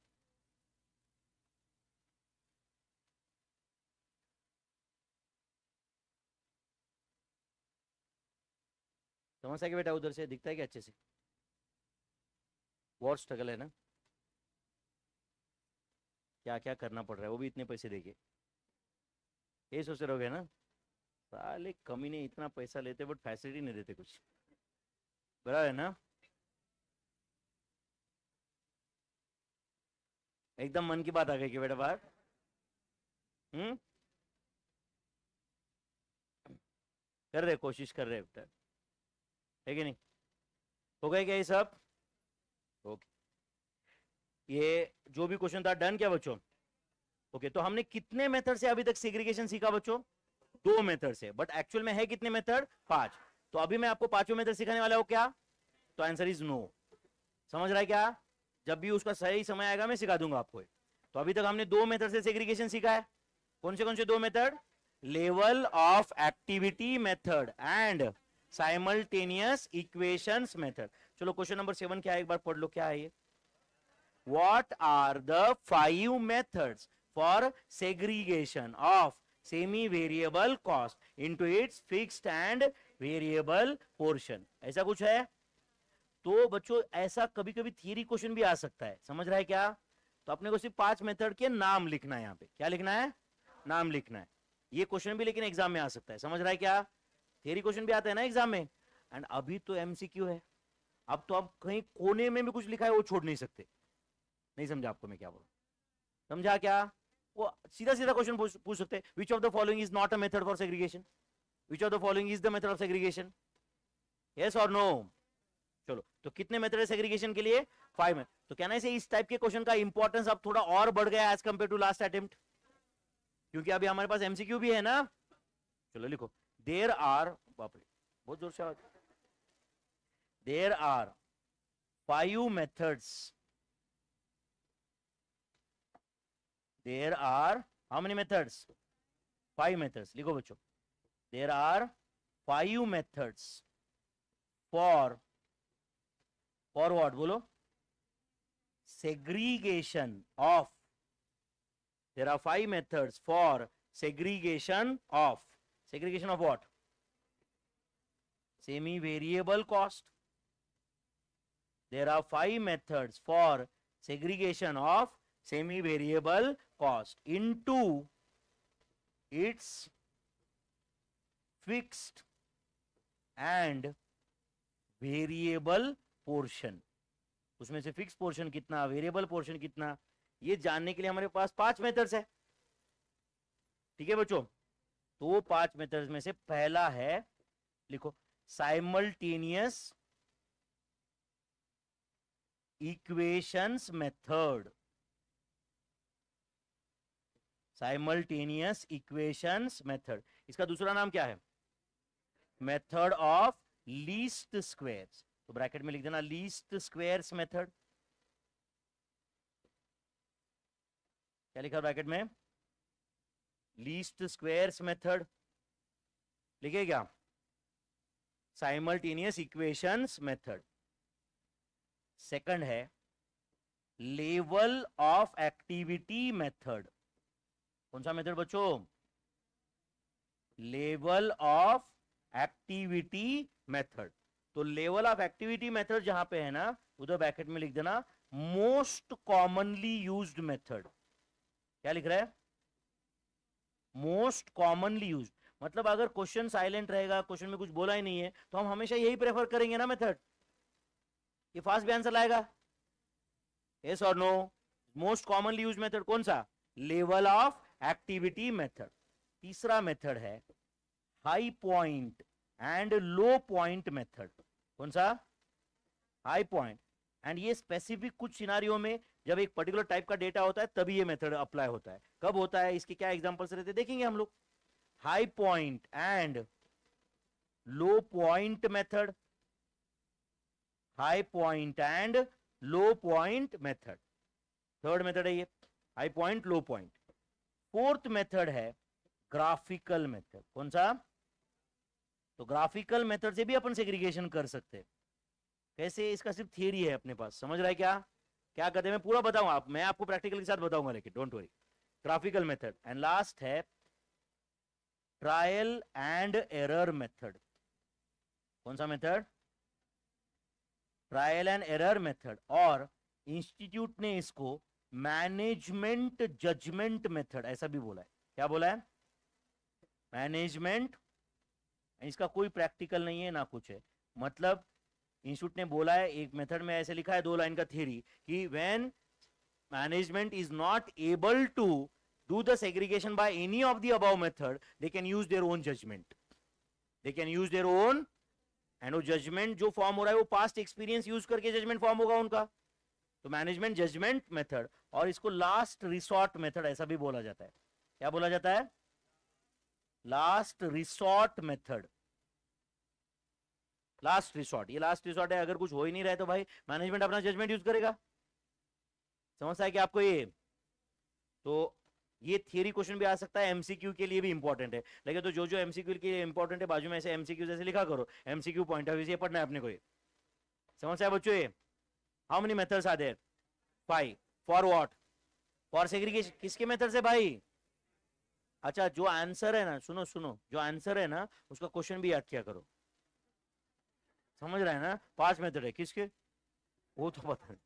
समझ सके बेटा उधर से दिखता है क्या अच्छे से बहुत स्ट्रगल है ना क्या क्या करना पड़ रहा है वो भी इतने पैसे देके सोच सोचते रहोगे ना साले कमी नहीं इतना पैसा लेते बट फैसिलिटी नहीं देते कुछ बराबर है ना एकदम मन की बात आ गई कि बेटा बाहर हम्म कर रहे कोशिश कर रहे बेटा है कि नहीं हो गए क्या ये सब ओके ये जो भी क्वेश्चन था डन क्या बच्चों ओके तो हमने कितने मेथड से अभी तक सीग्रीगेशन सीखा बच्चों दो मेथड से बट एक्चुअल में है कितने मेथड पांच तो अभी मैं आपको पांचों मेथड सिखाने वाला हूं क्या तो आंसर इज नो समझ रहा है क्या जब भी उसका सही समय आएगा मैं सिखा दूंगा आपको तो अभी तक हमने दो मेथड से सेग्रीगेशन सीखा है कौन से कौन से दो method level of activity method and simultaneous equations method चलो क्वेश्चन नंबर सेवन क्या है एक बार पढ़ लो क्या है ये what are the five methods for segregation of semi variable cost into its fixed and variable portion ऐसा कुछ है तो बच्चों ऐसा कभी कभी थियरी क्वेश्चन भी आ सकता है समझ रहा है क्या तो अपने को सिर्फ पांच मेथड के नाम लिखना है यहाँ पे क्या लिखना है नाम लिखना है ये क्वेश्चन भी लेकिन एग्जाम में आ सकता है समझ रहा है क्या थियरी क्वेश्चन भी आता है ना एग्जाम में एंड अभी तो एमसीक्यू है अब तो आप कहीं कोने में भी कुछ लिखा है वो छोड़ नहीं सकते नहीं समझा आपको मैं क्या बोलूं समझा क्या वो सीधा सीधा क्वेश्चन पूछ सकते हैं which of the following is not a method for segregation which of the following is the method of segregation yes और नो चलो तो कितने मेथड है सेग्रीगेशन के लिए फाइव में तो कहना से इस टाइप के क्वेश्चन का इंपॉर्टेंस अब थोड़ा और बढ़ गया as compare to last attempt क्योंकि अभी हमारे पास एमसीक्यू भी है ना चलो लिखो देर आर बापरे बहुत जोर से आवाज there are five methods there are how many methods five methods लिखो बच्चों there are five methods for for what बोलो segregation of there are five methods for segregation of segregation of what semi variable cost there are five methods for segregation of semi variable cost into its fixed and variable portion. उसमें से फिक्स पोर्शन कितना वेरिएबल पोर्शन कितना ये जानने के लिए हमारे पास पांच मेथड्स है ठीक है बच्चों तो पांच मेथड्स में से पहला है लिखो simultaneous equations method simultaneous equation method इसका दूसरा नाम क्या है मेथड ऑफ लीस्ट स्क्वेयर्स तो ब्रैकेट में लिख देना लीस्ट स्क्वेयर्स मेथड क्या लिखा ब्रैकेट में लीस्ट स्क्वेयर्स मेथड लिखे क्या साइमल्टेनियस इक्वेशंस मेथड सेकंड है लेवल ऑफ एक्टिविटी मेथड कौन सा मेथड बच्चों लेवल ऑफ एक्टिविटी मेथड तो लेवल ऑफ एक्टिविटी मेथड जहां पे है ना उधर ब्रैकेट में लिख देना मोस्ट कॉमनली यूज्ड मेथड क्या लिख रहा है मोस्ट कॉमनली यूज मतलब अगर क्वेश्चन साइलेंट रहेगा क्वेश्चन में कुछ बोला ही नहीं है तो हम हमेशा यही प्रेफर करेंगे ना मेथड ये फास्ट भी आंसर लाएगा यस और no most commonly use method कौन सा लेवल ऑफ एक्टिविटी मेथड तीसरा मेथड है high point and low point method कौन सा हाई पॉइंट एंड ये स्पेसिफिक कुछ सिनारियों में जब एक पर्टिकुलर टाइप का डेटा होता है तभी ये मेथड अप्लाई होता है कब होता है इसके क्या एग्जांपल्स रहते हैं देखेंगे हम लोग high point and low point method high point and low point method third method है ये high point low point fourth method है ग्राफिकल मेथड कौन सा तो ग्राफिकल मेथड से भी अपन सेग्रीगेशन कर सकते कैसे इसका सिर्फ थियरी है अपने पास समझ रहा है क्या क्या कहते हैं मैं पूरा बताऊं आप मैं आपको प्रैक्टिकल के साथ बताऊंगा लेकिन don't worry graphical method and last है ट्रायल एंड एरर मेथड कौन सा method trial and error method और इंस्टीट्यूट ने इसको मैनेजमेंट जजमेंट मेथड ऐसा भी बोला है क्या बोला है मैनेजमेंट इसका कोई प्रैक्टिकल नहीं है ना कुछ है मतलब इंस्टीट्यूट ने बोला है एक मेथड में ऐसे लिखा है दो लाइन का थियरी कि when management is not able to do the segregation by any of the above method they can use their own judgement they can use their own and वो जजमेंट जो फॉर्म हो रहा है वो पास्ट एक्सपीरियंस यूज करके जजमेंट फॉर्म होगा उनका तो मैनेजमेंट जजमेंट मेथड और इसको लास्ट रिसोर्ट मेथड ऐसा भी बोला जाता है क्या बोला जाता है last resort method last resort ये लास्ट रिसोर्ट है अगर कुछ हो ही नहीं रहा है तो भाई मैनेजमेंट अपना जजमेंट यूज करेगा समझता है कि आपको ये तो ये थियरी क्वेश्चन भी आ सकता है एमसीक्यू के लिए भी इंपॉर्टेंट है लेकिन तो जो जो एमसीक्यू के लिए इंपॉर्टेंट है बाजू में ऐसे एमसीक्यू जैसे लिखा करो एमसीक्यू पॉइंट ऑफ व्यू से पढ़ना है अपने को ये समझ आए बच्चों ये how many methods are there five for what for segregation किसके मेथड से भाई अच्छा जो आंसर है ना सुनो सुनो जो आंसर है ना उसका क्वेश्चन भी याद किया करो समझ रहे हैं ना पांच मेथड है किसके वो तो पता नहीं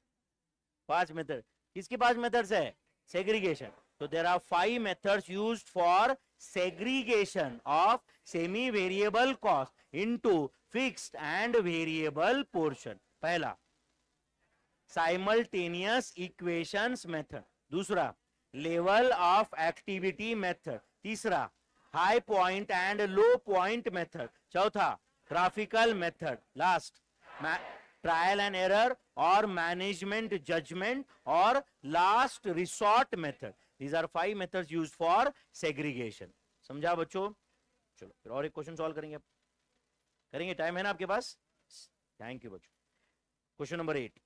पांच मेथड किसके पांच मेथड्स है सेग्रीगेशन तो there are five methods use for segregation of semi variable cost into fixed and variable portion पहला साइमल्टेनियस इक्वेशन मेथड दूसरा लेवल ऑफ एक्टिविटी मेथड तीसरा high point and low point method चौथा graphical method last trial and error और मैनेजमेंट जजमेंट और last resort method these are five methods use for segregation समझा बच्चों चलो फिर और एक क्वेश्चन सॉल्व करेंगे करेंगे टाइम है ना आपके पास थैंक यू बच्चों क्वेश्चन नंबर एट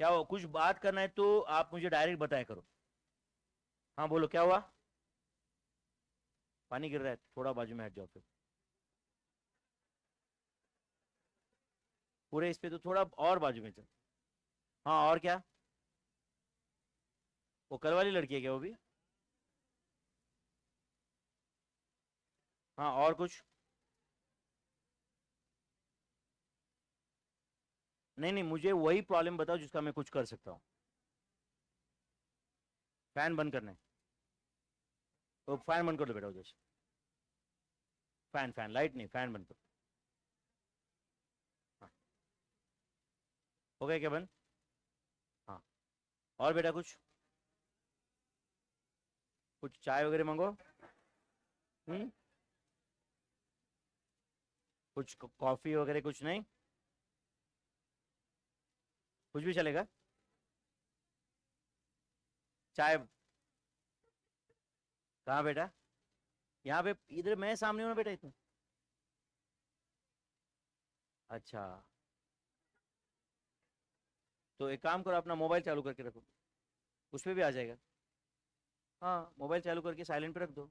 क्या हुआ कुछ बात करना है तो आप मुझे डायरेक्ट बताया करो हाँ बोलो क्या हुआ पानी गिर रहा है थोड़ा बाजू में हट जाओ फिर पूरे इस पे तो थोड़ा और बाजू में चल हाँ और क्या वो कल वाली लड़की है क्या वो भी हाँ और कुछ नहीं नहीं मुझे वही प्रॉब्लम बताओ जिसका मैं कुछ कर सकता हूँ फैन बंद करना है तो फैन बंद कर लो बेटा से फैन फैन लाइट नहीं फैन बंद करो हाँ हो गया क्या बंद हाँ और बेटा कुछ कुछ चाय वगैरह मांगो हम्म कुछ कॉफ़ी वगैरह कुछ नहीं कुछ भी चलेगा चाय कहा बेटा यहाँ पे इधर मैं सामने हूं बेटा इतना अच्छा तो एक काम करो अपना मोबाइल चालू करके रखो उस पर भी आ जाएगा हाँ मोबाइल चालू करके साइलेंट पे रख दो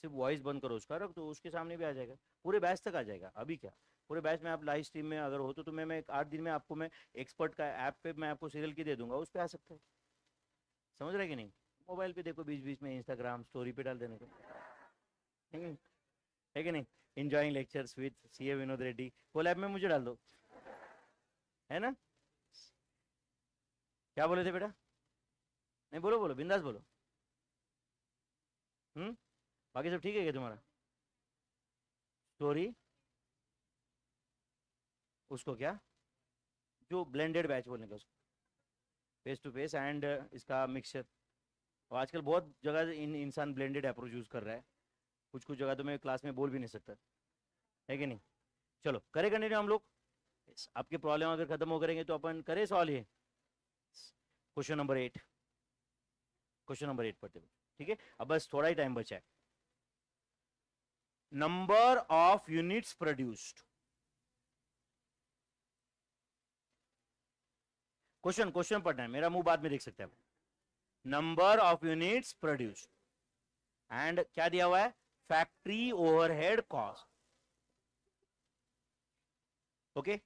सिर्फ वॉइस बंद करो उसका रख दो उसके सामने भी आ जाएगा पूरे बैच तक आ जाएगा अभी क्या पूरे बैच में आप लाइव स्ट्रीम में अगर हो तो, तो मैं मैं आठ दिन में आपको मैं एक्सपर्ट का ऐप पे मैं आपको सीरियल की दे दूंगा उस पर आ सकते हो समझ रहे कि नहीं मोबाइल पे देखो बीच बीच में इंस्टाग्राम स्टोरी पे डाल देने को है कि नहीं enjoying lectures with C A Vinod Reddy वो लैब में मुझे डाल दो है ना क्या बोले थे बेटा नहीं बोलो बोलो बिंदास बोलो हम्म बाकी सब ठीक है क्या तुम्हारा स्टोरी उसको क्या जो ब्लेंडेड बैच बोलने का उसको फेस टू फेस एंड इसका मिक्सचर और आजकल बहुत जगह इन इंसान ब्लेंडेड अप्रोच यूज़ कर रहा है कुछ कुछ जगह तो मैं क्लास में बोल भी नहीं सकता है कि नहीं चलो करें कंटिन्यू हम लोग आपके प्रॉब्लम अगर खत्म हो करेंगे तो अपन करें सॉल्व ये question number eight question number eight पढ़ते ठीक है अब बस थोड़ा ही टाइम बचा है number of units produced question question पढ़ना है मेरा मुंह बाद में देख सकते हैं number of units produce and क्या दिया हुआ है फैक्ट्री ओवरहेड कॉस्ट ओके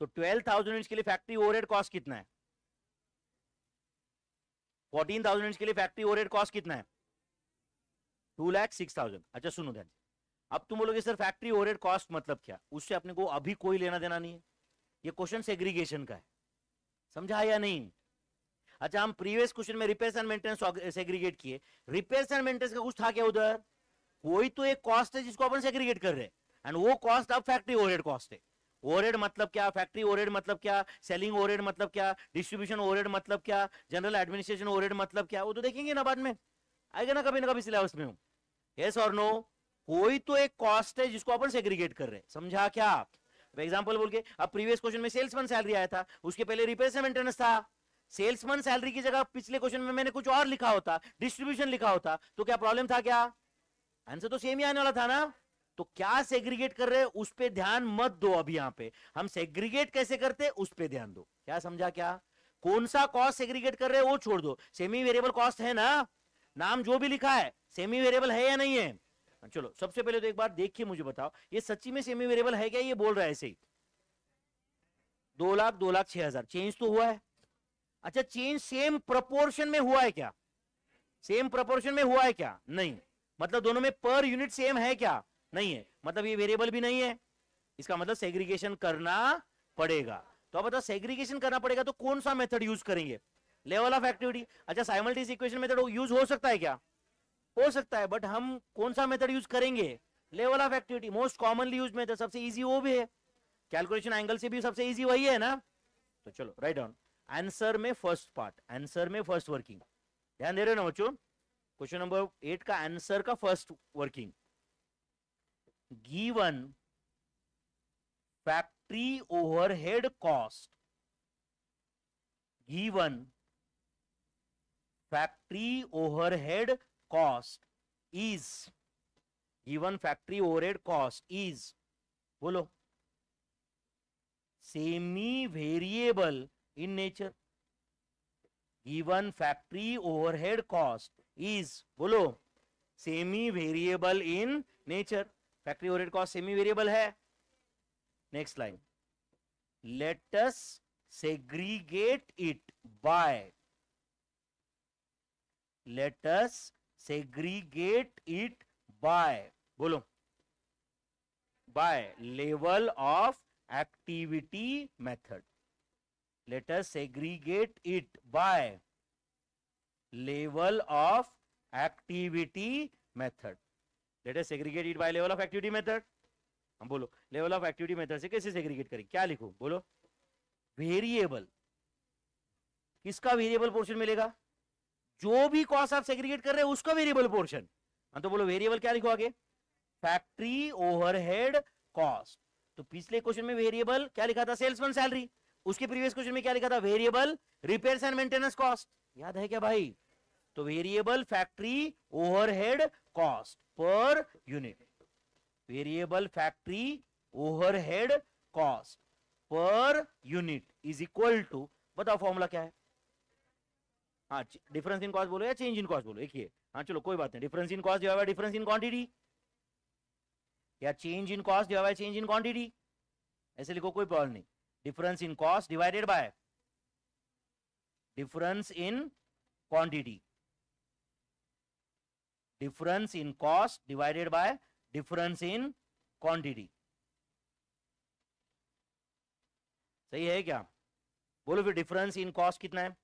तो 12,000 यूनिट्स के लिए फैक्ट्री ओवरहेड कॉस्ट कितना है 14,000 यूनिट्स के लिए फैक्ट्री ओवरहेड कॉस्ट कितना है टू लैख सिक्स थाउजेंड अच्छा सुनो ध्यान अब तुम बोलोगे सर फैक्ट्री ओवरहेड कॉस्ट मतलब क्या उससे अपने को अभी कोई लेना देना नहीं है ये क्वेश्चन सेग्रीगेशन का है समझा या नहीं अच्छा हम प्रीवियस क्वेश्चन में रिपेयर एंड मेंटेनेंस सेग्रीगेट किए रिपेयर एंड मेंटेनेंस का कुछ था क्या उधर कोई तो एक कॉस्ट है जिसको अपन सेग्रीगेट कर रहे हैं एंड वो कॉस्ट अब फैक्ट्री ओवरहेड कॉस्ट है ओवरहेड मतलब क्या फैक्ट्री ओवरहेड मतलब क्या सेलिंग ओवरहेड मतलब क्या डिस्ट्रीब्यूशन ओवरहेड मतलब क्या जनरल एडमिनिस्ट्रेशन ओवरहेड मतलब क्या वो तो देखेंगे ना बाद में आएगा ना कभी ना कभी सिलेबस में हूं यस और नो कोई तो एक कॉस्ट है जिसको अपन सेग्रीगेट कर रहे हैं समझा क्या एग्जाम्पल बोल के अब प्रीवियस क्वेश्चन में सेल्समैन सैलरी आया था उसके पहले रिपेयर से मेंटेनेंस था सेल्समैन सैलरी की जगह पिछले क्वेश्चन में मैंने कुछ और लिखा होता डिस्ट्रीब्यूशन लिखा होता तो क्या प्रॉब्लम था क्या आंसर तो सेम ही आने वाला था ना तो क्या सेग्रीगेट कर रहे हैं उस पर ध्यान मत दो अभी यहां पे हम सेग्रीगेट कैसे करते उस पर ध्यान दो क्या समझा क्या कौन सा कॉस्ट सेग्रीगेट कर रहे हैं वो छोड़ दो सेमी वेरिएबल कॉस्ट है ना नाम जो भी लिखा है सेमी वेरिएबल है या नहीं है हाँ, चलो सबसे पहले तो एक बार देखिए मुझे बताओ ये सच्ची में सेमी वेरिएबल है क्या ये बोल रहा है ऐसे ही दो लाख दो लाख छह हजार चेंज तो हुआ है अच्छा चेंज सेम प्रपोर्शन में हुआ है क्या सेम प्रपोर्शन में हुआ है क्या नहीं मतलब दोनों में पर यूनिट सेम है क्या नहीं है मतलब ये वेरिएबल भी नहीं है इसका मतलब सेग्रीगेशन करना पड़ेगा तो अब बताओ सेग्रीगेशन करना पड़ेगा तो कौन सा मेथड यूज करेंगे लेवल ऑफ एक्टिविटी अच्छा साइमल्टीज इक्वेशन मेथड यूज हो सकता है क्या हो सकता है बट हम कौन सा मेथड यूज करेंगे level of activity most commonly use method सबसे इजी वो भी है कैलकुलेशन एंगल से भी सबसे इजी वही है ना तो चलो राइट डाउन आंसर में फर्स्ट पार्ट आंसर में फर्स्ट वर्किंग ध्यान दे रहे हो ना बच्चों क्वेश्चन नंबर एट का आंसर का first working given factory overhead cost given factory overhead cost is given factory overhead cost is बोलो semi variable in nature given factory overhead cost is बोलो semi variable in nature factory overhead cost semi variable है next line let's segregate it by let's segregate it by बोलो by level of activity method let segregate it by level of activity method method segregate it by level by level of हम बोलो लेवल ऑफ एक्टिविटी मेथड से कैसे सेग्रीगेट करें क्या लिखो बोलो वेरिएबल किसका वेरिएबल पोर्शन मिलेगा जो भी कॉस्ट आप सेग्रीगेट कर रहे हैं उसका वेरिएबल पोर्शन हाँ तो बोलो वेरिएबल क्या लिखो आगे फैक्ट्री ओवरहेड कॉस्ट तो पिछले क्वेश्चन में वेरिएबल क्या लिखा था सेल्समैन सैलरी उसके प्रीवियस क्वेश्चन में क्या लिखा था variable repair and maintenance cost याद है क्या भाई तो variable factory overhead cost per unit variable factory overhead cost per unit is equal to बताओ फॉर्मूला क्या है हाँ डिफरेंस इन कॉस्ट बोलो या चेंज इन कॉस्ट बोलो एक ही हाँ चलो कोई बात नहीं डिफरेंस इन कॉस्ट जो है डिफरेंस इन क्वांटिटी या चेंज इन कॉस्ट जो है चेंज इन क्वांटिटी ऐसे लिखो कोई प्रॉब्लम नहीं difference in cost divided by difference in quantity difference in cost divided by difference in quantity सही है क्या बोलो फिर डिफरेंस इन कॉस्ट कितना है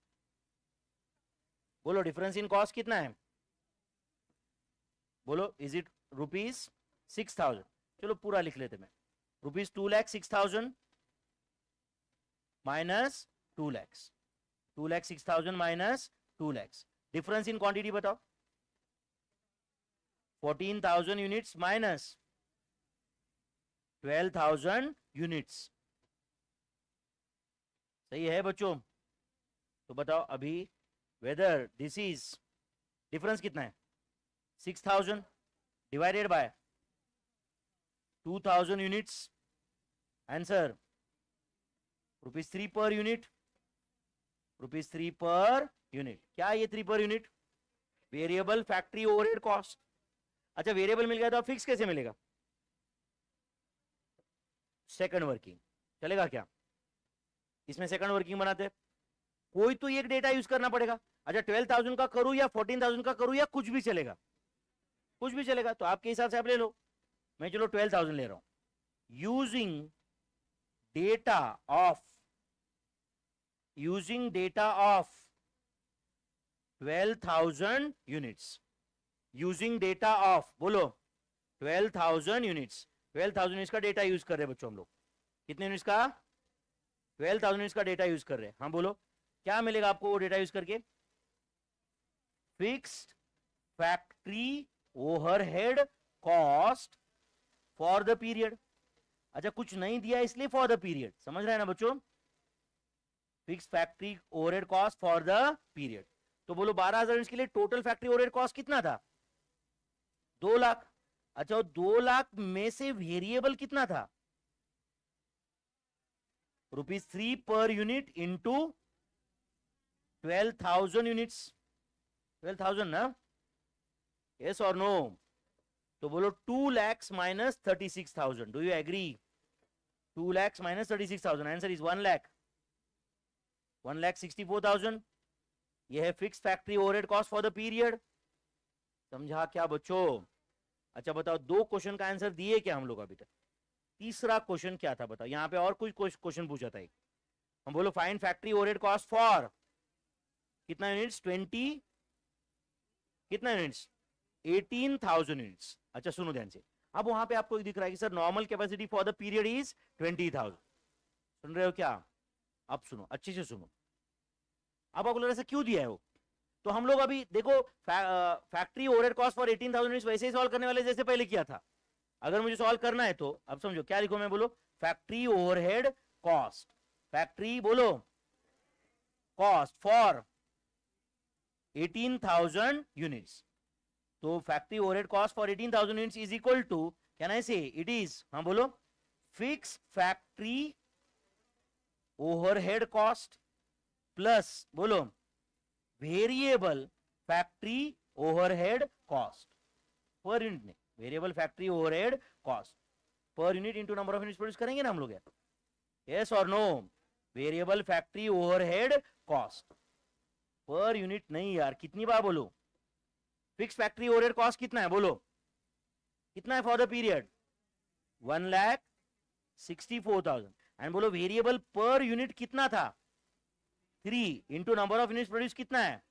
बोलो डिफरेंस इन कॉस्ट कितना है बोलो is it rupees six thousand चलो पूरा लिख लेते मैं rupees two lakh six thousand minus two lakhs two lakh six thousand minus two lakhs difference in quantity बताओ fourteen thousand units minus twelve thousand units सही है बच्चों तो बताओ अभी वेदर डिसीज डिफरेंस कितना है six thousand divided by two thousand units answer rupees three per unit rupees three per unit क्या ये three per unit variable factory overhead cost अच्छा वेरिएबल मिल गया तो फिक्स कैसे मिलेगा सेकंड वर्किंग चलेगा क्या इसमें सेकंड वर्किंग बनाते कोई तो एक डेटा यूज करना पड़ेगा अच्छा ट्वेल्व थाउजेंड का करूं या फोर्टीन थाउजेंड का करूं या कुछ भी चलेगा कुछ भी चलेगा तो आपके हिसाब से आप ले लो मैं चलो ट्वेल्व थाउजेंड ले रहा हूं using data of using data of twelve thousand units using data of बोलो twelve thousand units twelve thousand units का डेटा यूज कर रहे हैं बच्चों हम लोग कितने यूनिट्स का ट्वेल्व थाउजेंड यूनिट्स का डेटा यूज कर रहे हैं हाँ बोलो क्या मिलेगा आपको वो डेटा यूज करके fixed factory overhead cost for the period अच्छा कुछ नहीं दिया इसलिए फॉर द पीरियड समझ रहे हैं ना बच्चों fix factory overhead cost for the period तो बोलो बारह हजार के लिए टोटल फैक्ट्री ओवरहेड कॉस्ट कितना था दो लाख अच्छा दो लाख में से वेरिएबल कितना था rupees three per unit into twelve thousand units twelve thousand ना यस और नो तो बोलो two lakhs minus thirty six thousand do you agree two lakhs minus thirty six thousand answer is one lakh one lakh sixty four thousand ये है fix factory overhead cost for the period समझा क्या बच्चों अच्छा बताओ दो क्वेश्चन का आंसर दिए क्या हम लोग अभी तक तीसरा क्वेश्चन क्या था बताओ यहाँ पे और कुछ क्वेश्चन पूछा था एक हम बोलो find factory overhead cost for कितना यूनिट्स ट्वेंटी कितना यूनिट्स 18,000 यूनिट्स अच्छा सुनो ध्यान से अब वहां पे आपको दिख रहा है कि sir normal capacity for the period is 20,000 सुन रहे हो क्या अब सुनो अच्छे से सुनो अब आपको लग रहा है क्यों दिया है वो तो हम लोग अभी देखो factory over cost for eighteen thousand वैसे ही सॉल्व करने वाले जैसे पहले किया था अगर मुझे सॉल्व करना है तो अब समझो क्या लिखो मैं बोलो फैक्ट्री ओवरहेड कॉस्ट फैक्ट्री बोलो cost for eighteen thousand units तो factory overhead cost for eighteen thousand units is equal to can I say it is हाँ बोलो fix factory overhead cost plus बोलो variable factory overhead cost per unit ने variable factory overhead cost per unit into number of units produce करेंगे ना हम लोग यस और no variable factory overhead cost per unit नहीं यार कितनी बार बोलो फिक्स फैक्ट्री ओवरहेड कॉस्ट कितना है बोलो कितना है for the period one lakh sixty four thousand and बोलो वेरिएबल पर यूनिट कितना था three into number of unit produce कितना है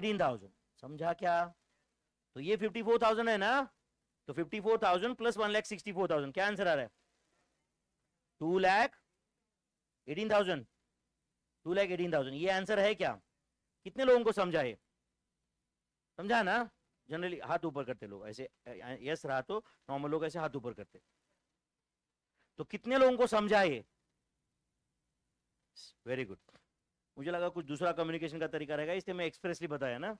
एटीन थाउजेंड समझा क्या तो ये फिफ्टी फोर थाउजेंड है ना तो fifty four thousand plus one lakh sixty four thousand क्या आंसर आ रहा है two lakh eighteen thousand two lakh eighteen thousand ये आंसर है क्या कितने लोगों को समझा है समझा ना जनरली हाथ ऊपर करते लोग ऐसे यस रहा तो नॉर्मल लोग ऐसे हाथ ऊपर करते तो कितने लोगों को समझा है वेरी गुड मुझे लगा कुछ दूसरा कम्युनिकेशन का तरीका रहेगा इसलिए मैं एक्सप्रेसली बताया ना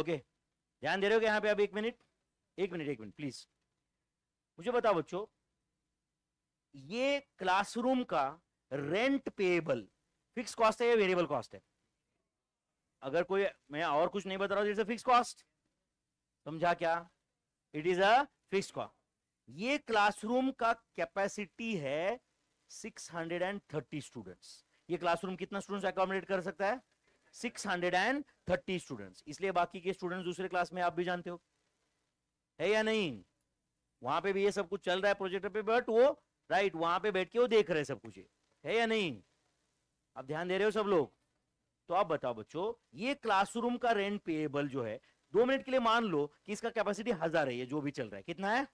ओके ध्यान दे रहे हो यहाँ पे अब एक मिनट एक मिनट एक मिनट प्लीज मुझे बताओ बच्चों ये क्लासरूम का रेंट पेएबल फिक्स कॉस्ट है या वेरिएबल कॉस्ट है अगर कोई मैं और कुछ नहीं बता रहा हूं फिक्स कॉस्ट समझा क्या it is a fix cost ये क्लासरूम का कैपेसिटी है 630 स्टूडेंट्स ये क्लासरूम कितना स्टूडेंट्स अकोमोडेट कर सकता है 630 स्टूडेंट्स इसलिए बाकी के स्टूडेंट्स दूसरे क्लास में आप भी जानते हो है या नहीं वहां पे भी ये सब कुछ चल रहा है प्रोजेक्टर पे बट वो राइट वहां पे बैठ के वो देख रहे हैं सब कुछ है या नहीं आप ध्यान दे रहे हो सब लोग तो आप बताओ बच्चों ये क्लासरूम का रेंट पेएबल जो है दो मिनट के लिए मान लो कि इसका कैपेसिटी हजार है ये जो भी चल रहा है कितना है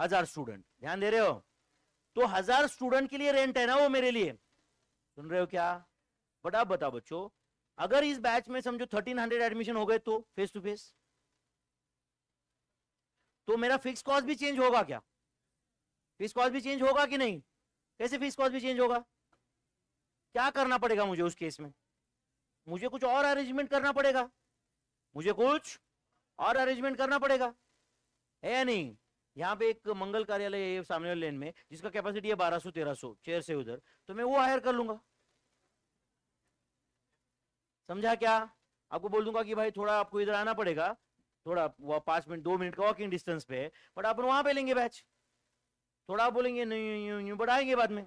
हजार स्टूडेंट ध्यान दे रहे हो तो हजार स्टूडेंट के लिए रेंट है ना वो मेरे लिए सुन रहे हो क्या बट आप बताओ बच्चों अगर इस बैच में समझो थर्टीन हंड्रेड एडमिशन हो गए तो फेस टू फेस तो मेरा फिक्स कॉस्ट भी चेंज होगा क्या फिक्स कॉस्ट भी चेंज होगा कि नहीं कैसे फिक्स कॉस्ट भी चेंज होगा क्या करना पड़ेगा मुझे उस केस में मुझे कुछ और अरेंजमेंट करना पड़ेगा मुझे कुछ और अरेंजमेंट करना पड़ेगा है या नहीं यहाँ पे एक मंगल कार्यालय है सामने लेन में जिसका कैपेसिटी है बारह सौ तेरह सौ चेयर से उधर तो मैं वो हायर कर लूंगा समझा क्या आपको बोल दूंगा कि भाई थोड़ा आपको इधर आना पड़ेगा थोड़ा वह पांच मिनट दो मिनट का वॉकिंग डिस्टेंस पे है बट आप वहां पे लेंगे बैच थोड़ा आप बोलेंगे नहीं बट आएंगे बाद में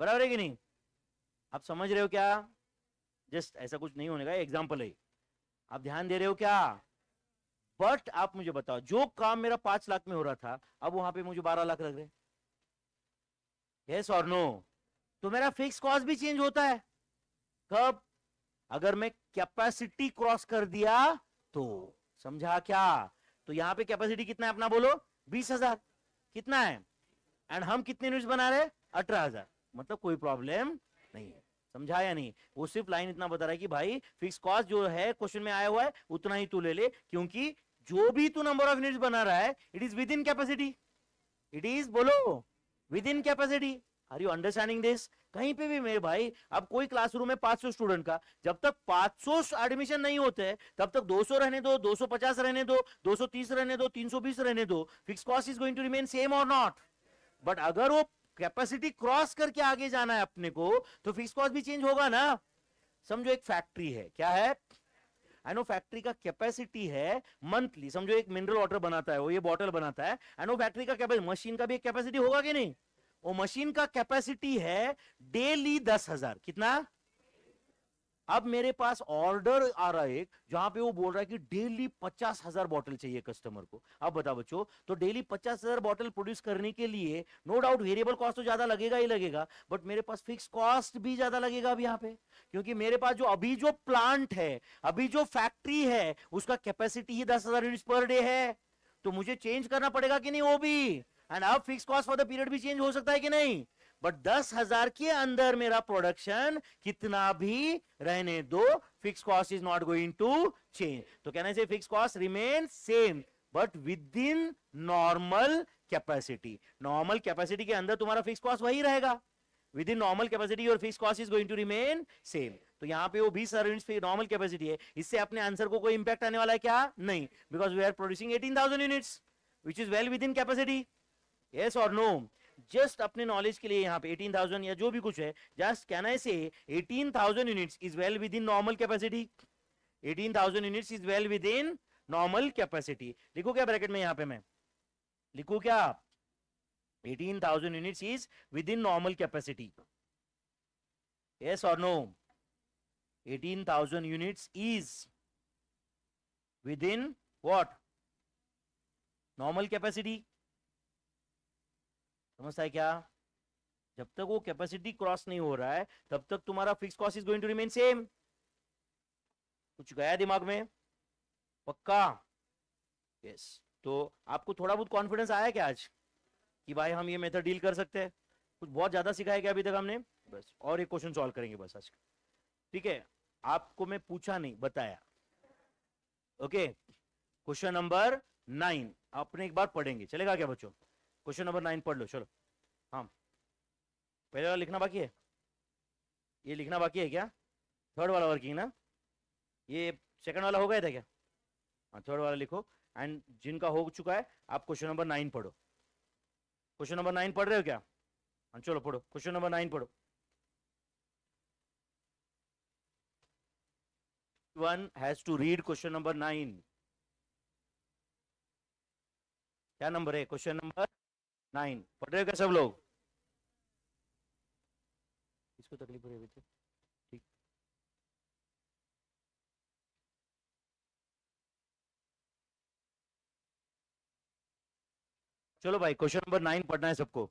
बराबर है कि नहीं आप समझ रहे हो क्या जस्ट ऐसा कुछ नहीं होने का एग्जाम्पल है आप ध्यान दे रहे हो क्या बट आप मुझे बताओ जो काम मेरा पांच लाख में हो रहा था अब वहां पे मुझे बारह लाख लग रहे yes or no? तो मेरा फिक्स कॉस्ट भी चेंज होता है कब अगर मैं कैपेसिटी क्रॉस कर दिया तो समझा क्या तो यहाँ पे कैपेसिटी कितना है अपना बोलो बीस हजार कितना है एंड हम कितने न्यूज बना रहे अठारह हजार मतलब कोई प्रॉब्लम नहीं है समझाया नहीं वो सिर्फ लाइन इतना बता रहा है कि भाई फिक्स कॉस्ट जो है क्वेश्चन में आया हुआ है उतना ही तू ले ले क्योंकि जो भी तू नंबर ऑफ यूनिट बना रहा है it is within capacity it is बोलो within capacity are you understanding this कहीं पे भी मेरे भाई अब कोई क्लासरूम है 500 स्टूडेंट का जब तक 500 एडमिशन नहीं होते हैं तब तक 200 रहने दो 250 रहने दो 230 रहने दो 320 रहने दो fix cost is going to remain same और नॉट बट अगर वो कैपेसिटी क्रॉस करके आगे जाना है अपने को तो फिक्स कॉस्ट भी चेंज होगा ना समझो एक फैक्ट्री है क्या है आई नो फैक्ट्री का कैपेसिटी है मंथली समझो एक मिनरल वाटर बनाता है वो ये बॉटल बनाता है आई नो फैक्ट्री का कैपेसिटी मशीन का भी एक कैपेसिटी होगा कि नहीं वो मशीन का कैपेसिटी है डेली दस हजार कितना अब मेरे पास ऑर्डर आ रहा है जहां पे वो बोल रहा है कि डेली पचास हजार बॉटल चाहिए कस्टमर को अब बताओ बच्चों तो डेली पचास हजार बॉटल प्रोड्यूस करने के लिए नो डाउट वेरिएबल कॉस्ट तो ज्यादा लगेगा ही लगेगा बट मेरे पास फिक्स कॉस्ट भी ज्यादा लगेगा अब यहाँ पे क्योंकि मेरे पास जो अभी जो प्लांट है अभी जो फैक्ट्री है उसका कैपेसिटी ही दस हजार यूनिट पर डे है तो मुझे चेंज करना पड़ेगा कि नहीं वो भी एंड अब fix cost for the period भी चेंज हो सकता है कि नहीं बट दस हजार के अंदर मेरा प्रोडक्शन कितना भी रहने दो fix cost is not going to change तो कहना चाहिए fix cost remain same but within normal capacity normal capacity के अंदर तुम्हारा फिक्स कॉस्ट वही रहेगा within normal capacity your fix cost is going to remain same तो यहाँ पे वो बीस यूनिट्स नॉर्मल कैपेसिटी है इससे अपने आंसर को कोई इंपैक्ट आने वाला है क्या नहीं because we are producing eighteen thousand units which is well within capacity yes और नो जस्ट अपने नॉलेज के लिए यहाँ पे 18,000 या जो भी कुछ है just can I say 18,000 unit is well within normal capacity 18,000 unit is well within normal capacity लिखो क्या ब्रैकेट में यहाँ पे मैं लिखो क्या 18,000 unit is within normal capacity yes or no 18000 is within what normal capacity समझता है क्या जब तक वो कैपेसिटी क्रॉस नहीं हो रहा है तब तक तुम्हारा fix cost is going to remain same कुछ गया दिमाग में पक्का यस तो आपको थोड़ा बहुत कॉन्फिडेंस आया क्या आज कि भाई हम ये मेथड डील कर सकते हैं कुछ बहुत ज्यादा सिखाया क्या अभी तक हमने बस और एक क्वेश्चन सॉल्व करेंगे बस आज ठीक है आपको मैं पूछा नहीं बताया ओके क्वेश्चन नंबर नाइन आपने एक बार पढ़ेंगे चलेगा क्या बच्चों क्वेश्चन नंबर नाइन पढ़ लो चलो हाँ पहले वाला लिखना बाकी है ये लिखना बाकी है क्या थर्ड वाला वर्किंग ना ये सेकंड वाला हो गया था क्या हाँ थर्ड वाला लिखो एंड जिनका हो चुका है आप क्वेश्चन नंबर नाइन पढ़ो क्वेश्चन नंबर नाइन पढ़ रहे हो क्या हाँ चलो पढ़ो क्वेश्चन नंबर नाइन पढ़ो one has to read question number nine क्या नंबर है क्वेश्चन नंबर नाइन पढ़ रहे क्या सब लोग इसको तकलीफ हो रही है ठीक चलो भाई क्वेश्चन नंबर नाइन पढ़ना है सबको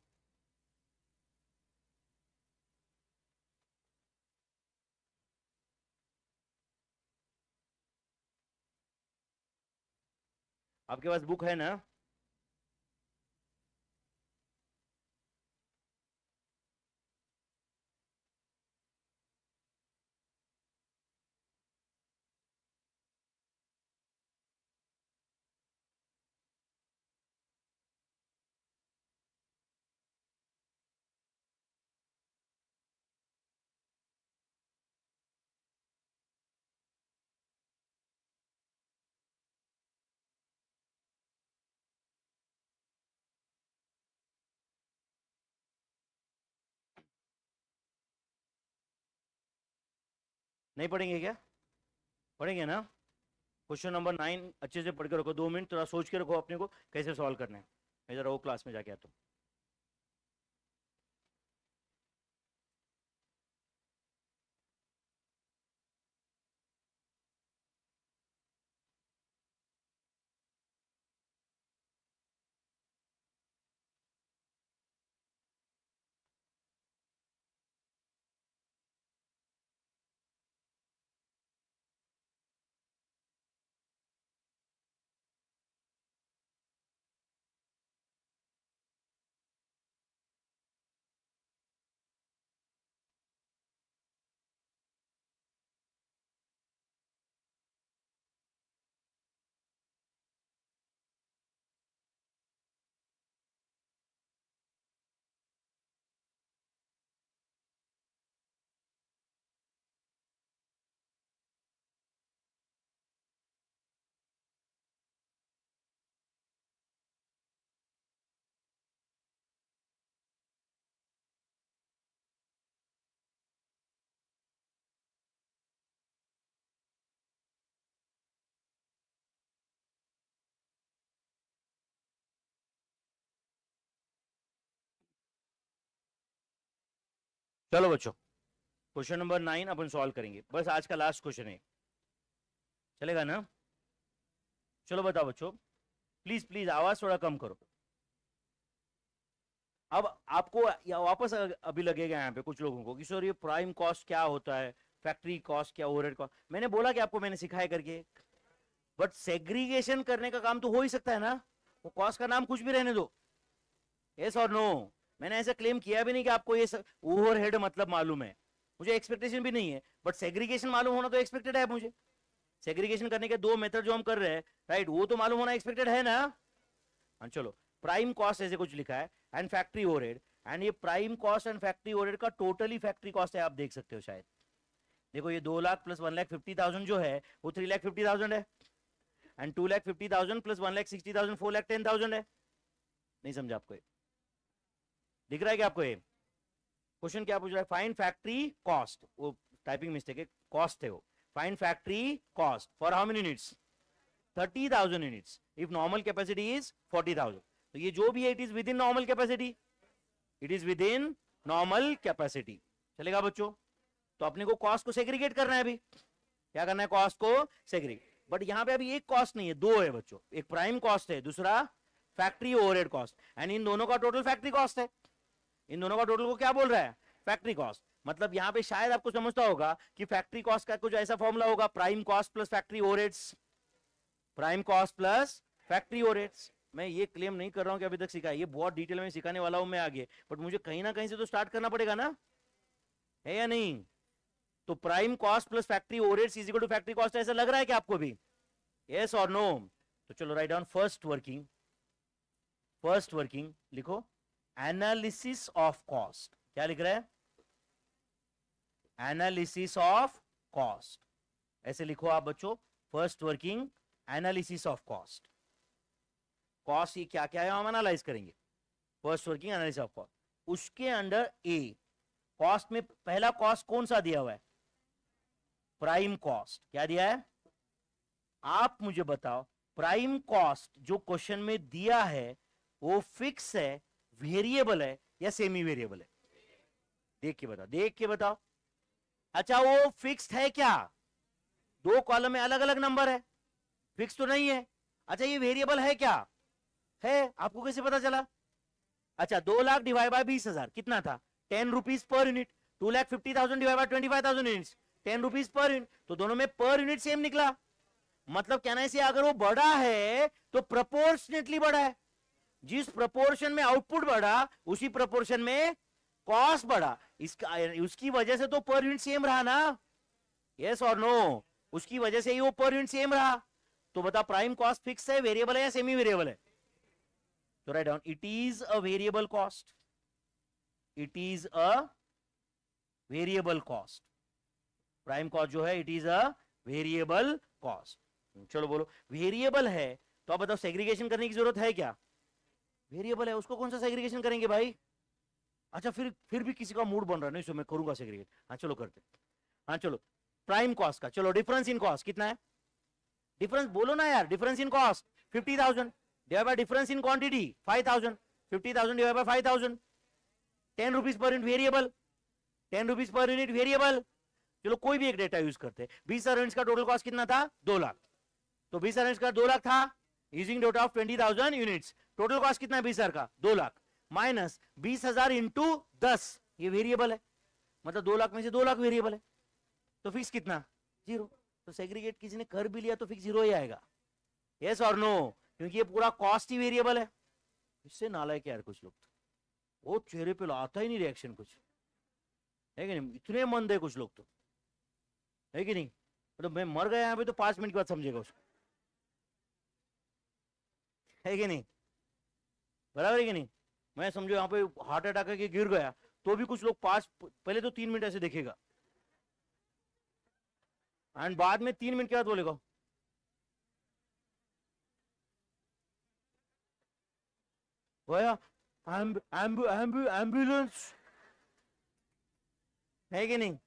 आपके पास बुक है ना नहीं पढ़ेंगे क्या पढ़ेंगे ना क्वेश्चन नंबर नाइन अच्छे से पढ़ के रखो दो मिनट थोड़ा सोच के रखो अपने को कैसे सॉल्व करना है मैं जरा वो क्लास में जाके आता हूँ चलो बच्चों क्वेश्चन नंबर नाइन अपन सॉल्व करेंगे बस आज का लास्ट क्वेश्चन है चलेगा ना चलो बताओ बच्चों प्लीज प्लीज आवाज थोड़ा कम करो अब आपको या वापस अभी लगेगा यहाँ पे कुछ लोगों को कि सर ये प्राइम कॉस्ट क्या होता है फैक्ट्री कॉस्ट क्या ओवरहेड कॉस्ट मैंने बोला कि आपको मैंने सिखाया करके बट सेग्रीगेशन करने का काम तो हो ही सकता है ना वो कॉस्ट का नाम कुछ भी रहने दो यस और नो मैंने ऐसा क्लेम किया भी नहीं कि आपको ये ओवरहेड मतलब मालूम है मुझे एक्सपेक्टेशन भी नहीं है बट सेग्रीगेशन मालूम होना तो एक्सपेक्टेड है मुझे सेग्रीगेशन करने के दो मेथड जो हम कर रहे हैं राइट वो तो मालूम होना एक्सपेक्टेड है ना हाँ, चलो प्राइम कॉस्ट ऐसे कुछ लिखा है एंड फैक्ट्री ओवर एंड ये prime cost and factory over का टोटली फैक्ट्री कॉस्ट है आप देख सकते हो शायद देखो ये दो lakh plus one lakh fifty thousand जो है वो थ्री लाख फिफ्टी थाउजेंड है and two lakh fifty thousand plus one lakh sixty thousand four lakh ten thousand है नहीं समझा आपको दिख रहा है क्या आपको ये क्वेश्चन क्या पूछ रहा है फाइन फैक्ट्री कॉस्ट वो टाइपिंग मिस्टेक है कॉस्ट है वो find factory cost for how many units thirty thousand units if normal capacity is forty thousand तो ये जो भी है it is within normal capacity it is within normal capacity चलेगा बच्चों तो अपने को कॉस्ट को सेग्रीगेट करना है अभी क्या करना है कॉस्ट को सेग्रीगेट बट यहाँ पे अभी एक कॉस्ट नहीं है दो है बच्चों एक प्राइम कॉस्ट है दूसरा फैक्ट्री ओवरहेड कॉस्ट एंड इन दोनों का टोटल फैक्ट्री कॉस्ट है इन दोनों का टोटल को क्या बोल रहा है फैक्ट्री कॉस्ट मतलब यहाँ पे शायद आपको समझता होगा कि फैक्ट्री कॉस्ट का कुछ ऐसा फॉर्मूला होगा prime cost plus factory overheads prime cost plus factory overheads मैं ये क्लेम नहीं कर रहा हूँ कि अभी तक सीखा ये बहुत डिटेल में सिखाने वाला हूं मैं आगे बट मुझे कहीं ना कहीं से तो स्टार्ट करना पड़ेगा ना है या नहीं तो prime cost plus factory overheads is to factory cost ऐसा लग रहा है कि आपको भी यस और नो तो चलो write down first working first working लिखो एनालिसिस ऑफ कॉस्ट क्या लिख रहे हैं एनालिसिस ऑफ कॉस्ट ऐसे लिखो आप बच्चों first working analysis of cost cost ये क्या क्या है हम एनालाइज करेंगे first working analysis of cost उसके अंडर ए कॉस्ट में पहला कॉस्ट कौन सा दिया हुआ है प्राइम कॉस्ट क्या दिया है आप मुझे बताओ प्राइम कॉस्ट जो क्वेश्चन में दिया है वो फिक्स है वेरिएबल है या सेमी वेरिएबल है देख के बताओ देख के बताओ अच्छा वो फिक्स्ड है क्या दो कॉलम में अलग अलग नंबर है फिक्स तो नहीं है अच्छा ये वेरिएबल है क्या है आपको कैसे पता चला अच्छा दो लाख डिवाइड बाय बीस हजार कितना था ten rupees per unit two lakh fifty thousand divide by twenty five thousand unit ten rupees per unit तो दोनों में पर यूनिट सेम निकला मतलब कहना है अगर वो बड़ा है तो प्रपोर्शनेटली बड़ा है जिस प्रपोर्शन में आउटपुट बढ़ा उसी प्रपोर्शन में कॉस्ट बढ़ा इसका उसकी वजह से तो पर यूनिट सेम रहा ना यस और नो उसकी वजह से ही वो पर यूनिट सेम रहा तो बता प्राइम कॉस्ट फिक्स है वेरिएबल है या सेमी वेरिएबल है तो write down it is a variable cost it is a variable cost prime cost जो है it is a variable cost चलो बोलो वेरिएबल है तो आप बताओ सेग्रीगेशन करने की जरूरत है क्या वेरिएबल है उसको कौन सा सेग्रीगेशन करेंगे भाई अच्छा फिर फिर भी किसी का मूड बन रहा है नहीं सो मैं करूंगा सेग्रीगेट हाँ चलो करते हाँ चलो प्राइम कॉस्ट का चलो डिफरेंस इन कॉस्ट कितना है डिफरेंस बोलो ना यार difference in cost fifty thousand divide by difference in quantity five thousand fifty thousand divide by five thousand ten rupees per unit variable ten rupees per unit variable चलो कोई भी एक डेटा यूज करते हैं बीस हजार यूनिट का टोटल कॉस्ट कितना था दो लाख तो बीस हजार यूनिट का दो लाख था using data of twenty thousand units total cost कितना है बीस हजार का दो लाख माइनस बीस हजार इंटू दस ये वेरिएबल है मतलब दो लाख में से दो लाख वेरिएबल है तो फिक्स कितना जीरो तो सेग्रीगेट किसी ने कर भी लिया तो फिक्स जीरो ही आएगा यस और नो क्योंकि ये पूरा कॉस्ट ही वेरिएबल है इससे नालायक यार कुछ लोग तो वो चेहरे पे आता ही नहीं रिएक्शन कुछ है कि नहीं इतने मंद है कुछ लोग तो है कि नहीं मतलब तो मैं मर गया यहाँ पे तो पांच मिनट के बाद समझेगा उसको है कि नहीं बराबर है कि नहीं मैं समझो यहाँ पे हार्ट अटैक करके गिर गया तो भी कुछ लोग पांच पहले तो तीन मिनट ऐसे देखेगा एंड बाद में तीन मिनट के बाद बोलेगा भैया एम्बुलेंस है कि नहीं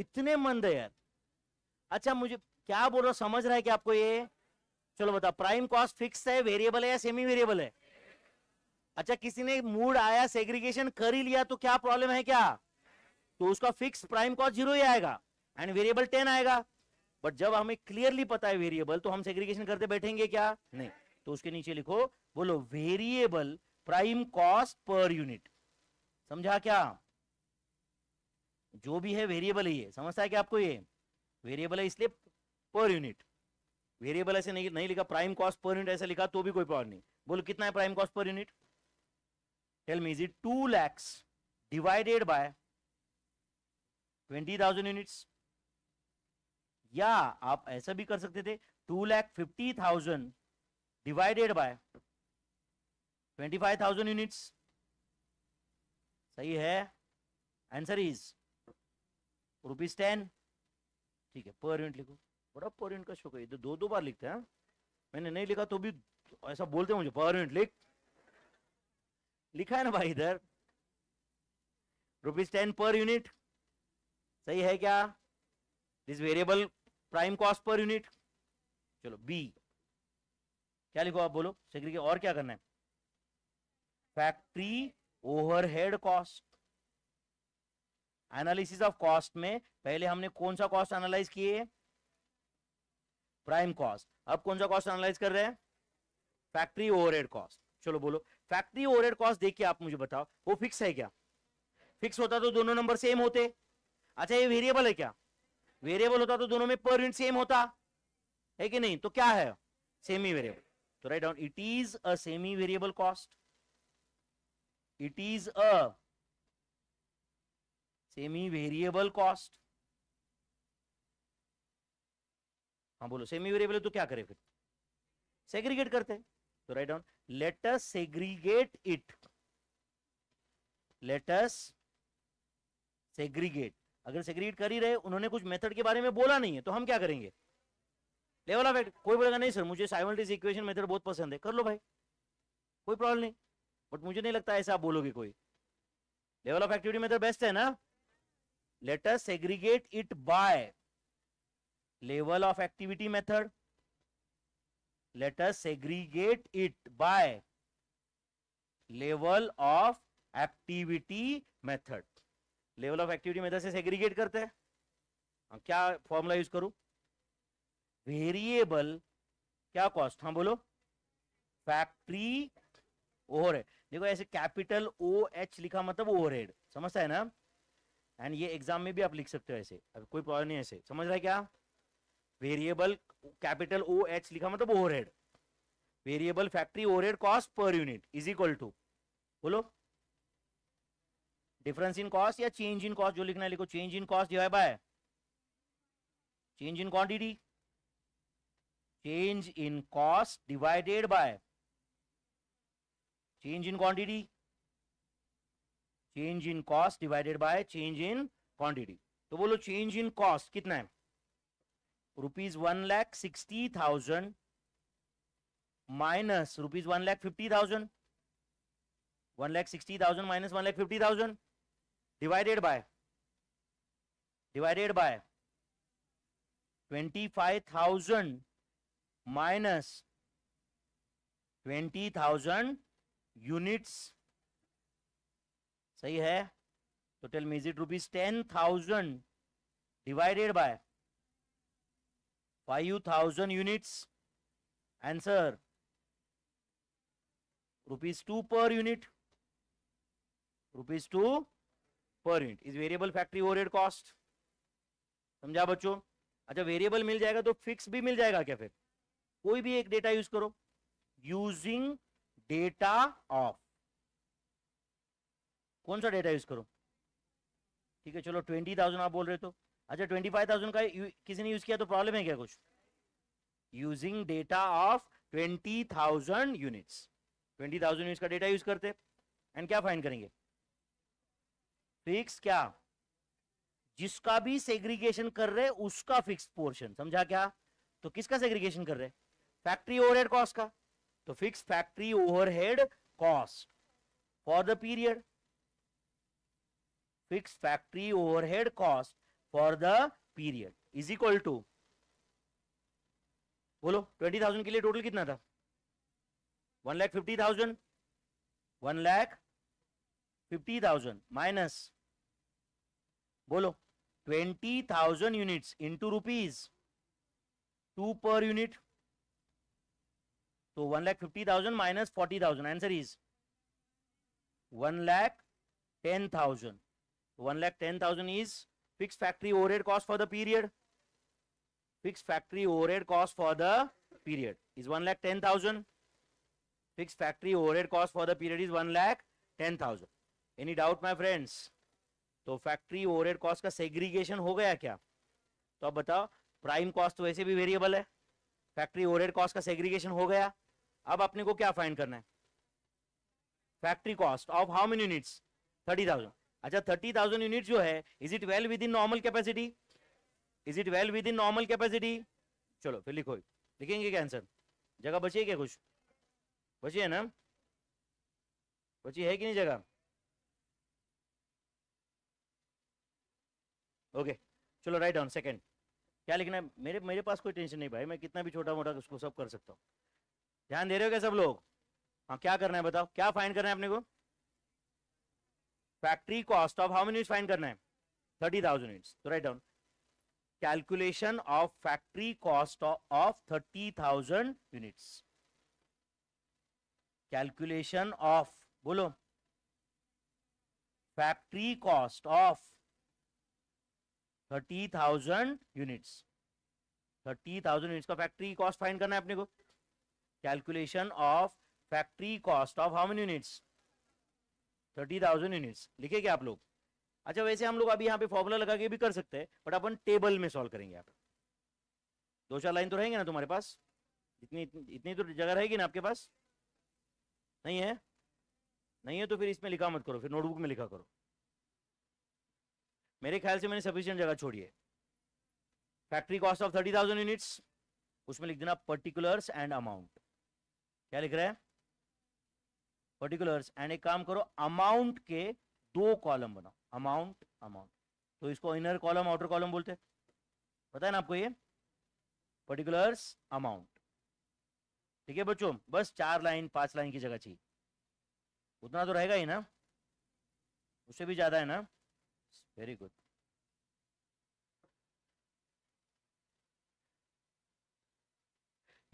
इतने मंद है यार अच्छा मुझे क्या बोल रहा समझ रहा है कि आपको ये चलो बता प्राइम कॉस्ट फिक्स है वेरिएबल है या सेमी वेरिएबल है अच्छा किसी ने मूड आया सेग्रीगेशन कर ही लिया तो क्या प्रॉब्लम है क्या तो उसका फिक्स प्राइम कॉस्ट जीरो ही आएगा एंड वेरिएबल टेन आएगा बट जब हमें क्लियरली पता है वेरिएबल तो हम सेग्रीगेशन करते बैठेंगे क्या नहीं तो उसके नीचे लिखो बोलो variable prime cost per unit समझा क्या जो भी है वेरिएबल ही है समझता है क्या आपको ये वेरिएबल है इसलिए पर यूनिट वेरिएबल ऐसे नहीं नहीं लिखा प्राइम कॉस्ट पर यूनिट ऐसे लिखा तो भी कोई प्रॉब्लम नहीं बोलो कितना है prime cost per unit tell me is two lakhs divided by twenty thousand units या आप ऐसा भी कर सकते थे two lakh fifty thousand divided by twenty five thousand units सही है आंसर इज रुपीज टेन ठीक है पर यूनिट लिखो बड़ा पॉइंट का शौक है दो तो दो बार लिखते हैं हाँ? मैंने नहीं लिखा तो भी ऐसा बोलते हैं मुझे पॉइंट लिख लिखा है ना भाई इधर रुपीज टेन पर यूनिट सही है क्या this variable prime cost per unit चलो बी क्या लिखो आप बोलो सेक्री के और क्या करना है factory overhead cost analysis of cost में पहले हमने कौन सा कॉस्ट एनालाइज किए प्राइम कॉस्ट अब कौन सा कॉस्ट एनालाइज कर रहे हैं फैक्ट्री ओवरहेड कॉस्ट चलो बोलो फैक्ट्री ओवरहेड कॉस्ट देखिए आप मुझे बताओ वो फिक्स है क्या फिक्स होता तो दोनों नंबर सेम होते अच्छा ये वेरिएबल है क्या वेरिएबल होता तो दोनों में पर यूनिट सेम होता है कि नहीं तो क्या है सेमी वेरिएबल तो write down it is a semi variable cost it is a semi variable cost हाँ बोलो सेमी वेरिएबल है तो क्या करें फिर सेग्रीगेट करते हैं तो write down let's segregate it let's segregate अगर सेग्रीगेट कर ही रहे उन्होंने कुछ मेथड के बारे में बोला नहीं है तो हम क्या करेंगे लेवल ऑफ एक्ट कोई बोलेगा नहीं सर मुझे साइमल्टेनियस इक्वेशन मेथड बहुत पसंद है कर लो भाई कोई प्रॉब्लम नहीं बट मुझे नहीं लगता ऐसा आप बोलोगे कोई level of activity method best है ना let's segregate it by level of activity method let us segregate it by level of activity method level of activity method से segregate करते हैं हम क्या फॉर्मूला यूज करूं वेरिएबल क्या कॉस्ट हाँ बोलो फैक्ट्री ओवरहेड देखो ऐसे कैपिटल ओ एच लिखा मतलब ओवरहेड समझता है ना एंड ये एग्जाम में भी आप लिख सकते हो ऐसे अभी कोई प्रॉब्लम नहीं ऐसे समझ रहा है क्या वेरिएबल कैपिटल ओ एच लिखा मतलब overhead variable factory overhead cost per unit is equal to बोलो डिफरेंस इन कॉस्ट या चेंज इन कॉस्ट जो लिखना है लिखो change in cost divide by change in quantity change in cost divided by change in quantity change in cost divided by change in quantity तो बोलो चेंज इन कॉस्ट कितना है rupees one lakh sixty thousand minus rupees one lakh fifty thousand one lakh sixty thousand minus one lakh fifty thousand divided by divided by twenty five thousand minus twenty thousand units सही है टोटल मेजिट rupees ten thousand divided by five thousand units answer rupees two per unit rupees two per unit is variable factory overhead cost समझा बच्चों अच्छा वेरिएबल मिल जाएगा तो फिक्स भी मिल जाएगा क्या फिर कोई भी एक डेटा यूज करो यूजिंग डेटा ऑफ कौन सा डेटा यूज करो ठीक है चलो ट्वेंटी थाउजेंड आप बोल रहे तो अच्छा ट्वेंटी फाइव थाउजेंड का किसी ने यूज किया तो प्रॉब्लम है क्या कुछ using data of twenty thousand units twenty thousand unit का डेटा यूज करते एंड क्या फाइंड करेंगे फिक्स क्या जिसका भी सेग्रीगेशन कर रहे उसका फिक्स पोर्शन समझा क्या तो किसका सेग्रीगेशन कर रहे फैक्ट्री ओवरहेड कॉस्ट का तो fix factory overhead cost for the period fix factory overhead cost for the period is equal to बोलो ट्वेंटी थाउजेंड के लिए टोटल कितना था one lakh fifty thousand one lakh fifty thousand minus बोलो twenty thousand units into rupees two per unit तो one lakh fifty thousand minus forty thousand answer is one lakh ten thousand one lakh ten thousand is fix factory overhead cost for the period fix factory overhead cost for the period is one lakh ten thousand fix factory overhead cost for the period is one lakh ten thousand any doubt my friends तो फैक्ट्री ओवरहेड कॉस्ट का सेग्रीगेशन हो गया क्या तो अब बताओ प्राइम कॉस्ट तो वैसे भी वेरिएबल है फैक्ट्री ओवर ओवरहेड कॉस्ट का सेग्रीगेशन हो गया अब अपने को क्या फाइन करना है factory cost of how many units thirty thousand अच्छा थर्टी थाउजेंड यूनिट जो है is it well within normal capacity is it well within normal capacity चलो फिर लिखो लिखेंगे क्या आंसर जगह बची है क्या कुछ बची है ना बची है कि नहीं जगह ओके चलो राइट डाउन सेकंड क्या लिखना है मेरे मेरे पास कोई टेंशन नहीं भाई मैं कितना भी छोटा मोटा उसको सब कर सकता हूँ ध्यान दे रहे हो क्या सब लोग हाँ क्या करना है बताओ क्या फाइंड करना है अपने को factory cost of how many find करना है थर्टी थाउजेंड यूनिट्स तो write down calculation of factory cost of thirty thousand units calculation of बोलो factory cost of thirty thousand units thirty thousand units का फैक्ट्री कॉस्ट फाइन करना है अपने को calculation of factory cost of how many units thirty thousand units लिखे क्या आप लोग अच्छा वैसे हम लोग अभी यहाँ पे फॉर्मूला लगा के भी कर सकते हैं बट अपन टेबल में सॉल्व करेंगे आप दो चार लाइन तो रहेंगे ना तुम्हारे पास इतनी इतनी तो जगह रहेगी ना आपके पास नहीं है नहीं है तो फिर इसमें लिखा मत करो फिर नोटबुक में लिखा करो मेरे ख्याल से मैंने सफिशियंट जगह छोड़ी है factory cost of thirty thousand units उसमें लिख देना पर्टिकुलर्स एंड अमाउंट क्या लिख रहा है पर्टिकुलर्स एंड एक काम करो अमाउंट के दो कॉलम बनाओ अमाउंट अमाउंट तो इसको इनर कॉलम आउटर कॉलम बोलते हैं पता है ना आपको ये पर्टिकुलर्स अमाउंट ठीक है बच्चों बस चार लाइन पांच लाइन की जगह चाहिए उतना तो रहेगा ही ना उससे भी ज्यादा है ना वेरी गुड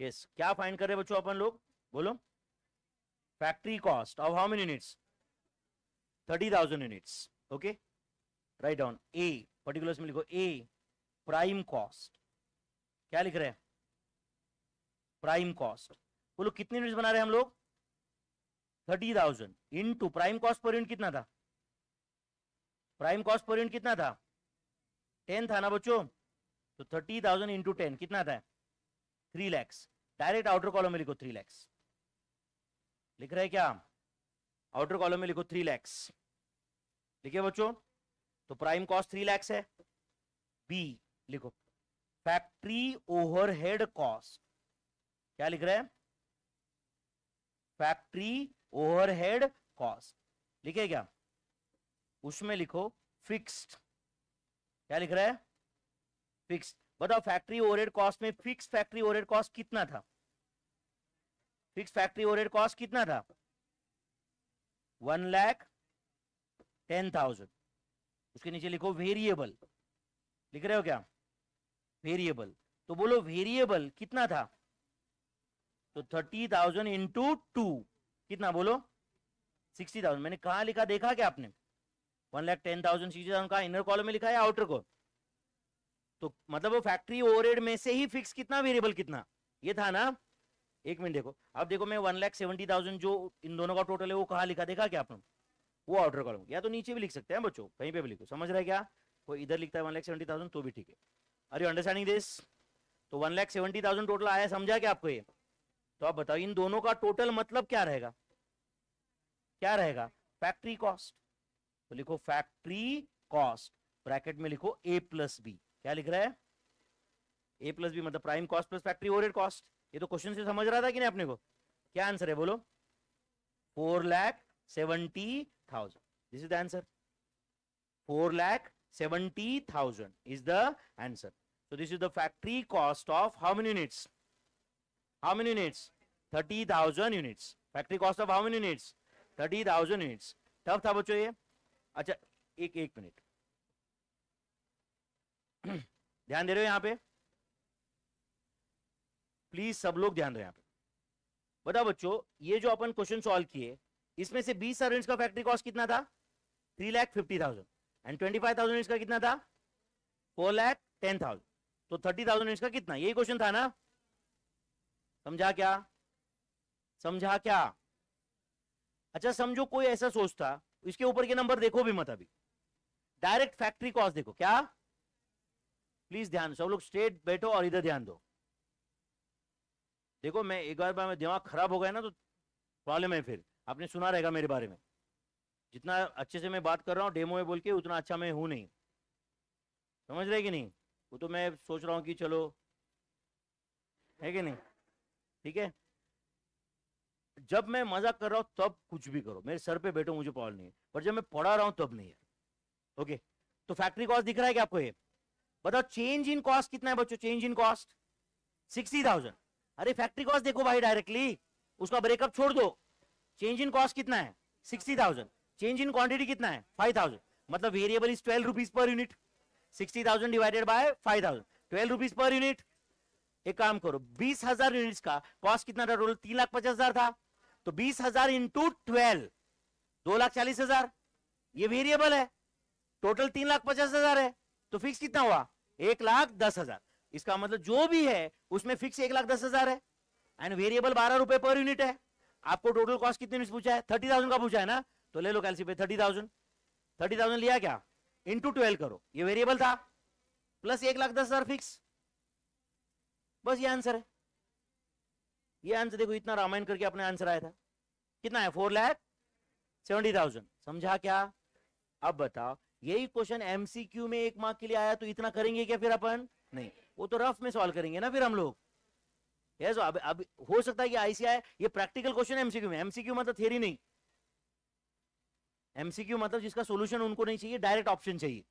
यस क्या फाइंड कर रहे बच्चों अपन लोग बोलो factory cost of how many units 30000 units okay write down a particulars में लिखो a prime cost क्या लिख रहे हैं प्राइम कॉस्ट बोलो कितने यूनिट बना रहे हैं हम लोग thirty thousand into prime cost per unit कितना था प्राइम कॉस्ट पर यूनिट कितना था टेन था ना बच्चों तो थर्टी थाउजेंड इंटू टेन कितना था three lakhs direct outer column में लिखो थ्री लैक्स लिख रहे क्या आउटर कॉलम में लिखो थ्री लैक्स लिखे बच्चों तो प्राइम कॉस्ट थ्री लैक्स है बी लिखो फैक्ट्री ओवरहेड कॉस्ट क्या लिख रहे हैं फैक्ट्री ओवरहेड कॉस्ट लिखे क्या उसमें लिखो फिक्स्ड क्या लिख रहा है फिक्स्ड बताओ फैक्ट्री ओवरहेड कॉस्ट में फिक्स फैक्ट्री ओवरहेड कॉस्ट कितना था फिक्स फैक्ट्री ओवरहेड कॉस्ट कितना था वन लैख टेन थाउजेंड उसके नीचे लिखो वेरिएबल लिख रहे हो क्या वेरिएबल तो बोलो वेरिएबल कितना था तो थर्टी थाउजेंड इंटू टू कितना बोलो सिक्सटी थाउजेंड मैंने कहा लिखा देखा क्या आपने one lakh ten thousand sixty thousand कहा इनर कॉलम में लिखा है आउटर को तो मतलब वो फैक्ट्री ओवरहेड में से ही फिक्स कितना वेरिएबल कितना ये था ना एक मिनट देखो अब देखो मैं वन लाख सेवेंटी थाउजेंड जो इन दोनों का टोटल है वो कहा लिखा देखा क्या आपने वो ऑर्डर करूँ या तो नीचे भी लिख सकते हैं बच्चों कहीं पे भी लिखो समझ रहे हैं क्या कोई इधर लिखता है वन लाख सेवेंटी थाउजेंड तो भी ठीक है अरे अंडरस्टैंडिंग दिस तो one lakh seventy thousand total आया समझा क्या आपको ये तो आप बताओ इन दोनों का टोटल मतलब क्या रहेगा क्या रहेगा फैक्ट्री कॉस्ट तो लिखो फैक्ट्री कॉस्ट ब्रैकेट में लिखो ए प्लस बी क्या लिख रहा है ए प्लस बी मतलब prime cost plus factory overhead cost ये तो क्वेश्चन से समझ रहा था कि नहीं अपने को क्या आंसर है बोलो four lakh seventy thousand this is the answer four lakh seventy thousand is the answer so this is the factory cost of how many units how many units thirty thousand units factory cost of how many units thirty thousand units tough था बच्चों ये अच्छा एक एक मिनट ध्यान दे रहे हो यहाँ पे प्लीज सब लोग ध्यान रहे यहाँ बताओ बच्चों ये जो अपन क्वेश्चन सॉल्व किए इसमें से बीस सर्वेंट्स का फैक्ट्री कॉस्ट कितना था three lakh fifty thousand and twenty five thousand units का कितना था फोर लैख टेन थाउजेंड तो थर्टी थाउजेंड यूनिट्स का कितना यही क्वेश्चन था ना समझा क्या समझा क्या अच्छा समझो कोई ऐसा सोचता इसके ऊपर के नंबर देखो भी मत अभी डायरेक्ट फैक्ट्री कॉस्ट देखो क्या प्लीज ध्यान सब लोग स्ट्रेट बैठो और इधर ध्यान दो देखो मैं एक बार मैं दिमाग खराब हो गया ना तो प्रॉब्लम है फिर आपने सुना रहेगा मेरे बारे में जितना अच्छे से मैं बात कर रहा हूँ डेमो में बोल के उतना अच्छा मैं हूँ नहीं समझ रहे कि नहीं वो तो मैं सोच रहा हूँ कि चलो है कि नहीं ठीक है जब मैं मजाक कर रहा हूँ तब कुछ भी करो मेरे सर पे बैठो मुझे पॉल नहीं है पर जब मैं पढ़ा रहा हूँ तब नहीं है ओके तो फैक्ट्री कॉस्ट दिख रहा है क्या आपको ये बताओ चेंज इन कॉस्ट कितना है बच्चों change in cost sixty thousand अरे फैक्ट्री कॉस्ट देखो भाई डायरेक्टली उसका ब्रेकअप छोड़ दो चेंज इन कॉस्ट कितना है sixty thousand change in quantity कितना है फाइव थाउजेंड मतलब variable is twelve rupees per unit sixty thousand divided by five thousand twelve rupees per unit एक काम करो बीस हजार यूनिट का कॉस्ट कितना था टोटल तीन लाख पचास हजार था तो बीस हजार इंटू ट्वेल्व दो लाख चालीस हजार ये वेरिएबल है टोटल तीन लाख पचास हजार है तो फिक्स कितना हुआ एक लाख दस हजार इसका मतलब जो भी है उसमें फिक्स एक लाख दस हजार है एंड वेरिएबल बारह रुपए पर यूनिट है आपको टोटल कॉस्ट कितने में पूछा है थर्टी थाउजेंड का पूछा है ना तो ले लो कैलसी पे थर्टी थाउजेंड थर्टी थाउजेंड लिया क्या इंटू ट्वेल्व करो ये वेरिएबल था प्लस एक लाख दस हजार फिक्स बस ये आंसर है ये आंसर देखो इतना रामायण करके अपने आंसर आया था कितना है फोर लैख सेवेंटी थाउजेंड समझा क्या अब बताओ यही क्वेश्चन एमसीक्यू में एक मार्क के लिए आया तो इतना करेंगे क्या फिर अपन नहीं वो तो रफ में सॉल्व करेंगे ना फिर हम लोग yes, अब अब हो सकता है कि आईसीआई ये प्रैक्टिकल क्वेश्चन है एमसीक्यू में एमसीक्यू मतलब थ्योरी नहीं एमसीक्यू मतलब जिसका सोल्यूशन उनको नहीं चाहिए डायरेक्ट ऑप्शन चाहिए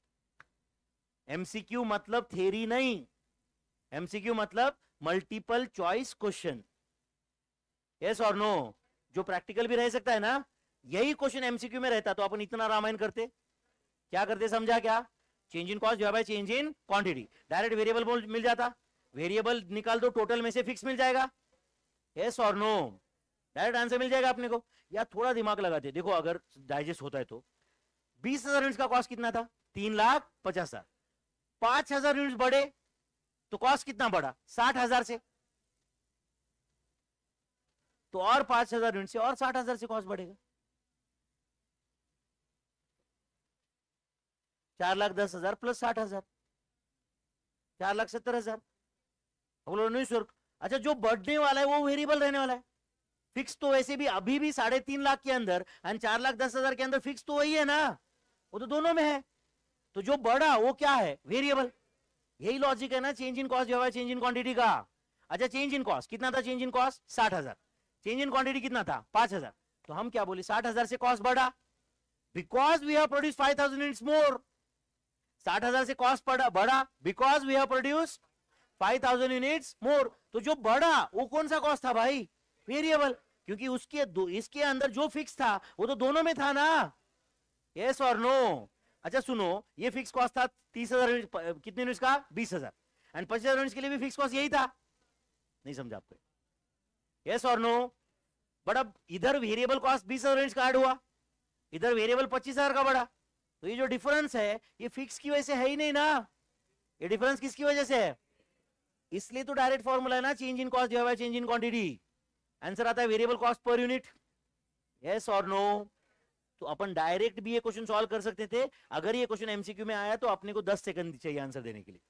एमसीक्यू मतलब थ्योरी नहीं एमसीक्यू मतलब मल्टीपल चॉइस क्वेश्चन यस और नो जो प्रैक्टिकल भी रह सकता है ना यही क्वेश्चन एमसीक्यू में रहता तो अपन इतना रामायण करते क्या करते समझा क्या चेंज इन कॉस्ट जो है change in quantity direct variable बोल मिल जाता वेरिएबल निकाल दो टोटल में से फिक्स मिल जाएगा यस और नो डायरेक्ट आंसर मिल जाएगा अपने को या थोड़ा दिमाग लगाते देखो अगर डाइजेस्ट होता है तो बीस हजार यूनिट का कॉस्ट कितना था तीन लाख पचास हजार पांच हजार यूनिट बढ़े तो कॉस्ट कितना बढ़ा साठ हजार से तो और पांच हजार यूनिट से और साठ हजार से कॉस्ट बढ़ेगा चार लाख दस हजार प्लस साठ हजार चार लाख सत्तर हजार बोलो नहीं सर अच्छा जो बढ़ने वाला है वो वेरिएबल रहने वाला है फिक्स तो वैसे भी अभी भी साढ़े तीन लाख के अंदर एंड चार लाख दस हजार के अंदर फिक्स तो वही है ना वो तो दोनों में है तो जो बढ़ा वो क्या है वेरिएबल यही लॉजिक है ना चेंज इन कॉस्ट जो है चेंज इन क्वांटिटी का अच्छा चेंज इन कॉस्ट कितना था चेंज इन कॉस्ट साठ हजार चेंज इन क्वांटिटी कितना था पांच हजार तो हम क्या बोले साठ हजार से कॉस्ट बढ़ा because we have produce five thousand more साठ हजार से कॉस्ट पड़ा बढ़ा because we have produce 5000 units more तो जो बढ़ा वो कौन सा कॉस्ट था भाई वेरिएबल क्योंकि उसके दो, इसके अंदर जो फिक्स था वो तो दोनों में था ना यस और नो अच्छा सुनो ये फिक्स कॉस्ट था तीस हजार कितने यूनिट्स का बीस हजार एंड पच्चीस हजार यूनिट्स के लिए भी फिक्स कॉस्ट यही था नहीं समझा आपको यस और नो बट अब इधर वेरिएबल कॉस्ट बीस हजार यूनिट्स का ऐड हुआ इधर वेरिएबल पच्चीस हजार का बढ़ा तो ये जो डिफरेंस है ये फिक्स की वजह से है ही नहीं ना ये डिफरेंस किसकी वजह से है इसलिए तो डायरेक्ट फॉर्मूला है ना change in cost divide change in quantity answer आता है variable cost per unit yes और नो तो अपन डायरेक्ट भी ये क्वेश्चन सॉल्व कर सकते थे अगर ये क्वेश्चन एमसीक्यू में आया तो अपने को 10 सेकंड चाहिए आंसर देने के लिए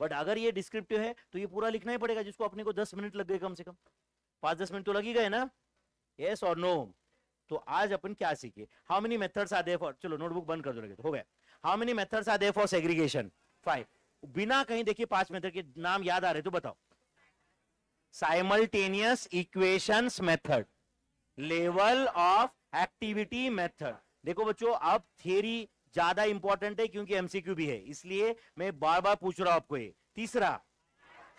बट अगर ये डिस्क्रिप्टिव है तो ये पूरा लिखना ही पड़ेगा जिसको अपने को 10 मिनट लग गए कम से कम पांच दस मिनट तो लगी गए ना यस और नो तो आज अपन क्या सीखे how many methods are there for चलो नोटबुक बंद कर दो लगे तो हो गया how many methods are there for segregation five बिना कहीं देखिए पांच मेथड के नाम याद आ रहे तो बताओ simultaneous equations method level of activity method देखो बच्चों अब थ्योरी ज्यादा इंपॉर्टेंट है क्योंकि एमसीक्यू भी है इसलिए मैं बार बार पूछ रहा हूं आपको ये तीसरा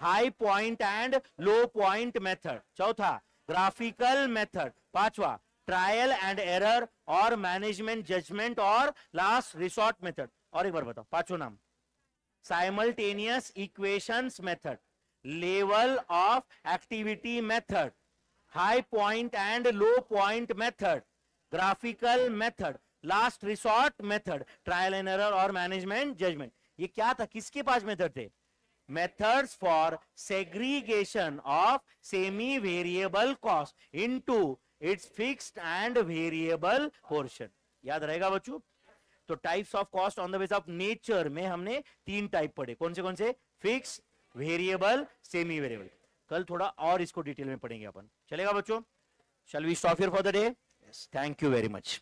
high point and low point method चौथा ग्राफिकल मेथड पांचवा ट्रायल एंड एरर और मैनेजमेंट जजमेंट और लास्ट रिसोर्ट मेथड और एक बार बताओ पांचों नाम simultaneous equations method level of activity method high point and low point method graphical method last resort method trial and error और मैनेजमेंट जजमेंट ये क्या था किसके पास मेथड थे methods for segregation of semi variable cost into its fixed and variable portion याद रहेगा बच्चों तो types of cost on the base of nature में हमने तीन टाइप पढ़े कौन से कौन से फिक्स वेरिएबल सेमी वेरिएबल कल थोड़ा और इसको डिटेल में पढ़ेंगे अपन चलेगा बच्चों shall we stop here for the day thank you very much